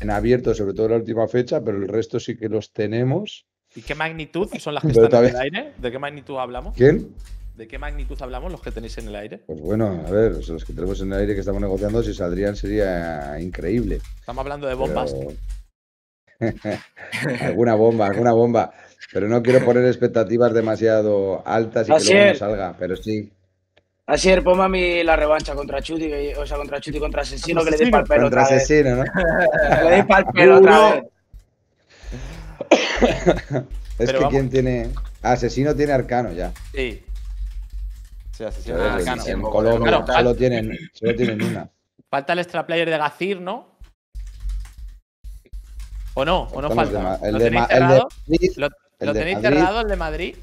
en abierto, sobre todo la última fecha, pero el resto sí que los tenemos. ¿Y qué magnitud son las que (laughs) están en el aire? ¿De qué magnitud hablamos? ¿Quién? ¿De qué magnitud hablamos los que tenéis en el aire? Pues bueno, a ver, los que tenemos en el aire que estamos negociando, si saldrían sería increíble. ¿Estamos hablando de bombas? (laughs) alguna bomba, alguna bomba. Pero no quiero poner expectativas demasiado altas y que luego no salga, pero sí. Asier, ponme a mí la revancha contra Chuti, o sea, contra Chuti, contra Asesino, que le di pa'l pelo contra asesino, ¿no? (laughs) le di pa'l pelo otra vez. (laughs) es que ¿quién quien tiene... Asesino tiene Arcano ya. Sí. Sí, Asesino tiene Arcano. En Colombia solo, tienen, solo tienen una. Falta el extra player de Gazir, ¿no? ¿O no? ¿O no falta? El, ¿Lo de, el De Madrid, ¿Lo, tenéis cerrado el de Madrid?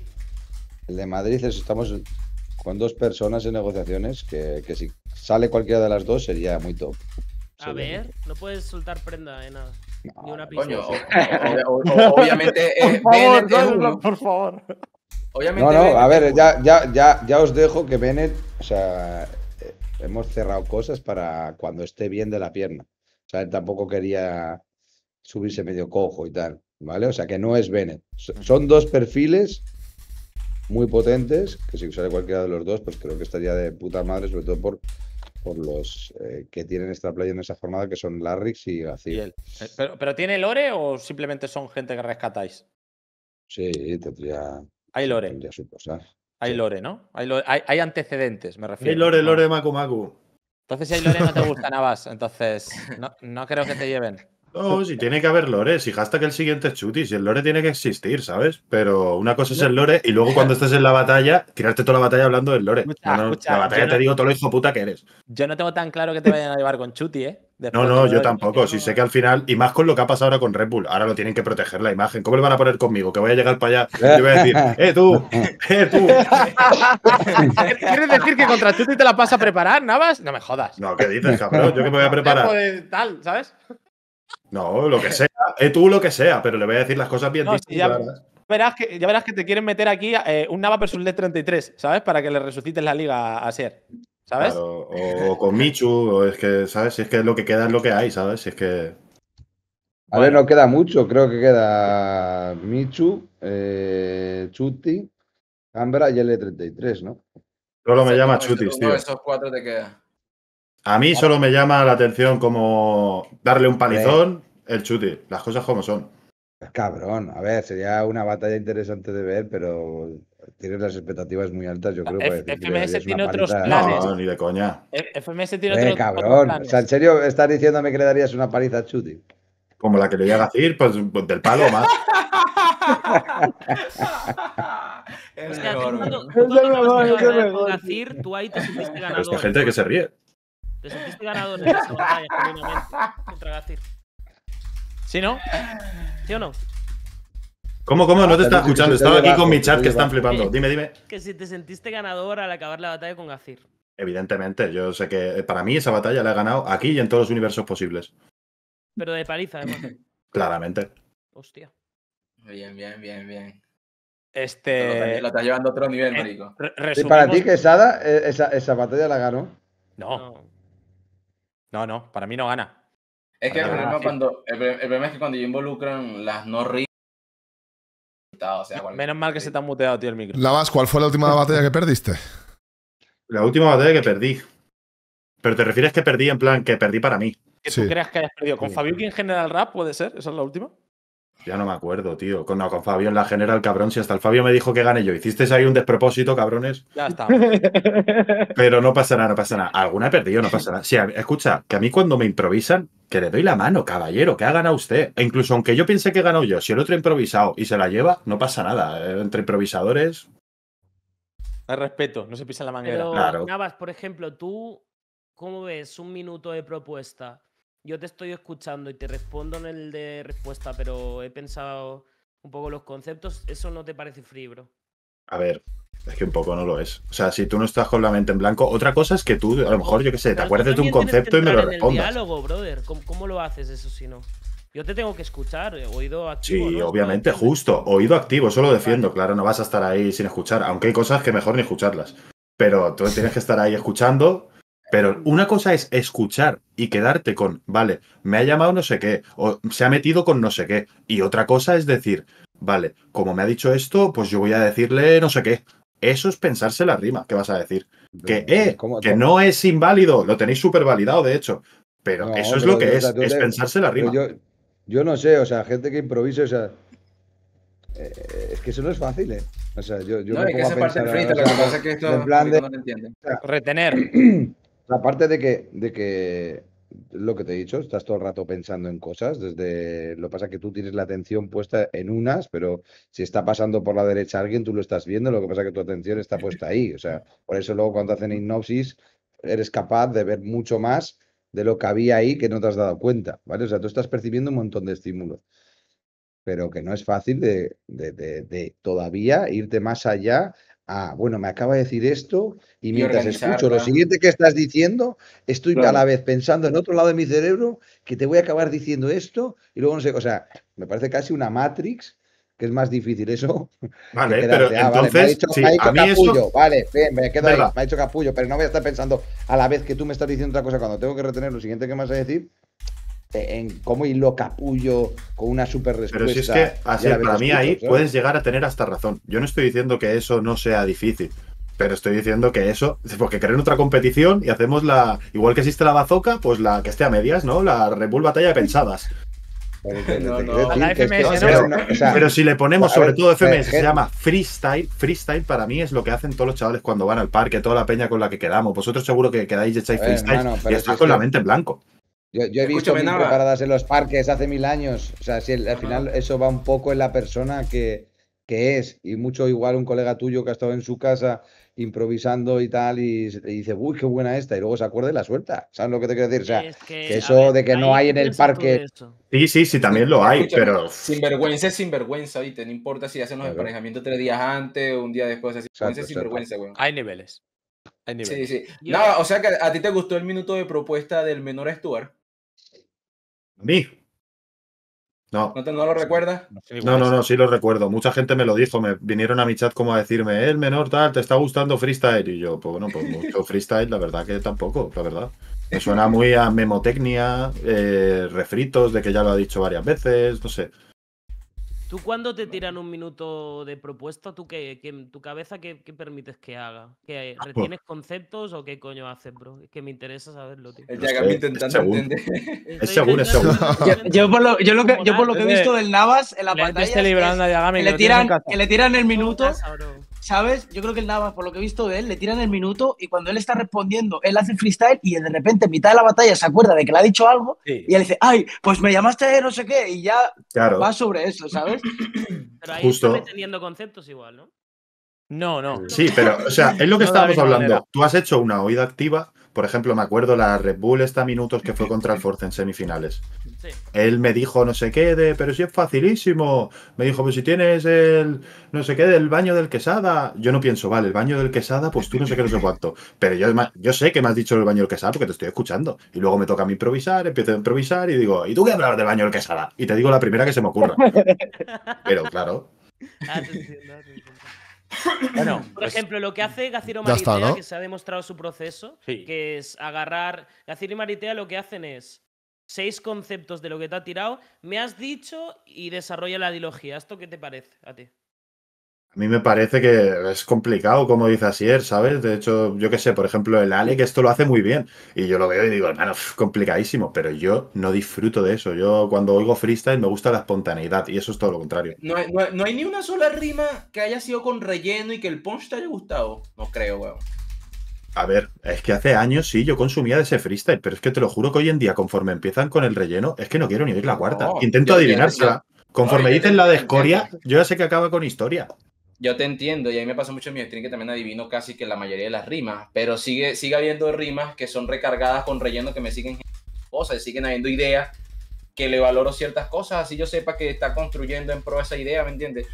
El de Madrid, eso estamos son dos personas en negociaciones que, si sale cualquiera de las dos sería muy top. A ver, no puedes soltar prenda de nada. ni una coño, (laughs) obviamente. Eh, por, favor, por favor. no, no, a ver, ya, ya, ya, ya os dejo que Bennett, o sea, eh, hemos cerrado cosas para cuando esté bien de la pierna. O sea, él tampoco quería subirse medio cojo y tal, ¿vale? O sea, que no es Bennett. Son dos perfiles muy potentes, que si usara cualquiera de los dos, pues creo que estaría de puta madre, sobre todo por, por los eh, que tienen esta playa en esa jornada, que son Larrix y Gacil. Eh, ¿Pero, tiene lore o simplemente son gente que rescatáis? Sí, tendría. Hay lore. Hay lore, ¿no? Hay, hay, antecedentes, me refiero. Hay lore, lore, maku maku. Entonces, si hay lore, no te gusta (laughs) Navas. Entonces, no creo que te lleven. No, si tiene que haber lore, si que el siguiente es chuti, si el lore tiene que existir, ¿sabes? Pero una cosa es el lore y luego cuando estés en la batalla, tirarte toda la batalla hablando del lore. la batalla te digo todo lo hijo puta que eres. Yo no tengo tan claro que te vayan a llevar con chuti, ¿eh? no, no, yo tampoco. Si sé que al final, y más con lo que ha pasado ahora con Red Bull, ahora lo tienen que proteger la imagen. ¿Cómo le van a poner conmigo? Que voy a llegar para allá. Y voy a decir, ¡eh tú! ¡eh tú! (laughs) ¿Quieres decir que contra Chuti te la vas a preparar, Navas? No me jodas. No, ¿qué dices, cabrón? Yo que me voy a preparar. tal, ¿sabes? No, lo que sea. Eh, tú lo que sea, pero le voy a decir las cosas bien distintas, ya, verás que, ya verás que te quieren meter aquí eh, un Nava versus LED 33, ¿sabes? Para que le resucites la liga a Ser. ¿Sabes? o, con Michu, o es que, ¿sabes? Si es que lo que queda es lo que hay, ¿sabes? Si es que. A ver, no queda mucho, creo que queda Michu, eh, Chuti, Cambra y L33, ¿no? Solo me llama Chuti tío. esos cuatro te quedan a mí solo me llama la atención como darle un palizón el chute. las cosas como son. Cabrón, a ver, sería una batalla interesante de ver, pero tienes las expectativas muy altas, yo creo. FMS tiene otros planes. No, ni de coña. FMS tiene otros, Planes. ¿en serio estás diciéndome que le darías una paliza a Chuti? Como la que le llega a decir, pues, pues, del palo más. (laughs) es que es Tú ahí te gente que se ríe. ¿Te sentiste ganador en esa batalla contra Gazir? ¿Sí, no? ¿Sí o no? ¿Cómo, cómo? No te ah, está escuchando. Estaba aquí con mi chat que están flipando. Dime, dime. Que si te sentiste ganador al acabar la batalla con Gazir. Evidentemente, yo sé que eh, para mí esa batalla la he ganado aquí y en todos los universos posibles. Pero de paliza, además. (laughs) Claramente. Hostia. Bien, bien, bien, bien. Este. Lo está llevando a otro nivel, eh, marico. ¿Y para ti, que eh, esa, esa batalla la ganó? no. No, no, para mí no gana. Es que el problema, cuando, es que cuando yo involucran las no ríes, O sea, Menos mal que se te ha muteado, tío, el micro. Lavas, ¿cuál fue la última (laughs) batalla que perdiste? La última batalla que perdí. Pero te refieres que perdí en plan que perdí para mí. ¿Que tú que hayas perdido? ¿Con Fabiuki en General Rap puede ser? ¿Esa es la última? Ya no me acuerdo, tío. Con, con Fabio en la general, cabrón. Si hasta el Fabio me dijo que gane yo. Hicisteis ahí un despropósito, cabrones. Ya está. (laughs) Pero no pasa nada, no pasa nada. Alguna he perdido, no pasa nada. Sí, escucha, que a mí cuando me improvisan, que le doy la mano, caballero, que ha ganado usted. E incluso aunque yo piense que he yo, si el otro ha improvisado y se la lleva, no pasa nada. Eh, entre improvisadores. al respeto, no se pisa la manguera. claro. Navas, por ejemplo, tú, ¿cómo ves un minuto de propuesta? yo te estoy escuchando y te respondo en el de respuesta, pero he pensado un poco los conceptos, ¿eso no te parece free, bro? A ver, es que un poco no lo es. O sea, si tú no estás con la mente en blanco, otra cosa es que tú, a lo mejor, yo qué sé, te acuerdes de un concepto y me lo respondas. El diálogo, brother. ¿Cómo, lo haces eso si no? Yo te tengo que escuchar, oído activo. Sí, obviamente, justo, oído activo, eso lo defiendo, claro, no vas a estar ahí sin escuchar, aunque hay cosas que mejor ni escucharlas. Pero tú tienes que estar ahí escuchando, pero em. una cosa es escuchar y quedarte con, vale, me ha llamado no sé qué, o se ha metido con no sé qué. Y otra cosa es decir, vale, como me ha dicho esto, pues yo voy a decirle no sé qué. Eso es pensarse la rima que vas a decir. Que, eh, que no es inválido, lo tenéis súper validado, de hecho. Pero eso es lo que es, es pensarse la rima. Yo, no sé, o sea, gente que improvisa, o sea. Eh, es que eso no es fácil, ¿eh? O sea, yo, no, que que lo que pasa es que esto. Retener. (clears throat) Aparte de que, de que lo que te he dicho, estás todo el rato pensando en cosas, desde lo que pasa que tú tienes la atención puesta en unas, pero si está pasando por la derecha alguien, tú lo estás viendo, lo que pasa que tu atención está puesta ahí, o sea, por eso luego cuando hacen hipnosis eres capaz de ver mucho más de lo que había ahí que no te has dado cuenta, ¿vale? O sea, tú estás percibiendo un montón de estímulos, pero que no es fácil de, de todavía irte más allá Ah, bueno, me acaba de decir esto y, mientras escucho lo siguiente que estás diciendo, estoy a la vez pensando en otro lado de mi cerebro que te voy a acabar diciendo esto y luego no sé, o sea, me parece casi una Matrix que es más difícil eso. Vale, entonces, me eso... vale, bien, me quedo ahí, me ha dicho capullo, pero no voy a estar pensando a la vez que tú me estás diciendo otra cosa cuando tengo que retener lo siguiente que me vas a decir este, en cómo hilo capullo con una super respuesta. Pero si es que para mí ahí puedes llegar a tener hasta razón. Yo no estoy diciendo que eso no sea difícil. Pero estoy diciendo que eso, porque creen otra competición y hacemos la. Igual que existe la bazoca, pues la que esté a medias, ¿no? La Red Bull Batalla de Pensadas. Pero si le ponemos sobre todo FMS, eh, se llama freestyle. Freestyle para mí es lo que hacen todos los chavales cuando van al parque, toda la peña con la que quedamos. Vosotros seguro que quedáis y echáis freestyle y estáis con la mente en blanco. Yo, he visto mil preparadas en los parques hace mil años. O sea, si al ah. final eso va un poco en la persona que, es. Y mucho igual un colega tuyo que ha estado en su casa improvisando y tal, y, dice, uy, qué buena esta. Y luego se acuerda y la suelta. ¿Sabes lo que te quiero decir? O sea, eso de que no hay en el parque. Sí, sí, sí, también lo hay, pero. Sinvergüenza es sinvergüenza, ¿viste? No importa si hacen los emparejamientos tres días antes o un día después. Hay niveles. Hay niveles. Sí, sí. No, o sea que a ti te gustó el minuto de propuesta del menor Stuart. ¿A mí? No. ¿No, te, no lo recuerdas? No, no, no, sí lo recuerdo. Mucha gente me lo dijo, me vinieron a mi chat como a decirme, el menor tal, ¿te está gustando freestyle? Y yo, pues bueno, pues mucho freestyle, la verdad que tampoco, la verdad. Me suena muy a memotecnia, eh, refritos de que ya lo ha dicho varias veces, no sé. ¿Tú cuándo te tiran un minuto de propuesta? ¿Tú qué, qué tu cabeza qué, qué, permites que haga? Eh, ah, pues retienes conceptos o qué coño haces, bro? Es que me interesa saberlo, tío. El me entender. (laughs) Es seguro, es seguro. Yo, por lo, yo, lo que, yo por lo que he visto del Navas en la pantalla. Es le, tiran, le tiran el minuto. ¿sabes? Yo creo que el Nava, por lo que he visto de él, le tiran el minuto y cuando él está respondiendo, él hace freestyle y de repente en mitad de la batalla se acuerda de que le ha dicho algo y él dice, ay, pues me llamaste no sé qué y ya va sobre eso, ¿sabes? (clears throat) Pero ahí Justo. teniendo conceptos igual, ¿no? No, no. Sí, pero, o sea, es lo que estábamos hablando. Tú has hecho una oída activa por ejemplo, me acuerdo la Red Bull esta minutos que fue contra el Force en semifinales. Él me dijo no sé qué pero si es facilísimo. Me dijo, pues si tienes el no sé qué del baño del Quesada. Yo no pienso, vale, el baño del Quesada, pues tú no sé qué, no sé cuánto. Pero yo, yo sé que me has dicho el baño del Quesada porque te estoy escuchando. Y luego me toca a mí improvisar, empiezo a improvisar y digo, ¿y tú qué hablas del baño del Quesada? Y te digo la primera que se me ocurra. (laughs) pero claro. Ah, (coughs) Bueno, por pues ejemplo, lo que hace Gaciro Maritea, que se ha demostrado su proceso, que es agarrar. Gaciro y Maritea lo que hacen es seis conceptos de lo que te ha tirado, me has dicho y desarrolla la dilogía. ¿Esto qué te parece a ti? A mí me parece que es complicado, como dice Asier, ¿sabes? De hecho, yo qué sé, por ejemplo, el Ale, que esto lo hace muy bien. Y yo lo veo y digo, hermano, complicadísimo. Pero yo no disfruto de eso. Yo cuando oigo freestyle me gusta la espontaneidad. Y eso es todo lo contrario. No hay, ni una sola rima que haya sido con relleno y que el punch te haya gustado. No creo, weón. A ver, es que hace años sí yo consumía de ese freestyle, pero es que te lo juro que hoy en día, conforme empiezan con el relleno, es que no quiero ni oír la cuarta. Intento adivinársela. Conforme dicen la de escoria, yo ya sé que acaba con historia yo te entiendo, y a mí me pasa mucho en mi stream que también adivino casi que la mayoría de las rimas, pero sigue, sigue habiendo rimas que son recargadas con relleno que me siguen cosas, siguen habiendo ideas que le valoro ciertas cosas, así yo sepa que está construyendo en pro esa idea, ¿me entiendes?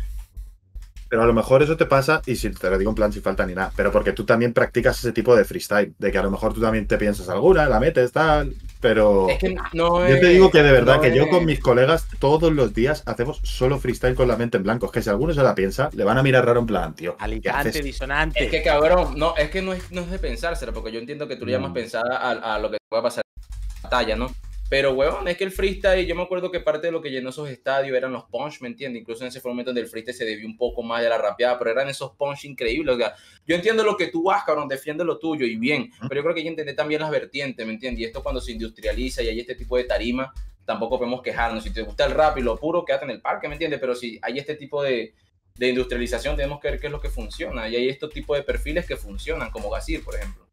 Pero a lo mejor eso te pasa, y si te lo digo en plan sin falta ni nada, pero porque tú también practicas ese tipo de freestyle, de que a lo mejor tú también te piensas alguna, la metes, tal, pero... Es yo te digo que de verdad, que yo con mis colegas todos los días hacemos solo freestyle con la mente en blanco. Es que si alguno se la piensa, le van a mirar raro en plan, tío. Alicante, disonante. Es que cabrón, no, es que no es, no es de pensárselo, porque yo entiendo que tú le llamas mm. pensada a, lo que te va a pasar en la batalla, ¿no? Pero, huevón, es que el freestyle, yo me acuerdo que parte de lo que llenó esos estadios eran los punch, ¿me entiendes? Incluso en ese momento donde el freestyle se debió un poco más de la rapeada, pero eran esos punch increíbles. O yo entiendo lo que tú vas, cabrón, defiende lo tuyo y bien, pero yo creo que hay que entender también las vertientes, ¿me entiendes? Y esto cuando se industrializa y hay este tipo de tarima, tampoco podemos quejarnos. Si te gusta el rap y lo puro, quédate en el parque, ¿me entiendes? Pero si hay este tipo de, de industrialización, tenemos que ver qué es lo que funciona. Y hay estos tipos de perfiles que funcionan, como Gasir, por ejemplo.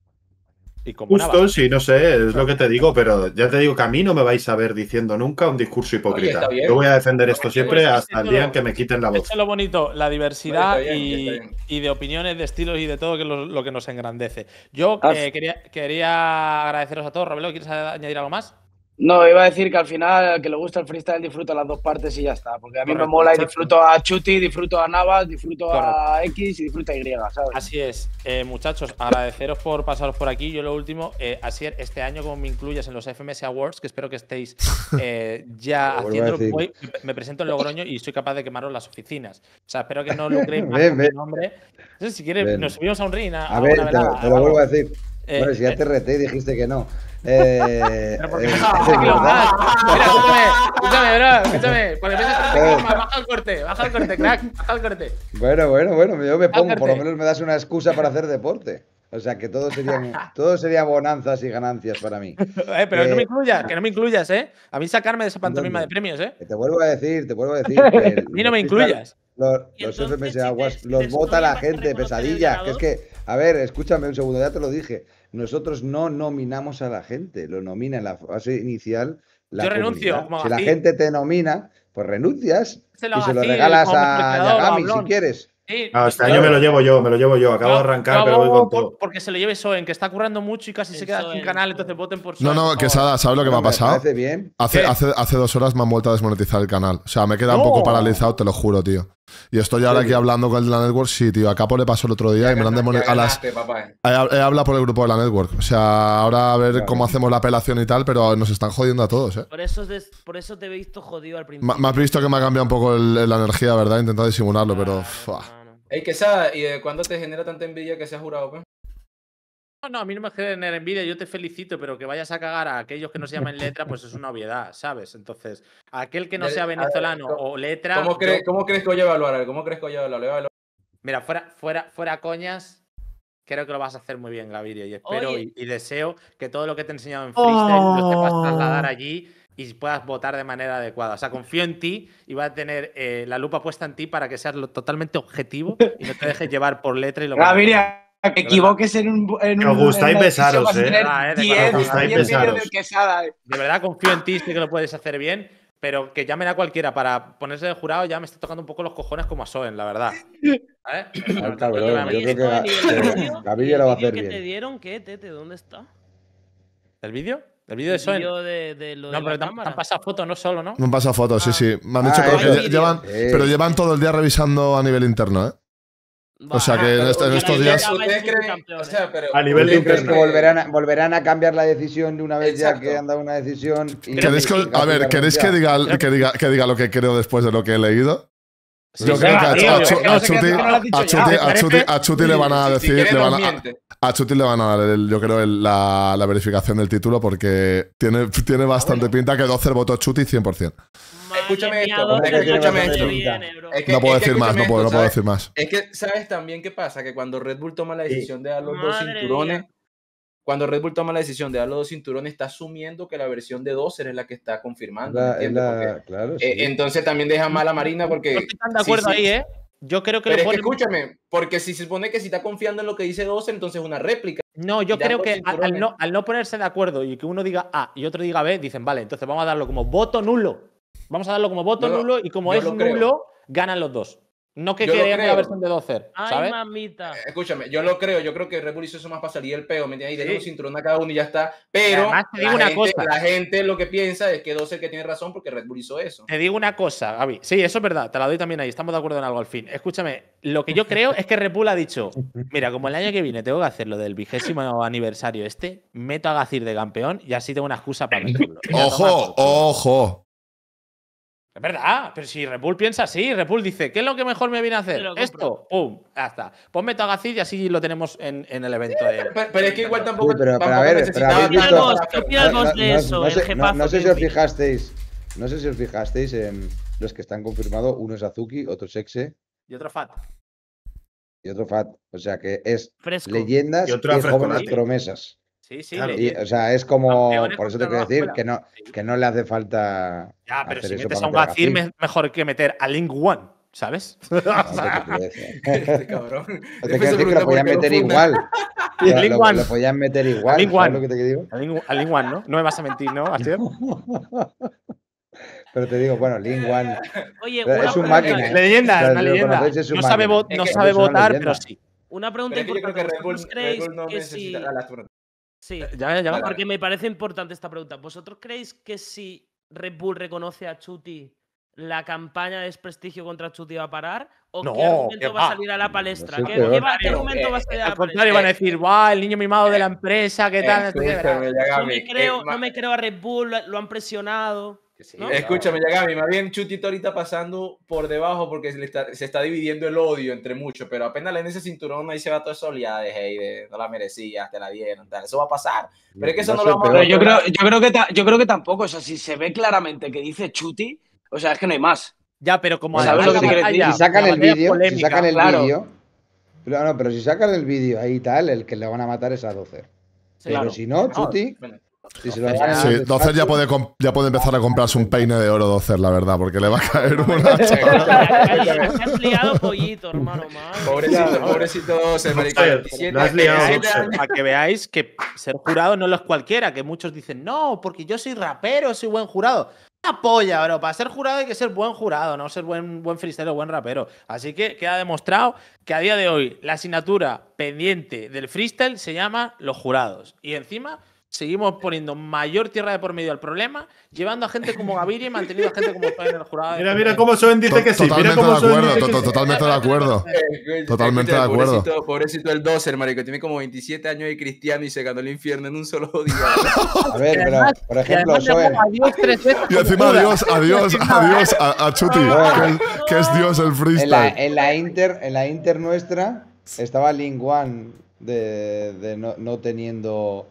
Justo, sí, no sé, es lo que te digo, pero ya te digo que a mí no me vais a ver diciendo nunca un discurso hipócrita. Yo voy a defender esto siempre hasta el día en que me quiten la voz. es lo bonito, la diversidad Y, de opiniones, de estilos y de todo que lo, que nos engrandece. Yo ah, eh, quería, quería agradeceros a todos. Robelo, ¿quieres añadir algo más? No, iba a decir que al final que le gusta el freestyle disfruta las dos partes y ya está. Porque a mí me mola y disfruto a Chuti, disfruto a Navas, disfruto a X y disfruto a Y, ¿sabes? Así es. Eh, muchachos, agradeceros por pasaros por aquí. Yo lo último, eh, así este año como me incluyas en los FMS Awards, que espero que estéis eh, (laughs) ya haciendo. me presento en Logroño y soy capaz de quemaros las oficinas. O sea, espero que no creéis más ven, nombre. si quieres, nos subimos a un ring. A, ver, te lo vuelvo a decir bueno, eh, si ya eh. te reté y dijiste que no. Eh, (laughs) eh escúchame, bro, escúchame. (laughs) Porque baja el corte, baja el corte, crack, baja el corte. Bueno, bueno, bueno, yo me pongo, por lo menos me das una excusa para hacer deporte. O sea, que todo serían, (laughs) todo sería bonanzas y ganancias para mí. Eh, pero no me incluyas, que no me incluyas, ¿eh? A mí sacarme de esa pantomima de premios, ¿eh? te vuelvo a decir, te vuelvo a decir. a mí no me incluyas los, FMS aguas los vota la gente, pesadilla. es que, a ver, escúchame un segundo, ya te lo dije. Nosotros no nominamos a la gente, lo nomina en la fase inicial. La Yo renuncio. si la gente te nomina, pues renuncias se y se lo regalas a Yagami si quieres. este año ah, me lo llevo yo, me lo llevo yo. Acabo de arrancar, pero voy con todo. Porque se lo lleve Soen, que está currando mucho y casi se queda sin canal, entonces voten por No, no, Quesada, ¿sabes lo que me ha pasado? Hace, hace, dos horas me han vuelto a desmonetizar el canal. O sea, me queda quedado un poco paralizado, te lo juro, tío. Y estoy ahora aquí hablando con el de la network, sí, tío. A Capo le pasó el otro día y me lo han a Las... Eh. He hablado por el grupo de la network. O sea, ahora a ver cómo hacemos la apelación y tal, pero nos están jodiendo a todos, ¿eh? Por eso, te he visto jodido al principio. Me has visto que me ha cambiado un poco la energía, ¿verdad? He intentado disimularlo, pero. Ah, Ey, que esa, ¿y de cuándo te genera tanta envidia que se ha jurado, pues? No, a mí no me genera envidia, yo te felicito, pero que vayas a cagar a aquellos que no se llaman letra, pues es una obviedad, ¿sabes? Entonces, aquel que no sea venezolano o letra. ¿Cómo, crees que voy a evaluar? ¿Cómo crees que a evaluar? Mira, fuera, fuera, fuera coñas, creo que lo vas a hacer muy bien, Gaviria, y espero y, deseo que todo lo que te he enseñado en freestyle lo oh. sepas trasladar allí y puedas votar de manera adecuada. O sea, confío en ti y vas a tener eh, la lupa puesta en ti para que seas lo totalmente objetivo y no te dejes llevar por letra y lo Gaviria. Que equivoques en un. En que os gustáis besaros, ¿eh? Ah, de verdad confío en ti, sé que lo puedes hacer bien, pero que llamen a cualquiera para ponerse de jurado ya me está tocando un poco los cojones como a Soen, la verdad. ¿Eh? (laughs) Ver, yo creo que lo va a hacer bien. ¿Qué te dieron? ¿Qué, Tete? ¿Dónde está? ¿El vídeo? ¿El vídeo de Soen? de no, pero te han, pasado fotos, no solo, ¿no? Me han pasado fotos, sí, sí. Me han dicho ah, que, eh, pero llevan todo el día revisando a nivel interno, ¿eh? O sea que en, este- estos días. a nivel de volverán, a, cambiar la decisión de una vez ya que han dado una decisión. a ver, ¿queréis que diga, que diga, que diga lo que creo después de lo que he leído? Yo creo que a Chuti le van a decir. le van a, Chuti le van a dar, yo creo, la, verificación del título porque tiene, tiene bastante pinta que 12 votó Chuti 100%. Escúchame esto, escúchame esto. no puedo decir más, no puedo, decir más. Es que, ¿sabes también qué pasa? Que cuando Red Bull toma la decisión de dar los dos cinturones. Cuando Red Bull toma la decisión de dar los dos cinturones, está asumiendo que la versión de 12 es la que está confirmando. Eh, entonces también deja mal a Marina porque... están de acuerdo ahí, ¿eh? Yo creo que... Pero escúchame, porque si se supone que si está confiando en lo que dice 12, entonces es una réplica. No, yo creo que al, no, ponerse de acuerdo y que uno diga A y otro diga B, dicen, vale, entonces vamos a darlo como voto nulo. Vamos a darlo como voto nulo y como es nulo, ganan los dos. No que querían la versión de 12. Ay, mamita. Eh, escúchame, yo lo creo. Yo creo que Red Bull hizo eso más para salir el peo. ¿Me ahí de sí. un cinturón a cada uno y ya está. Pero la, una gente, cosa. la gente lo que piensa es que 12 que tiene razón porque Red Bull hizo eso. Te digo una cosa, Gaby. Sí, eso es verdad. Te la doy también ahí. Estamos de acuerdo en algo al fin. Escúchame, lo que yo creo es que Red Bull ha dicho: Mira, como el año que viene tengo que hacer lo del vigésimo aniversario este, meto a Gacir de campeón y así tengo una excusa para meterlo. (laughs) ojo, ojo. Es verdad, pero si Repul piensa así, Repul dice, ¿qué es lo que mejor me viene a hacer? Esto, pum, ya está. Ponme Tagacid y así lo tenemos en, el evento. de... pero, es que igual tampoco, pero, para ver, no, Sé, no, sé si os fijasteis, no sé si os fijasteis en los que están confirmados, uno es Azuki, otro es Exe. Y otro Fat. Y otro Fat, o sea que es leyendas y, otro y jóvenes promesas. Sí, o sea, es como. Por eso te quiero decir que no, que no le hace falta. Ya, pero si metes a un Gacir, es mejor que meter a Link One, ¿sabes? (laughs) ¡Qué cabrón. te quiero decir (laughs) este este que lo podían meter igual. (laughs) Lo, Link One. lo podían meter igual. Link One. Lo que te digo? A, Link, a Link One, ¿no? No me vas a mentir, ¿no, Pero te digo, bueno, Link One. Oye, es un máquina. ¿eh? Leyenda, es una leyenda. no sabe, no sabe votar, pero sí. Una pregunta pero importante. Yo creo que Red Bull, que sí. si... Sí, eh, ya, ya, porque me parece importante esta pregunta. ¿Vosotros creéis que si Red Bull reconoce a Chuti, la campaña de desprestigio contra Chuti va a parar? ¿O qué argumento va a salir a la palestra? ¿Qué, argumento va a salir a la palestra? Al contrario, van a decir, ¡guau! El niño mimado de eh, la empresa, ¿qué tal? creo, no me creo a Red Bull, lo han presionado. Escúchame, Yagami, más bien Chutito ahorita pasando por debajo porque se está, dividiendo el odio entre muchos, pero apenas le en ese cinturón ahí se va toda esa oleada de, hey, no la merecías, te la dieron, tal. eso va a pasar. Pero es que eso no, lo vamos a yo creo, yo, creo que yo creo que tampoco, o sea, si se ve claramente que dice Chuti, o sea, es que no hay más. Ya, pero como Si sacan el vídeo, si sacan el vídeo, ah, pero si sacan el vídeo ahí tal, el que le van a matar es a 12. pero si no, Chuti sí, Docer ya puede, ya puede empezar a comprarse un peine de oro, Docer, la verdad, porque le va a caer (laughs) una. Se liado pollito, hermano. Pobrecito, pobrecito, se has liado. Para que veáis que ser jurado no lo es cualquiera, que muchos dicen, no, porque yo soy rapero, soy buen jurado. apoya polla, bro. Para ser jurado hay que ser buen jurado, no ser buen, buen freestyle buen rapero. Así que queda demostrado que a día de hoy la asignatura pendiente del freestyle se llama los jurados. Y encima seguimos poniendo mayor tierra de por medio al problema, llevando a gente como Gaviria y manteniendo a gente como está en el jurado. Mira, mira cómo Soen dice que sí. Totalmente de acuerdo, (laughs) eh, Totalmente de acuerdo. Totalmente de acuerdo. Pobrecito, el 2, hermano, que tiene como 27 años de cristiano y se ganó el infierno en un solo (laughs) día. a ver, pero, por ejemplo, Soen. Y encima adiós, adiós, adiós a, Chuti, ah, que, es Dios el freestyle. En la, inter, nuestra estaba Linguan de, de no teniendo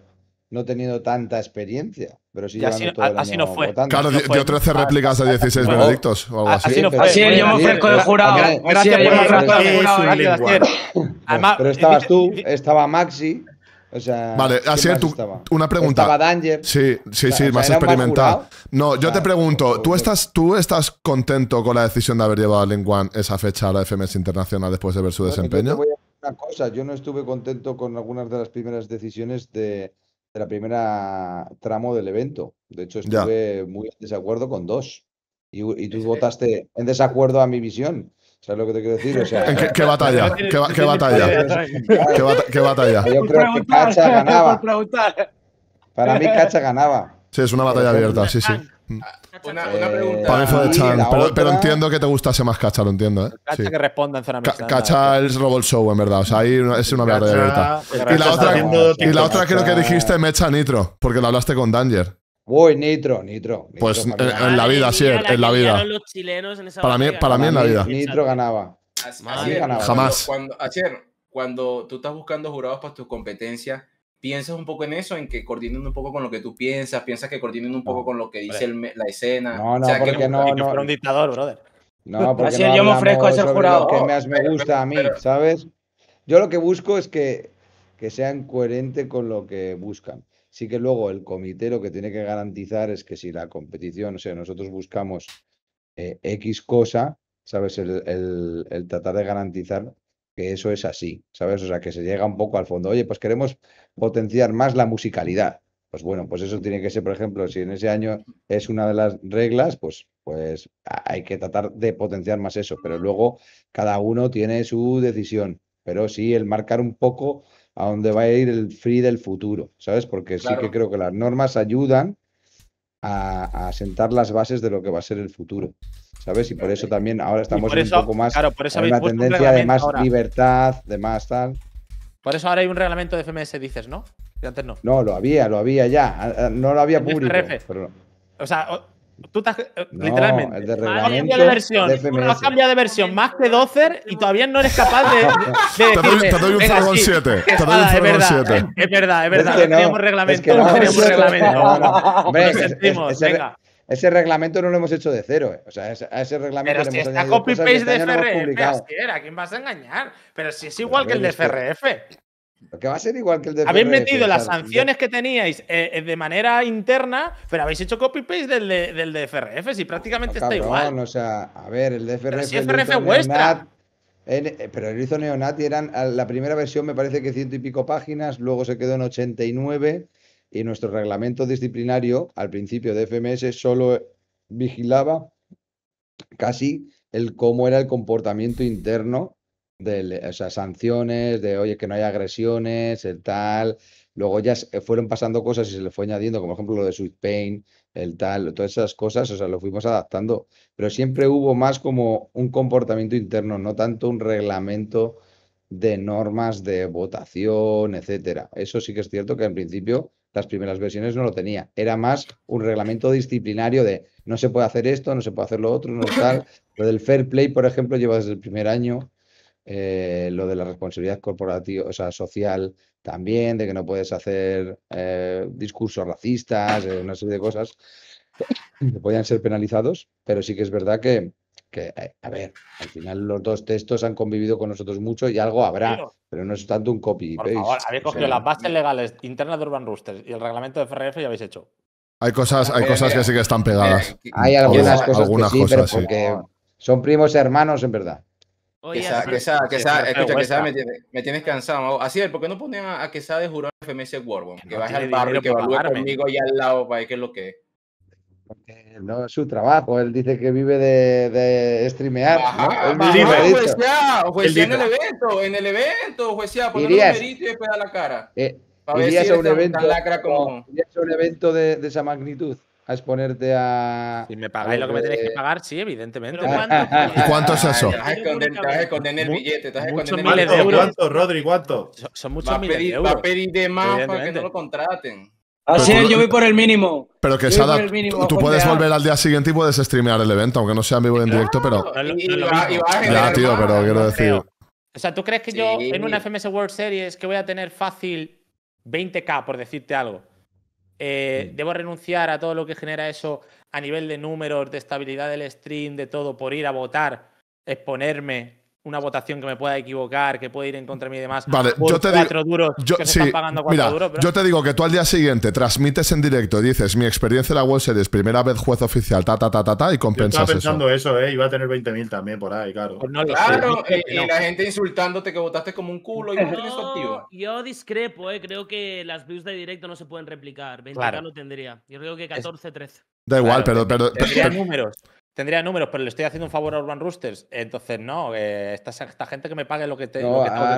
no teniendo tanta experiencia. Pero sí así, todo el así no fue. Claro, no dio 13 réplicas a 16 benedictos veredictos o algo así. Así no fue. Así me de jurado. Gracias por el jurado. Además, Pero estabas (laughs) tú, estaba Maxi. O sea, vale, así tú, una pregunta. Danger. Sí, sí, sí, más experimentado. No, yo te pregunto, ¿tú estás, ¿tú estás contento con la decisión de haber llevado a Linguan esa fecha a la FMS Internacional después de ver su desempeño? voy a una cosa, yo no estuve contento con algunas de las primeras decisiones de, de la primera tramo del evento. De hecho, estuve muy en desacuerdo con dos. Y, tú votaste en desacuerdo a mi visión. ¿Sabes lo que te quiero decir? O sea, ¿Qué, ¿Qué, batalla? ¿Qué, batalla? qué batalla qué ¿Qué, batalla? Yo creo que Cacha (laughs) ganaba. Para mí, Cacha ganaba. Sí, es una batalla abierta, sí, sí. Ah, mm. Una, pregunta. pero, entiendo que te gustase más Cacha, lo entiendo. ¿eh? Cacha que responda en zona mixta. Cacha es Robot Show, en verdad. O sea, ahí es una verdad Y la otra, creo que dijiste Mecha Nitro, porque la hablaste con Danger. Uy, Nitro, Nitro. pues eh, en, la vida, sí, en la vida. para mí, para mí en la vida. Nitro ganaba. Jamás. Cuando, ayer, cuando tú estás buscando jurados para tus competencias, piensas un poco en eso, en que coordinen un poco con lo que tú piensas, piensas que coordinen un poco con lo que dice la escena. No, no, o sea, porque que no, no. no. un dictador, brother. No, porque no yo me ofrezco a ser jurado. Que más me gusta a mí, ¿sabes? Yo lo que busco es que, que sean coherentes con lo que buscan. Sí que luego el comité lo que tiene que garantizar es que si la competición, o sea, nosotros buscamos eh, X cosa, ¿sabes? El, el, el tratar de garantizar que eso es así, ¿sabes? O sea, que se llega un poco al fondo. Oye, pues queremos potenciar más la musicalidad. Pues bueno, pues eso tiene que ser, por ejemplo, si en ese año es una de las reglas, pues, pues hay que tratar de potenciar más eso. Pero luego cada uno tiene su decisión. Pero sí, el marcar un poco a dónde va a ir el free del futuro, ¿sabes? Porque sí que creo que las normas ayudan a, a sentar las bases de lo que va a ser el futuro. ¿sabes? Y por eso también ahora estamos un poco más claro, por eso en una tendencia un de más libertad, de más tal. Por eso ahora hay un reglamento de FMS, dices, ¿no? Que antes no. No, lo había, lo había ya. Ah, ah, no lo había público. O sea, tú estás, eh, no, literalmente. El de reglamento de versión. De FMS. Has cambiado de versión más que 12 y todavía no eres capaz de. (laughs) te, doy, un doy, un 7. Te doy un 7. Es verdad, es verdad. Es que no, teníamos reglamento. reglamento. venga ese reglamento no lo hemos hecho de cero. Eh. O sea, a ese reglamento. Pero le si hemos está copy-paste este de FRF, no a ¿quién vas a engañar? Pero si es igual que el de FRF. Que va a ser igual que el de Habéis metido las sanciones que teníais eh, eh, de manera interna, pero habéis hecho copy-paste del, de, FRF, si prácticamente ah, está igual. O sea, a ver, el de FRF. Pero si FRF vuestra. pero el hizo Neonati, eran la primera versión, me parece que ciento y pico páginas, luego se quedó en 89 y nuestro reglamento disciplinario al principio de FMS solo vigilaba casi el cómo era el comportamiento interno de sanciones, de oye, que no hay agresiones, el tal. Luego ya fueron pasando cosas y se le fue añadiendo, como ejemplo lo de Sweet Pain, el tal, todas esas cosas, o sea, lo fuimos adaptando. Pero siempre hubo más como un comportamiento interno, no tanto un reglamento de normas de votación, etcétera. Eso sí que es cierto que en principio las primeras versiones no lo tenía. Era más un reglamento disciplinario de no se puede hacer esto, no se puede hacer lo otro, no tal. (laughs) Lo del fair play, por ejemplo, lleva desde el primer año. Eh, lo de la responsabilidad corporativa, o sea, social también, de que no puedes hacer eh, discursos racistas, eh, una serie de cosas que podían ser penalizados, pero sí que es verdad que, que, eh, a ver, al final los dos textos han convivido con nosotros mucho y algo habrá, pero, no es tanto un copy paste. habéis cogido las bases legales internas de Urban Rooster y el reglamento de FRF y habéis hecho. Hay cosas, hay cosas que sí que están pegadas. Eh, hay algunas cosas que sí, pero porque son primos hermanos en verdad. Oye, escucha, Quesada, me, me, tienes cansado. Así es, ¿por qué no ponen a, Quesada de jurar FMS Warbon? Que, no vaya al barrio y que evalúe conmigo y al lado para ver qué es lo que es porque no es su trabajo. Él dice que vive de, de streamear. Ajá, ¿no? Él en el evento, en el evento, juecea, ponle un perito y después a la cara. Eh, irías, a un evento, como... un evento de, de esa magnitud? a exponerte a. Si me pagáis lo que me tenéis que pagar, sí, evidentemente. (laughs) ¿Y cuánto es eso? Estás escondiendo el billete, estás escondiendo el billete. ¿Cuánto, Rodri? ¿Cuánto? Son muchos miles de euros. Va a pedir de más para que no lo contraten. Así ah, es, yo voy por el mínimo. Pero que Sada, tú puedes volver al día siguiente y puedes streamear el evento, aunque no sea en vivo en directo, pero. Ya, tío, pero quiero decir. O sea, ¿tú crees que yo en una FMS World Series que voy a tener fácil 20k, por decirte algo, eh, mm. debo renunciar a todo lo que genera eso a nivel de números, de estabilidad del stream, de todo, por ir a votar, exponerme una votación que me pueda equivocar, que puede ir en contra de mí y demás. Vale, yo te digo, que mira, yo te digo que tú al día siguiente transmites en directo y dices mi experiencia en la World Series, primera vez juez oficial, ta ta ta ta, y compensas estaba pensando eso. ¿eh? iba a tener 20.000 también por ahí, claro. Pues claro, y, la gente insultándote que votaste como un culo y Yo discrepo, eh, creo que las views de directo no se pueden replicar, 20 claro. no tendría. Yo creo que 14, 13. Da igual, pero, pero, números tendría números, pero le estoy haciendo un favor a Urban Roosters. Entonces, no, eh, esta, gente que me pague lo que, te, a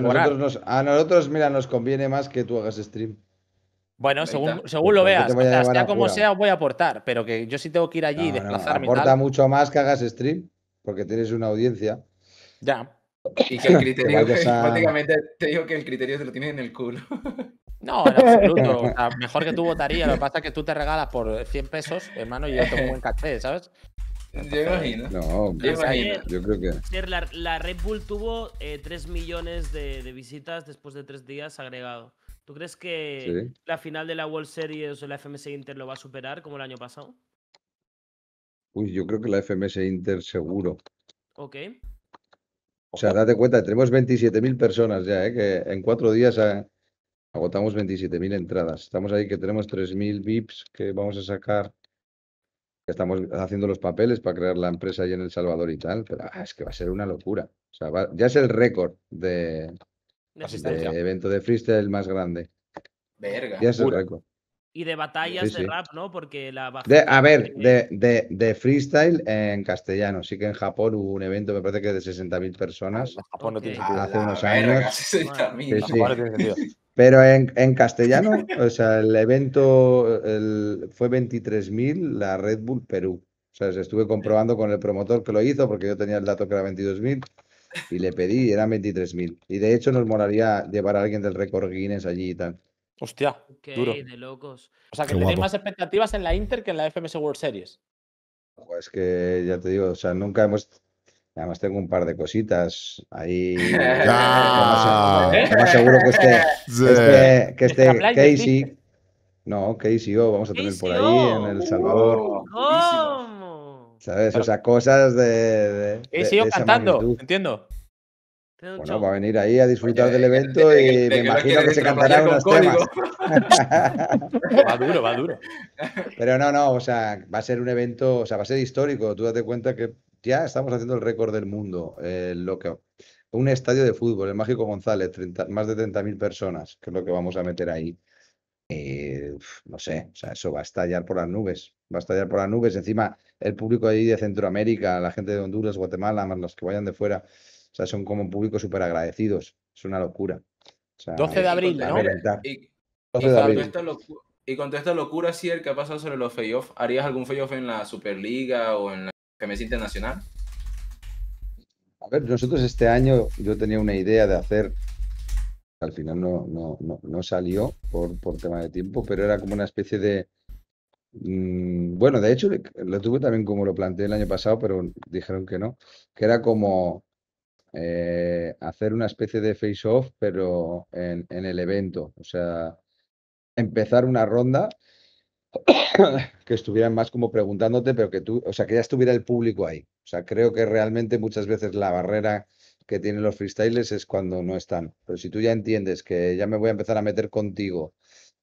nosotros mira, nos conviene más que tú hagas stream. Bueno, según, lo veas, sea, como sea, voy a aportar, pero que yo sí tengo que ir allí y desplazarme. No, aporta mucho más que hagas stream, porque tienes una audiencia. Ya. Y que el (laughs) criterio, (laughs) prácticamente te digo que el criterio se lo tienes en el culo. (laughs) No, en absoluto. mejor que tú votarías. Lo que pasa es que tú te regalas por 100 pesos, hermano, y yo tengo un buen caché, ¿sabes? Yo imagino. No, yo, creo que. La, Red Bull tuvo 3 eh, millones de, visitas después de 3 días agregado. ¿Tú crees que la final de la World Series o la FMS Inter lo va a superar como el año pasado? Uy, yo creo que la FMS Inter seguro. Ok. O sea, date cuenta, tenemos 27.000 personas ya, eh, que en 4 días agotamos 27.000 entradas. Estamos ahí que tenemos 3.000 VIPs que vamos a sacar estamos haciendo los papeles para crear la empresa allí en El Salvador y tal, pero ah, es que va a ser una locura. O sea, ya es el récord de, evento de freestyle más grande. Verga. Ya es el récord. Y de batallas de rap, ¿no? Porque A ver, de, freestyle en castellano. Sí que en Japón hubo un evento, me parece que de 60.000 personas. Ah, hace unos ah, años. 60.000. (laughs) Sí, pero en, castellano, o sea, el evento fue 23.000 la Red Bull Perú. O sea, estuve comprobando con el promotor que lo hizo porque yo tenía el dato que era 22.000 y le pedí y eran 23.000. Y de hecho nos molaría llevar a alguien del récord Guinness allí y tal. Hostia, Qué duro. de locos. O sea, que tenéis más expectativas en la Inter que en la FMS World Series. Pues que ya te digo, o sea, nunca hemos Además tengo un par de cositas ahí. (laughs) ¡Ah! más seguro que esté que esté Casey. No, Casey O, oh, vamos a tener por ahí en oh, El Salvador. Uh, ¿Sabes? O sea, cosas de. de, Casey cantando, entiendo. Bueno, va a venir ahí a disfrutar del evento y me imagino que, se cantarán unos temas. (laughs) va duro, va duro. Pero no, no, o sea, va a ser un evento, o sea, va a ser histórico. Tú date cuenta que ya estamos haciendo el récord del mundo, eh, lo que, un estadio de fútbol, el Mágico González, 30, más de 30.000 personas, que es lo que vamos a meter ahí. Eh, no sé, o sea, eso va a estallar por las nubes, va a estallar por las nubes. Encima, el público ahí de Centroamérica, la gente de Honduras, Guatemala, más los que vayan de fuera, o sea, son como un público súper agradecidos. Es una locura. 12 de abril, ¿no? Y, 12 de abril. con esta locura que ha pasado sobre los playoffs, ¿harías algún playoff en la Superliga o en la Gemés Internacional? A ver, nosotros este año yo tenía una idea de hacer, al final no, salió por, tema de tiempo, pero era como una especie de, mm, bueno, de hecho, lo tuve también como lo planteé el año pasado, pero dijeron que no, que era como eh, hacer una especie de face-off, pero en, en, el evento. O sea, empezar una ronda (coughs) que estuvieran más como preguntándote, pero que tú, o sea, que ya estuviera el público ahí. O sea, creo que realmente muchas veces la barrera que tienen los freestylers es cuando no están. Pero si tú ya entiendes que ya me voy a empezar a meter contigo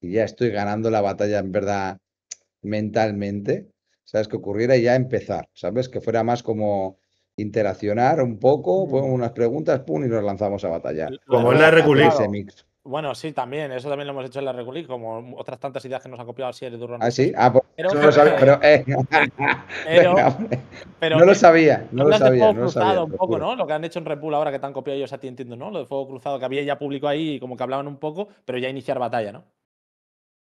y ya estoy ganando la batalla en verdad mentalmente, ¿sabes? Que ocurriera ya empezar, ¿sabes? Que fuera más como interaccionar un poco, mm. unas preguntas, pum, y nos lanzamos a batallar. Como en la, la bueno, sí, también. Eso también lo hemos hecho en la reguli, como otras tantas ideas que nos ha copiado el Durón. Ah, sí. Ah, pero, no lo sabía, pero, no lo sabía. No lo sabía. lo que han hecho en Red ahora que te han copiado ellos a ti, entiendo, ¿no? Lo de fuego cruzado que había ya público ahí, y como que hablaban un poco, pero ya iniciar batalla, ¿no?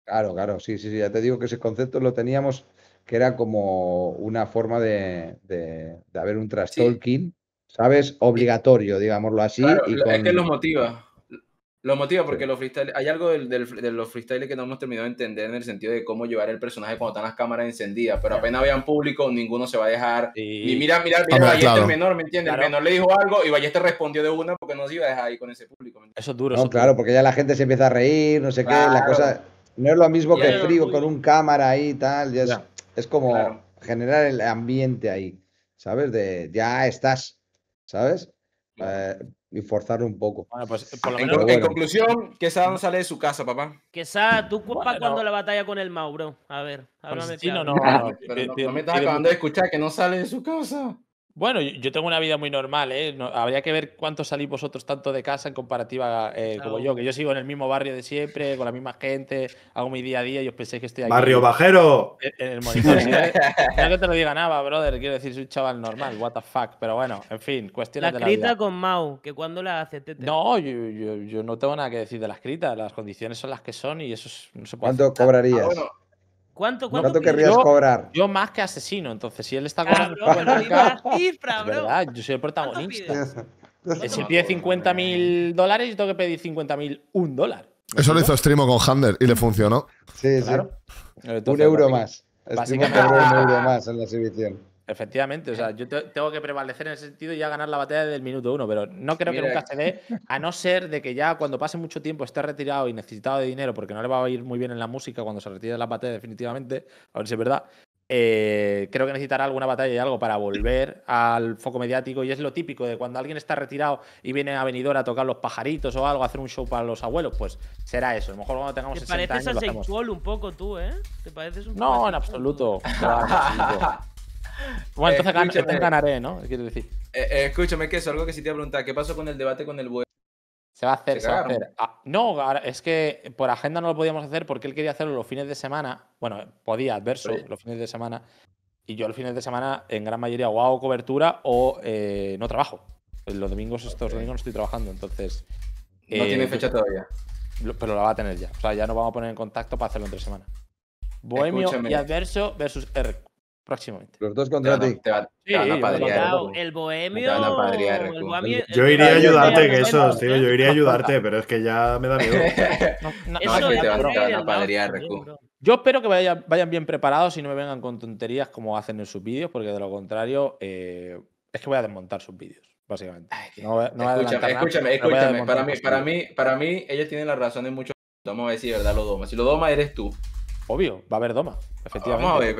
Claro, claro. Sí, sí, sí. Ya te digo que ese concepto lo teníamos que era como una forma de, de, haber un trastolkin, ¿sabes? Obligatorio, digámoslo así. y con... Es que lo motiva. Lo motiva porque los freestyle, hay algo de los freestyles que no hemos terminado de entender en el sentido de cómo llevar el personaje cuando están las cámaras encendidas, pero apenas vean público, ninguno se va a dejar. Y mira, mira, mira, Ballester menor, ¿me entiendes? El menor le dijo algo y Ballester respondió de una porque no se iba a dejar ahí con ese público. Eso es duro. No, claro, porque ya la gente se empieza a reír, no sé qué, la cosa. No es lo mismo que frío con un cámara ahí y tal, es, como generar el ambiente ahí, ¿sabes? De ya estás, ¿sabes? Eh, y forzarlo un poco. Bueno, pues, por lo menos, en, conclusión, que conclusión, no sale de su casa, papá. Que Quesada, tú culpa cuando la batalla con el bro A ver, pues háblame. Pues, no, no, (laughs) ah, pero me estás acabando de escuchar que no sale de su casa. Bueno, yo tengo una vida muy normal, ¿eh? habría que ver cuánto salís vosotros tanto de casa en comparativa eh, como yo, que yo sigo en el mismo barrio de siempre, con la misma gente, hago mi día a día y os penséis que estoy aquí. ¡Barrio Bajero! En, el monitor. ¿eh? (laughs) no que te lo diga nada, brother, quiero decir, soy un chaval normal, what the fuck. Pero bueno, en fin, cuestiones de la La escrita con Mau, que cuando la hace No, yo, no tengo nada que decir de la escrita, las condiciones son las que son y eso no se ¿Cuánto cobrarías? Ah, ¿Cuánto, cuánto, cuánto querrías yo, cobrar? Yo más que asesino, entonces, si él está cobrando. Pues, claro, cifra, bro. ¿verdad? Yo soy el protagonista. Eh, si pide 50 mil dólares, yo tengo que pedir 50 mil un dólar. Eso lo hizo Streamo con Hander y le funcionó. Sí, sí. un euro más. Streamo cobró un euro más en la exhibición. Efectivamente, o sea, eh. yo tengo que prevalecer en ese sentido y ya ganar la batalla del minuto uno, pero no creo que nunca se dé, (laughs) a no ser de que ya cuando pase mucho tiempo esté retirado y necesitado de dinero, porque no le va a ir muy bien en la música cuando se retire de la batalla, definitivamente, a ver si es verdad, eh, creo que necesitará alguna batalla y algo para volver al foco mediático y es lo típico de cuando alguien está retirado y viene a venidor a tocar los pajaritos o algo, a hacer un show para los abuelos, pues será eso. A lo mejor cuando tengamos ¿Te pareces a un poco tú, eh? ¿Te pareces un No, en absoluto. (laughs) Bueno, entonces ganaré, ¿no? Quiero decir. Eh, eh, escúchame, que es algo que sí te iba a ¿Qué pasó con el debate con el vuelo? Se va a hacer, se, va a hacer. Ah, no, es que por agenda no lo podíamos hacer porque él quería hacerlo los fines de semana. Bueno, podía, adverso, los fines de semana. Y yo los fines de semana, en gran mayoría, o hago cobertura o eh, no trabajo. Los domingos, estos domingos no estoy trabajando, entonces. No tiene fecha todavía. Pero la va a tener ya. O sea, ya nos vamos a poner en contacto para hacerlo entre semana. Bohemio y Adverso versus R próximamente. Los dos contra ti. El bohemio. yo iría a ayudarte, que eso, tío. Yo iría a ayudarte, pero es que ya me da miedo. Recu. Yo espero que vayan, bien preparados y no me vengan con tonterías como hacen en sus vídeos, porque de lo contrario, eh, es que voy a desmontar sus vídeos, básicamente. escúchame, escúchame, Para mí, para, mí, para mí, ellos tienen la razón de muchos. Vamos a decir, ¿verdad? Lo doma. Si lo doma eres tú, Obvio, va a haber doma, efectivamente.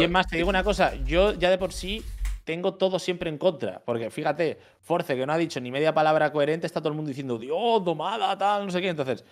Y es más, te digo una cosa, yo ya de por sí tengo todo siempre en contra, porque fíjate, Force que no ha dicho ni media palabra coherente, está todo el mundo diciendo, Dios, domada, tal, no sé qué, entonces,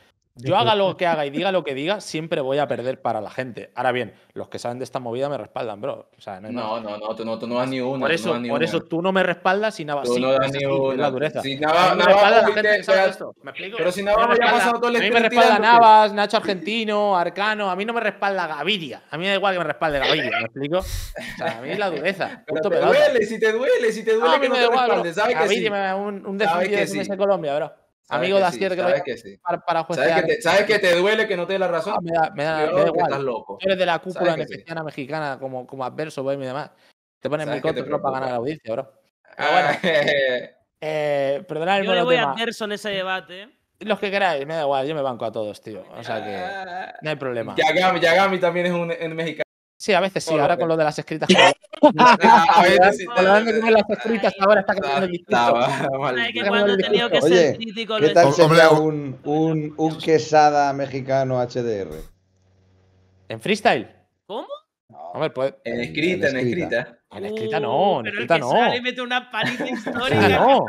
yo haga lo que haga y diga lo que diga, siempre voy a perder para la gente. Ahora bien, los que saben de esta movida me respaldan, bro. no, no, no, no, tú no, tú no das ni uno. Por eso, por eso tú no me respaldas y nada. Tú no das ni una. La dureza. Si nada, respalda la gente esto. ¿Me explico? Pero si nada, ya pasado todo el A mí me este respalda Navas, Nacho Argentino, Arcano. A mí no me respalda Gaviria. A mí me da igual que me respalde Gaviria, ¿me explico? a mí es la (laughs) dureza. Pero te duele, si te duele, si te ah, duele que no me respalde. Gaviria me da un desafío de Colombia, bro. Amigo de Asier, sabes que Para, para ¿Sabes, que te, ¿Sabes que te duele que no te dé la razón? Ah, me da, me da, igual. eres de la cúpula mexicana, mexicana, como, como adverso, bohemio y demás. Te pones mi corto para ganar la audiencia, bro. Ah, bueno. (laughs) Eh, Yo le voy a adverso en ese debate. Los que queráis, me da igual, yo me banco a todos, tío. O sea que ah. no hay problema. Yagami, también es un mexicano. Sí, a veces sí, ahora (laughs) (laughs) con lo de las escritas. las escritas ahora está que cuando he ¿qué tal un, quesada mexicano HDR? ¿En freestyle? ¿Cómo? ver, en, escrita, en escrita. En escrita no, uh, en escrita no. Sale, mete una paliza histórica. no.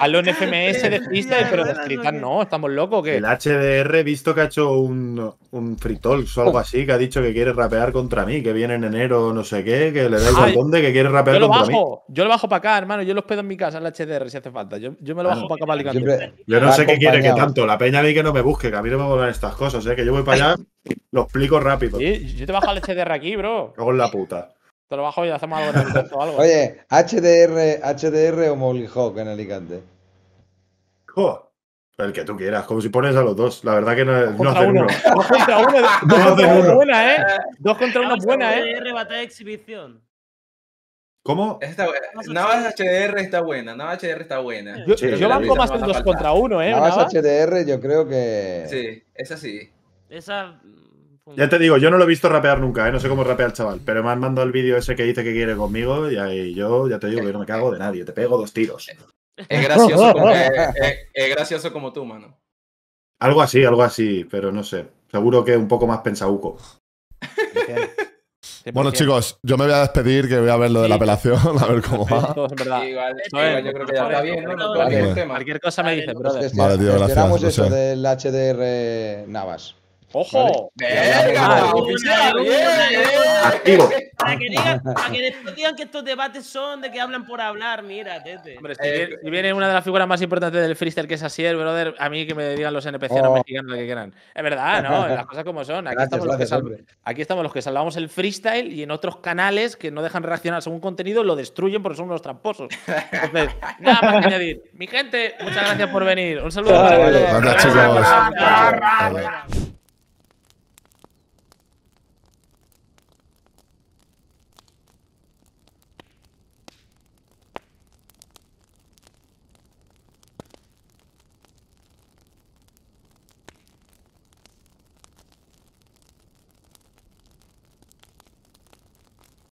a los FMS de freestyle, pero la escrita no, estamos locos. qué. El HDR, visto que ha hecho un, un free o algo oh. así, que ha dicho que quiere rapear contra mí, que viene en enero, no sé qué, que le da igual dónde, que quiere rapear contra mí. Yo lo bajo para acá, hermano. Yo los pedo en mi casa, el HDR, si hace falta. Yo, me lo ah, bajo para acá para Yo no sé qué quiere que tanto. La peña de que no me busque, que a mí no me van estas cosas, ¿eh? que yo voy para allá lo explico rápido. yo te bajo el HDR aquí, bro. Con la puta. Te lo bajo y hacemos algo en el o algo. Oye, HDR, HDR o Hawk en Alicante. Oh, el que tú quieras, como si pones a los dos. La verdad que no, es no uno. Dos contra uno. Dos (laughs) contra uno buena, ¿eh? Dos contra uno buena, ¿eh? HDR batalla exhibición. ¿Cómo? Está, Navas HDR está buena, Navas HDR está buena. Yo, sí, banco más el dos contra uno, ¿eh? Navas, HDR yo creo que... Sí, es así. Mm, ya te digo, yo no lo he visto rapear nunca, ¿eh? no sé cómo rapea el chaval, pero me han mandado el vídeo ese que dice que quiere conmigo y ahí yo ya te digo que no me cago de nadie, te pego dos tiros. (laughs) Eh, eh, es gracioso, como, tú, mano. Algo así, algo así, pero no sé. Seguro que un poco más pensabuco. Bueno, chicos, yo me voy a despedir, que voy a ver lo de la apelación, (laughs) a ver cómo va. Igual, yo creo que ya está bien, ¿no? Cualquier cosa me dices, brother. Vale, tío, gracias. eso del HDR Navas. ¡Ojo! ¡Verga! ¡Activo! Para que, para que (laughs) digan que estos debates son de que hablan por hablar, mira, tete. Hombre, si, viene una de las figuras más importantes del freestyle que es así, brother, a mí que me digan los NPC no no oh. mexicanos lo que quieran. Es verdad, ¿no? (laughs) Las cosas como son. Aquí, estamos los que Aquí estamos los que salvamos el freestyle y en otros canales que no dejan reaccionar según contenido lo destruyen porque son unos tramposos. Entonces, (laughs) nada más que añadir. Mi gente, muchas gracias por venir. Un saludo. Hola, para chicos.